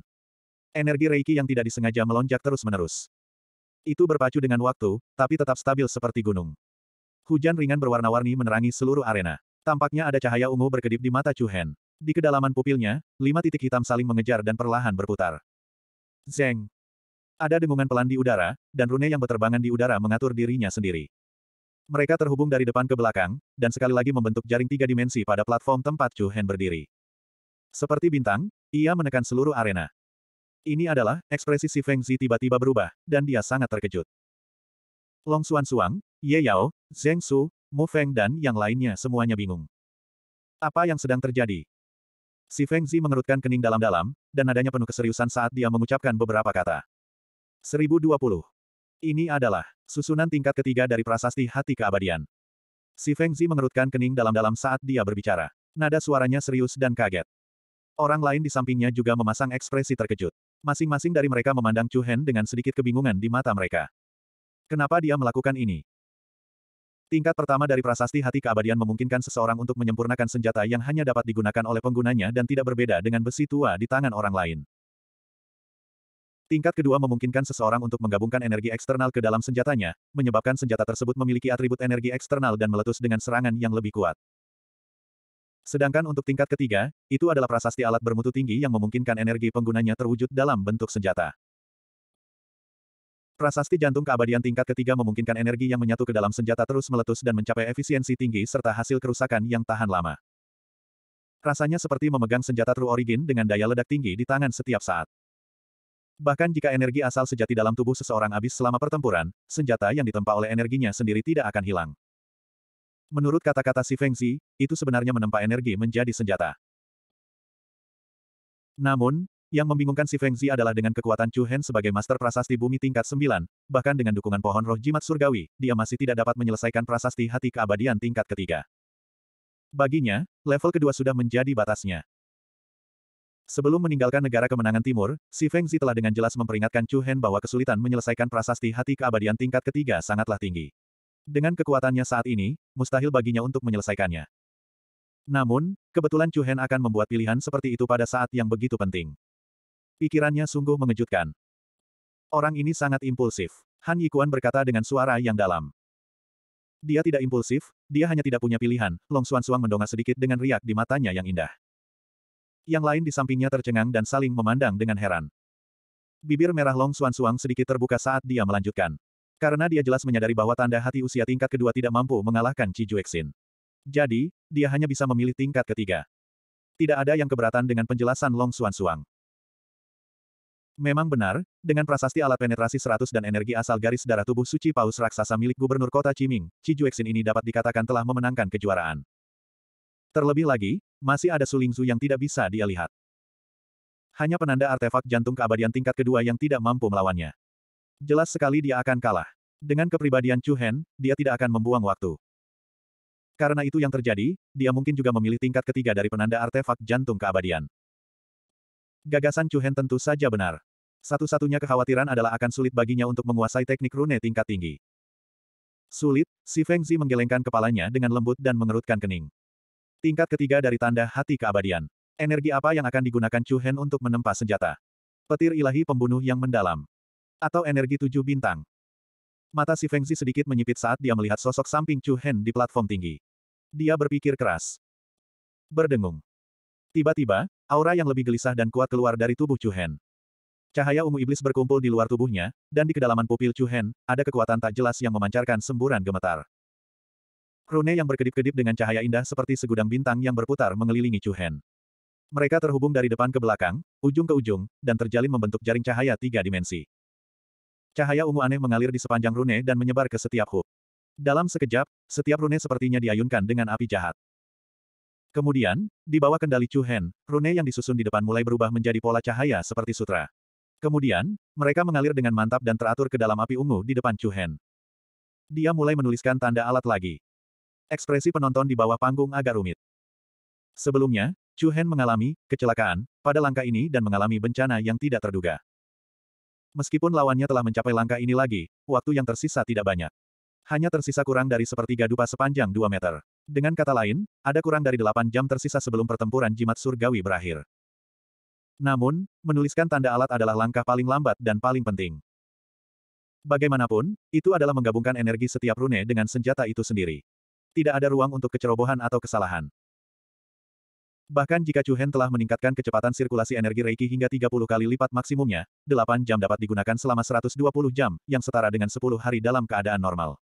Energi Reiki yang tidak disengaja melonjak terus-menerus. Itu berpacu dengan waktu, tapi tetap stabil seperti gunung. Hujan ringan berwarna-warni menerangi seluruh arena. Tampaknya ada cahaya ungu berkedip di mata Chu Hen. Di kedalaman pupilnya, lima titik hitam saling mengejar dan perlahan berputar. Zeng. Ada dengungan pelan di udara, dan rune yang berterbangan di udara mengatur dirinya sendiri. Mereka terhubung dari depan ke belakang, dan sekali lagi membentuk jaring tiga dimensi pada platform tempat Chu Hen berdiri. Seperti bintang, ia menekan seluruh arena. Ini adalah ekspresi si Feng Zi tiba-tiba berubah, dan dia sangat terkejut. Long Xuan Suang, Ye Yao, Zheng Su, Mu Feng dan yang lainnya semuanya bingung. Apa yang sedang terjadi? Si Feng Zi mengerutkan kening dalam-dalam, dan nadanya penuh keseriusan saat dia mengucapkan beberapa kata. 1020. Ini adalah susunan tingkat ketiga dari prasasti hati keabadian. Si Fengzi mengerutkan kening dalam-dalam saat dia berbicara. Nada suaranya serius dan kaget. Orang lain di sampingnya juga memasang ekspresi terkejut. Masing-masing dari mereka memandang Chu Hen dengan sedikit kebingungan di mata mereka. Kenapa dia melakukan ini? Tingkat pertama dari prasasti hati keabadian memungkinkan seseorang untuk menyempurnakan senjata yang hanya dapat digunakan oleh penggunanya dan tidak berbeda dengan besi tua di tangan orang lain. Tingkat kedua memungkinkan seseorang untuk menggabungkan energi eksternal ke dalam senjatanya, menyebabkan senjata tersebut memiliki atribut energi eksternal dan meletus dengan serangan yang lebih kuat. Sedangkan untuk tingkat ketiga, itu adalah prasasti alat bermutu tinggi yang memungkinkan energi penggunanya terwujud dalam bentuk senjata. Prasasti jantung keabadian tingkat ketiga memungkinkan energi yang menyatu ke dalam senjata terus meletus dan mencapai efisiensi tinggi serta hasil kerusakan yang tahan lama. Rasanya seperti memegang senjata True Origin dengan daya ledak tinggi di tangan setiap saat. Bahkan jika energi asal sejati dalam tubuh seseorang habis selama pertempuran, senjata yang ditempa oleh energinya sendiri tidak akan hilang. Menurut kata-kata si Fengzi, itu sebenarnya menempa energi menjadi senjata. Namun, yang membingungkan si Fengzi adalah dengan kekuatan Chu Hen sebagai master prasasti bumi tingkat 9, bahkan dengan dukungan pohon roh jimat surgawi, dia masih tidak dapat menyelesaikan prasasti hati keabadian tingkat ketiga. Baginya, level kedua sudah menjadi batasnya. Sebelum meninggalkan negara kemenangan timur, si Feng Zi telah dengan jelas memperingatkan Chu Hen bahwa kesulitan menyelesaikan prasasti hati keabadian tingkat ketiga sangatlah tinggi. Dengan kekuatannya saat ini, mustahil baginya untuk menyelesaikannya. Namun, kebetulan Chu Hen akan membuat pilihan seperti itu pada saat yang begitu penting. Pikirannya sungguh mengejutkan. Orang ini sangat impulsif. Han Yikuan berkata dengan suara yang dalam. Dia tidak impulsif, dia hanya tidak punya pilihan. Long Suan Suang mendongak sedikit dengan riak di matanya yang indah yang lain di sampingnya tercengang dan saling memandang dengan heran. Bibir merah Long Suan Suang sedikit terbuka saat dia melanjutkan. Karena dia jelas menyadari bahwa tanda hati usia tingkat kedua tidak mampu mengalahkan Ci Juexin. Jadi, dia hanya bisa memilih tingkat ketiga. Tidak ada yang keberatan dengan penjelasan Long Suan Suang. Memang benar, dengan prasasti alat penetrasi 100 dan energi asal garis darah tubuh suci paus raksasa milik gubernur kota Ciming, Ci Juexin ini dapat dikatakan telah memenangkan kejuaraan. Terlebih lagi, masih ada Sulingzu yang tidak bisa dia lihat. Hanya penanda artefak jantung keabadian tingkat kedua yang tidak mampu melawannya. Jelas sekali dia akan kalah. Dengan kepribadian Chu Hen, dia tidak akan membuang waktu. Karena itu yang terjadi, dia mungkin juga memilih tingkat ketiga dari penanda artefak jantung keabadian. Gagasan Chu Hen tentu saja benar. Satu-satunya kekhawatiran adalah akan sulit baginya untuk menguasai teknik rune tingkat tinggi. Sulit, si Feng Zi menggelengkan kepalanya dengan lembut dan mengerutkan kening. Tingkat ketiga dari tanda hati keabadian. Energi apa yang akan digunakan Chu Hen untuk menempa senjata? Petir ilahi pembunuh yang mendalam. Atau energi tujuh bintang. Mata si Fengzi sedikit menyipit saat dia melihat sosok samping Chu Hen di platform tinggi. Dia berpikir keras. Berdengung. Tiba-tiba, aura yang lebih gelisah dan kuat keluar dari tubuh Chu Hen. Cahaya ungu iblis berkumpul di luar tubuhnya, dan di kedalaman pupil Chu Hen, ada kekuatan tak jelas yang memancarkan semburan gemetar. Rune yang berkedip-kedip dengan cahaya indah seperti segudang bintang yang berputar mengelilingi Chuhen. Mereka terhubung dari depan ke belakang, ujung ke ujung, dan terjalin membentuk jaring cahaya tiga dimensi. Cahaya ungu aneh mengalir di sepanjang rune dan menyebar ke setiap hub. Dalam sekejap, setiap rune sepertinya diayunkan dengan api jahat. Kemudian, di bawah kendali Chuhen, rune yang disusun di depan mulai berubah menjadi pola cahaya seperti sutra. Kemudian, mereka mengalir dengan mantap dan teratur ke dalam api ungu di depan Chuhen. Dia mulai menuliskan tanda alat lagi. Ekspresi penonton di bawah panggung agak rumit. Sebelumnya, Chu Hen mengalami kecelakaan pada langkah ini dan mengalami bencana yang tidak terduga. Meskipun lawannya telah mencapai langkah ini lagi, waktu yang tersisa tidak banyak. Hanya tersisa kurang dari sepertiga dupa sepanjang 2 meter. Dengan kata lain, ada kurang dari 8 jam tersisa sebelum pertempuran jimat surgawi berakhir. Namun, menuliskan tanda alat adalah langkah paling lambat dan paling penting. Bagaimanapun, itu adalah menggabungkan energi setiap rune dengan senjata itu sendiri tidak ada ruang untuk kecerobohan atau kesalahan. Bahkan jika Chuhen telah meningkatkan kecepatan sirkulasi energi Reiki hingga 30 kali lipat maksimumnya, 8 jam dapat digunakan selama 120 jam, yang setara dengan 10 hari dalam keadaan normal.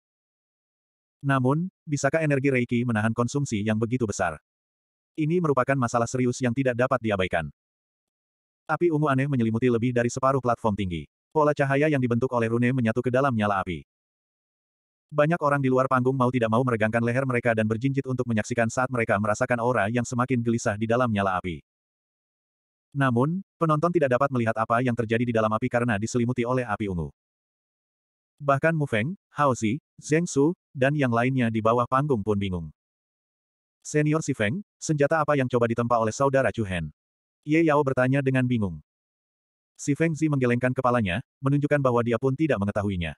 Namun, bisakah energi Reiki menahan konsumsi yang begitu besar? Ini merupakan masalah serius yang tidak dapat diabaikan. Api ungu aneh menyelimuti lebih dari separuh platform tinggi. Pola cahaya yang dibentuk oleh Rune menyatu ke dalam nyala api. Banyak orang di luar panggung mau tidak mau meregangkan leher mereka dan berjinjit untuk menyaksikan saat mereka merasakan aura yang semakin gelisah di dalam nyala api. Namun, penonton tidak dapat melihat apa yang terjadi di dalam api karena diselimuti oleh api ungu. Bahkan Mu Feng, Hao Zi, Zheng Su, dan yang lainnya di bawah panggung pun bingung. Senior Si Feng, senjata apa yang coba ditempa oleh saudara Chu Hen? Ye Yao bertanya dengan bingung. Si Feng Zi menggelengkan kepalanya, menunjukkan bahwa dia pun tidak mengetahuinya.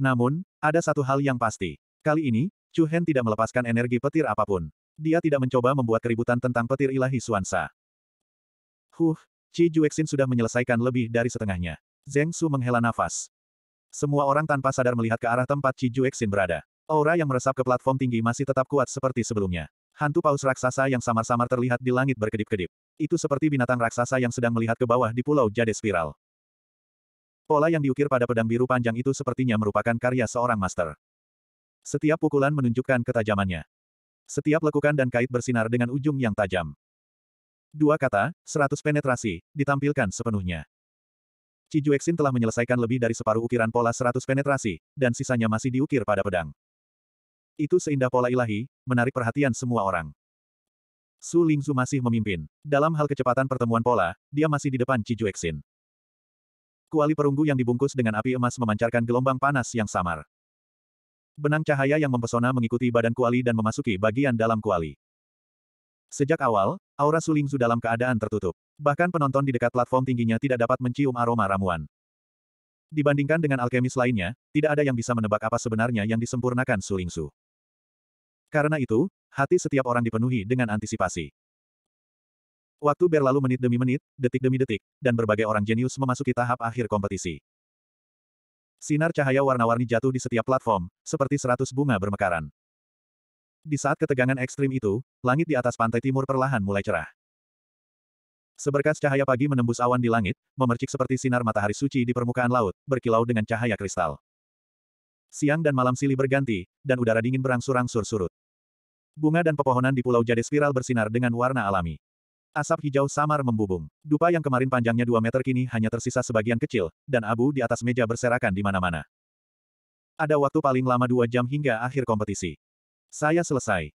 Namun, ada satu hal yang pasti. Kali ini, Chu Hen tidak melepaskan energi petir apapun. Dia tidak mencoba membuat keributan tentang petir ilahi Suansa. Huh, Chi Juexin sudah menyelesaikan lebih dari setengahnya. Zeng Su menghela nafas. Semua orang tanpa sadar melihat ke arah tempat Chi Juexin berada. Aura yang meresap ke platform tinggi masih tetap kuat seperti sebelumnya. Hantu paus raksasa yang samar-samar terlihat di langit berkedip-kedip. Itu seperti binatang raksasa yang sedang melihat ke bawah di pulau Jade Spiral. Pola yang diukir pada pedang biru panjang itu sepertinya merupakan karya seorang master. Setiap pukulan menunjukkan ketajamannya. Setiap lekukan dan kait bersinar dengan ujung yang tajam. Dua kata, seratus penetrasi, ditampilkan sepenuhnya. Cijuexin telah menyelesaikan lebih dari separuh ukiran pola seratus penetrasi, dan sisanya masih diukir pada pedang. Itu seindah pola ilahi, menarik perhatian semua orang. Su Lingzu masih memimpin. Dalam hal kecepatan pertemuan pola, dia masih di depan Cijuexin. Kuali perunggu yang dibungkus dengan api emas memancarkan gelombang panas yang samar. Benang cahaya yang mempesona mengikuti badan kuali dan memasuki bagian dalam kuali. Sejak awal, aura Sulingzu dalam keadaan tertutup. Bahkan penonton di dekat platform tingginya tidak dapat mencium aroma ramuan. Dibandingkan dengan alkemis lainnya, tidak ada yang bisa menebak apa sebenarnya yang disempurnakan Sulingsu. Karena itu, hati setiap orang dipenuhi dengan antisipasi. Waktu berlalu menit demi menit, detik demi detik, dan berbagai orang jenius memasuki tahap akhir kompetisi. Sinar cahaya warna-warni jatuh di setiap platform, seperti seratus bunga bermekaran. Di saat ketegangan ekstrim itu, langit di atas pantai timur perlahan mulai cerah. Seberkas cahaya pagi menembus awan di langit, memercik seperti sinar matahari suci di permukaan laut, berkilau dengan cahaya kristal. Siang dan malam silih berganti, dan udara dingin berangsur-angsur surut. Bunga dan pepohonan di Pulau Jade Spiral bersinar dengan warna alami. Asap hijau samar membubung. Dupa yang kemarin panjangnya 2 meter kini hanya tersisa sebagian kecil, dan abu di atas meja berserakan di mana-mana. Ada waktu paling lama dua jam hingga akhir kompetisi. Saya selesai.